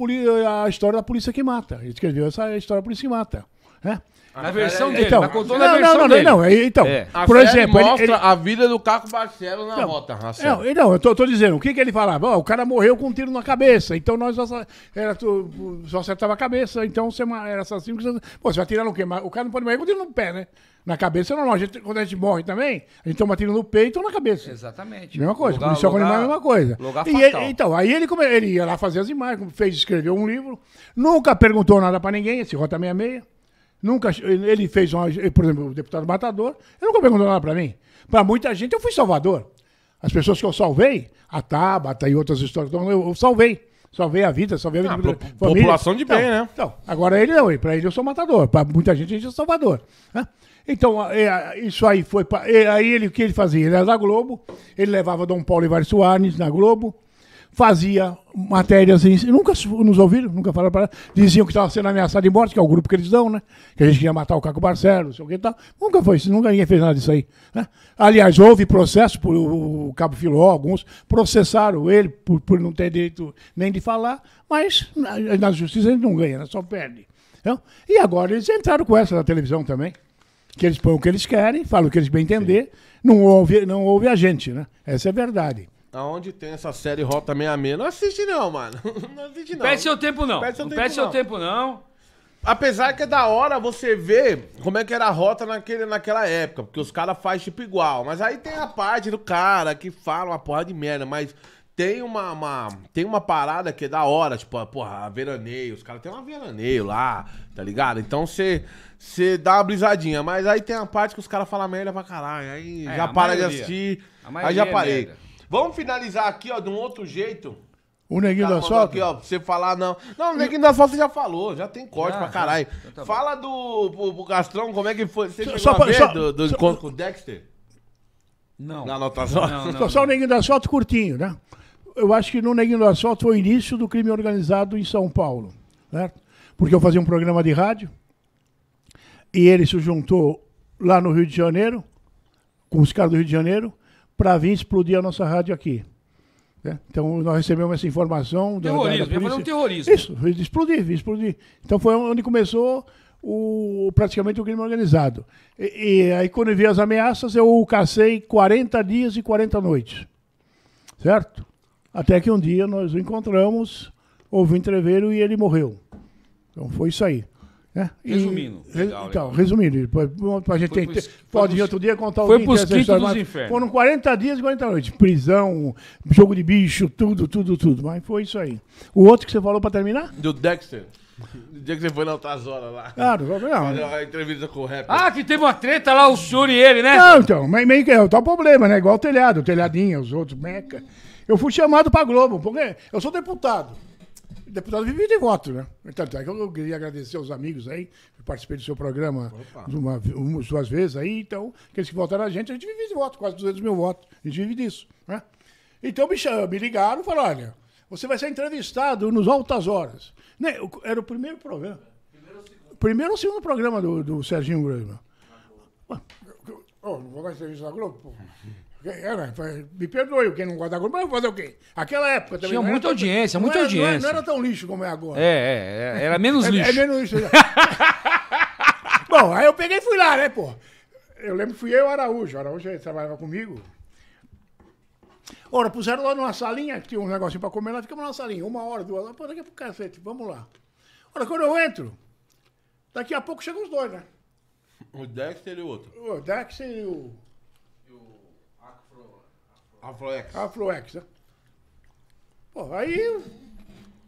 a história da polícia que mata. Ele escreveu essa história da polícia que mata, né? Na versão é, é, dele, então, tá contou na versão não, não, dele. Não, é, então, é. por a exemplo... mostra ele, a vida do Caco Barcelos na não, rota. Não, então eu tô, tô dizendo, o que que ele falava? Oh, o cara morreu com um tiro na cabeça, então nós só, era, só acertava a cabeça, então você era assassino... Pô, você vai tirar no quê? O cara não pode morrer com um tiro no pé, né? Na cabeça é normal. A gente, quando a gente morre também, a gente toma tiro no peito ou na cabeça. Exatamente. Mesma coisa. Lugar, policial lugar, animal é a mesma coisa. Lugar e ele, então, aí ele, ele ia lá fazer as imagens, fez, escreveu um livro, nunca perguntou nada pra ninguém, esse Rota 66. Nunca, ele fez, uma, por exemplo, o deputado Matador, ele nunca perguntou nada para mim. Para muita gente, eu fui Salvador. As pessoas que eu salvei, a Tabata e outras histórias, então, eu salvei. Salvei a vida, salvei a ah, vida. Ah, População de bem, então, né? Então, agora ele não, para ele eu sou matador, para muita gente a gente é salvador. Né? Então, é, isso aí foi. Pra, é, aí ele, o que ele fazia? Ele era da Globo, ele levava Dom Paulo e Soares na Globo, fazia matérias em. Nunca nos ouviram, nunca falaram para Diziam que estava sendo ameaçado de morte, que é o grupo que eles dão, né? Que a gente queria matar o Caco Barcelos, sei o que e tal. Nunca foi isso, nunca ninguém fez nada disso aí. Né? Aliás, houve processo por o Cabo Filó, alguns processaram ele por, por não ter direito nem de falar, mas na, na justiça ele não ganha, né? só perde. Então, e agora eles entraram com essa na televisão também que eles põem o que eles querem, falam o que eles bem entender, não ouve, não ouve a gente, né? Essa é a verdade. Aonde tem essa série Rota 66, não assiste não, mano. Não assiste não. Perde seu tempo não. Perde seu não tempo, perde seu não. tempo não. Apesar que é da hora você ver como é que era a rota naquele, naquela época, porque os caras fazem tipo igual. Mas aí tem a parte do cara que fala uma porra de merda, mas tem uma, uma, tem uma parada que é da hora, tipo, porra, veraneio, os caras tem uma veraneio lá, tá ligado? Então você você dá uma brisadinha, mas aí tem a parte que os caras falam merda pra caralho, aí é, já para maioria, de assistir, aí já parei. É Vamos finalizar aqui, ó, de um outro jeito. O neguinho tá da solta? Aqui, ó, você falar, não. Não, o neguinho da solta já falou, já tem corte ah, pra caralho. Então tá Fala do pro, pro Castrão, como é que foi. Você só, chegou só, do, do só, encontro com o Dexter? Não. Na nota só. Não, não, só não. o neguinho da solta curtinho, né? Eu acho que no neguinho da solta foi o início do crime organizado em São Paulo, certo? Porque eu fazia um programa de rádio e ele se juntou lá no Rio de Janeiro, com os caras do Rio de Janeiro, para vir explodir a nossa rádio aqui. Né? Então, nós recebemos essa informação. Terrorismo, da, da, um terrorismo. Isso, explodir, explodir. Então, foi onde começou o, praticamente o crime organizado. E, e aí, quando eu vi as ameaças, eu cacei 40 dias e 40 noites. Certo? Até que um dia nós o encontramos, houve um entreveiro e ele morreu. Então, foi isso aí. É? Então, né? Resumindo. E, legal, então, legal. resumindo, depois, a gente tem, pode outro dia contar foi o que essa história. Dos infernos. foram 40 dias e 40 noites. Prisão, jogo de bicho, tudo, tudo, tudo. Mas foi isso aí. O outro que você falou para terminar? Do Dexter. No dia que você foi na outras horas lá. Claro, não, não. não. A entrevista com o rapper. Ah, que teve uma treta lá, o senhor e ele, né? Não, então, meio que é o tal problema, né? Igual o telhado, o telhadinho, os outros, meca. Eu fui chamado pra Globo, porque eu sou deputado deputado vive de voto, né? então é que eu queria agradecer aos amigos aí, que participei do seu programa uma, uma, duas vezes aí, então, aqueles que votaram a gente, a gente vive de voto, quase 200 mil votos, a gente vive disso, né? Então me, cham, me ligaram e falaram, olha, você vai ser entrevistado nos altas horas. Né? Era o primeiro programa. Primeiro, primeiro ou segundo programa do, do Serginho Grosman. oh, não vou mais entrevista na Globo, pô. Era, é, é, me perdoe quem não gosta da Globo, mas fazer o quê? Aquela época também. Tinha muita audiência, muita não era, audiência. Não era, não era, tão lixo como é agora. É, é, é era menos lixo. É, é menos lixo. Né? Bom, aí eu peguei e fui lá, né, pô? Eu lembro que fui eu e o Araújo. O Araújo trabalhava comigo. Ora, puseram lá numa salinha, que tinha um negocinho pra comer lá, ficamos numa salinha, uma hora, duas horas. Pô, daqui a pouco, cacete, vamos lá. Ora, quando eu entro, daqui a pouco chegam os dois, né? O Dexter e o outro. O Dexter e o. Afroex. Afroex, né? Pô, aí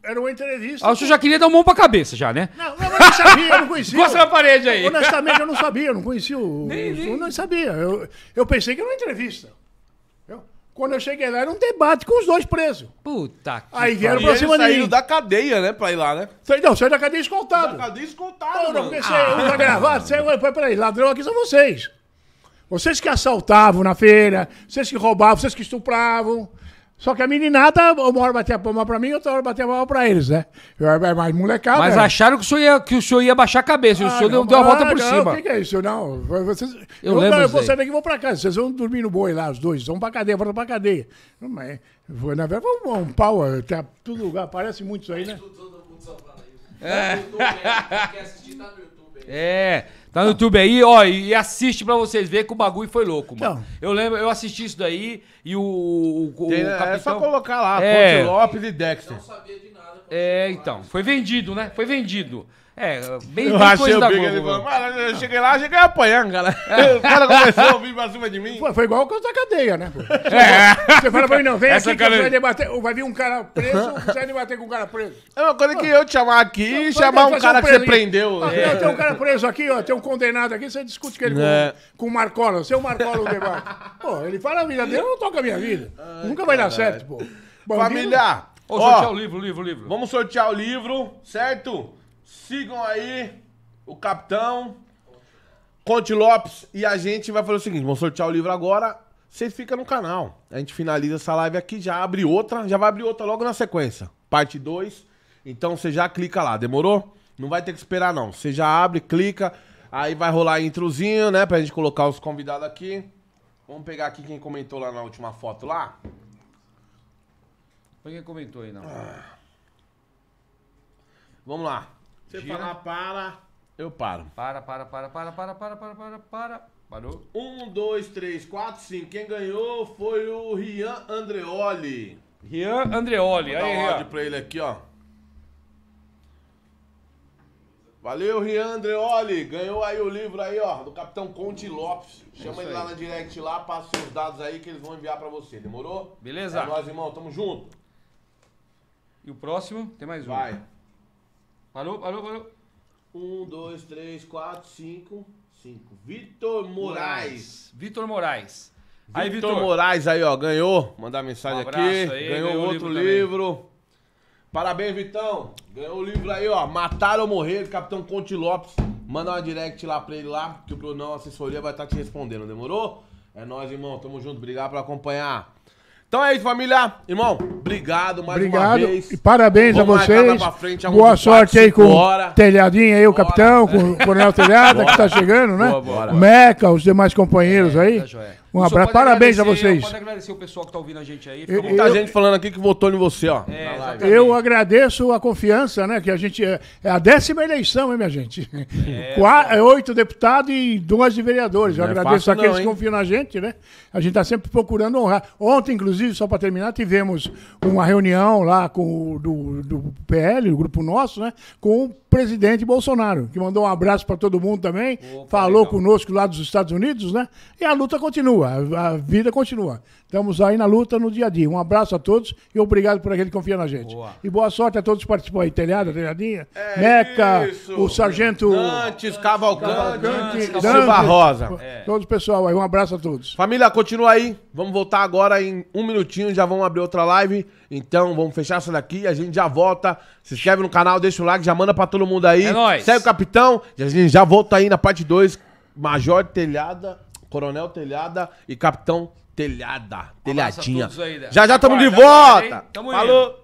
era uma entrevista. Ah, o senhor já queria dar um mão pra cabeça, já, né? Não, eu não sabia, eu não conhecia. Mostra na parede aí. Honestamente, eu não sabia, eu não conhecia o. Nem, o, nem. Eu não sabia. Eu, eu pensei que era uma entrevista. Eu, quando eu cheguei lá, era um debate com os dois presos. Puta que Aí vieram pra cima dele. saiu da cadeia, né, pra ir lá, né? Não, saíram da cadeia escoltado. Da cadeia escoltado, Não eu mano. pensei, eu ah. tá gravado, saiu, peraí, ladrão aqui são vocês. Vocês que assaltavam na feira, vocês que roubavam, vocês que estupravam. Só que a meninada, uma hora batia a palma pra mim, outra hora batia a palma pra eles, né? Eu era mais molecada. Mas acharam que o, senhor ia, que o senhor ia baixar a cabeça, ah, o senhor não, deu a volta por não, cima. Não, o que, que, é isso? Não, vocês, eu, eu lembro. Não, eu vou saber que vou pra casa, vocês vão dormir no boi lá, os dois, vão pra cadeia, volta pra cadeia. Mas, na verdade, vamos um pau, tá todo lugar, parece muito isso aí, né? É. É. Tá no YouTube aí, ó, e assiste pra vocês verem que o bagulho foi louco, mano. Não. Eu lembro, eu assisti isso daí e o. o, o Tem, capitão... É só colocar lá, é, Ponte Lopes e Dexter. Não sabia de nada. É, então. Foi vendido, né? Foi vendido. É, bem, eu bem coisa da Globo. Ele falou, eu cheguei lá, cheguei apanhando, cara. É. O cara começou a ouvir pra cima de mim. Pô, foi igual o caso da cadeia, né? Pô? É. Você fala pra mim, não, vem Essa aqui cara... que você vai debater. vai vir um cara preso, você vai debater com um cara preso. É uma coisa que eu te chamar aqui e chamar um cara que você prendeu. Ah, é. Tem um cara preso aqui, ó. Tem um condenado aqui, você discute com ele é. com, o Marcola. Seu é o Marcola o debate. pô, ele fala a vida dele, eu não toco a minha vida. Ai, Nunca vai dar certo, pô. Bandido... Família! sortear o livro, livro, livro. Vamos sortear o livro, certo? Sigam aí o capitão, Conte Lopes, e a gente vai fazer o seguinte: vamos sortear o livro agora. Vocês ficam no canal. A gente finaliza essa live aqui, já abre outra, já vai abrir outra logo na sequência. Parte 2. Então você já clica lá, demorou? Não vai ter que esperar, não. Você já abre, clica. Aí vai rolar introzinho, né? Pra gente colocar os convidados aqui. Vamos pegar aqui quem comentou lá na última foto lá. Foi quem comentou aí, não. Ah. Vamos lá. Você Gira. para. Eu paro. Para, para, para, para, para, para, para, para, para. Parou? Um, dois, três, quatro, cinco. Quem ganhou foi o Rian Andreoli. Rian Andreoli. Vou aí, dar um áudio pra ele aqui, ó. Valeu, Riandre. Olha, ganhou aí o livro aí, ó, do Capitão Conte Lopes. É Chama é ele lá na direct lá, passa os dados aí que eles vão enviar para você. Demorou? Beleza. É nós, irmão, tamo junto. E o próximo? Tem mais um. Vai. Parou, parou, parou. Um, dois, três, quatro, cinco. Cinco. Vitor Moraes. Vitor Moraes. Aí, Vitor Moraes aí, ó, ganhou. Mandar mensagem um aqui. Aí, ganhou, ganhou, outro livro. livro. Parabéns, Vitão. Ganhou o livro aí, ó. Matar ou Morrer, Capitão Conte Lopes. Manda uma direct lá pra ele lá, que o Brunão Assessoria vai estar tá te respondendo, demorou? É nóis, irmão. Tamo junto. Obrigado por acompanhar. Então é isso, família. Irmão, obrigado mais obrigado. uma vez. E parabéns Vamos a vocês. Frente, boa sorte aí com bora. o Telhadinho aí, o bora. capitão, com o Coronel Telhada, bora. que tá chegando, né? Boa, bora. O Meca, os demais companheiros é, aí. Tá joia. Um abraço, parabéns a vocês. Pode agradecer o pessoal que está ouvindo a gente aí. eu, muita eu, gente falando aqui que votou em você, ó. É, eu agradeço a confiança, né? Que a gente é, é a décima eleição, hein, minha gente? É, é oito deputados e duas de vereadores. Eu é agradeço a aqueles não, que confiam na gente, né? A gente está sempre procurando honrar. Ontem, inclusive, só para terminar, tivemos uma reunião lá com do, do PL, o grupo nosso, né? Com presidente Bolsonaro, que mandou um abraço para todo mundo também, Opa, falou legal. conosco lá dos Estados Unidos, né? E a luta continua, a, a vida continua. Estamos aí na luta no dia a dia. Um abraço a todos e obrigado por aquele que confia na gente. Boa. E boa sorte a todos que participam aí. Telhada, Telhadinha, é Meca, isso. o Sargento... Dantes, Cavalcante, Silva Rosa. É. Todo o pessoal aí. Um abraço a todos. Família, continua aí. Vamos voltar agora em um minutinho. Já vamos abrir outra live. Então, vamos fechar essa daqui. A gente já volta. Se inscreve no canal, deixa o like, já manda pra todo mundo aí. É nóis. Segue o capitão. E a gente já volta aí na parte 2. Major Telhada, Coronel Telhada e Capitão Telhada telhada, telhadinha. Né? Já já estamos de volta. Tamo Falou. Indo.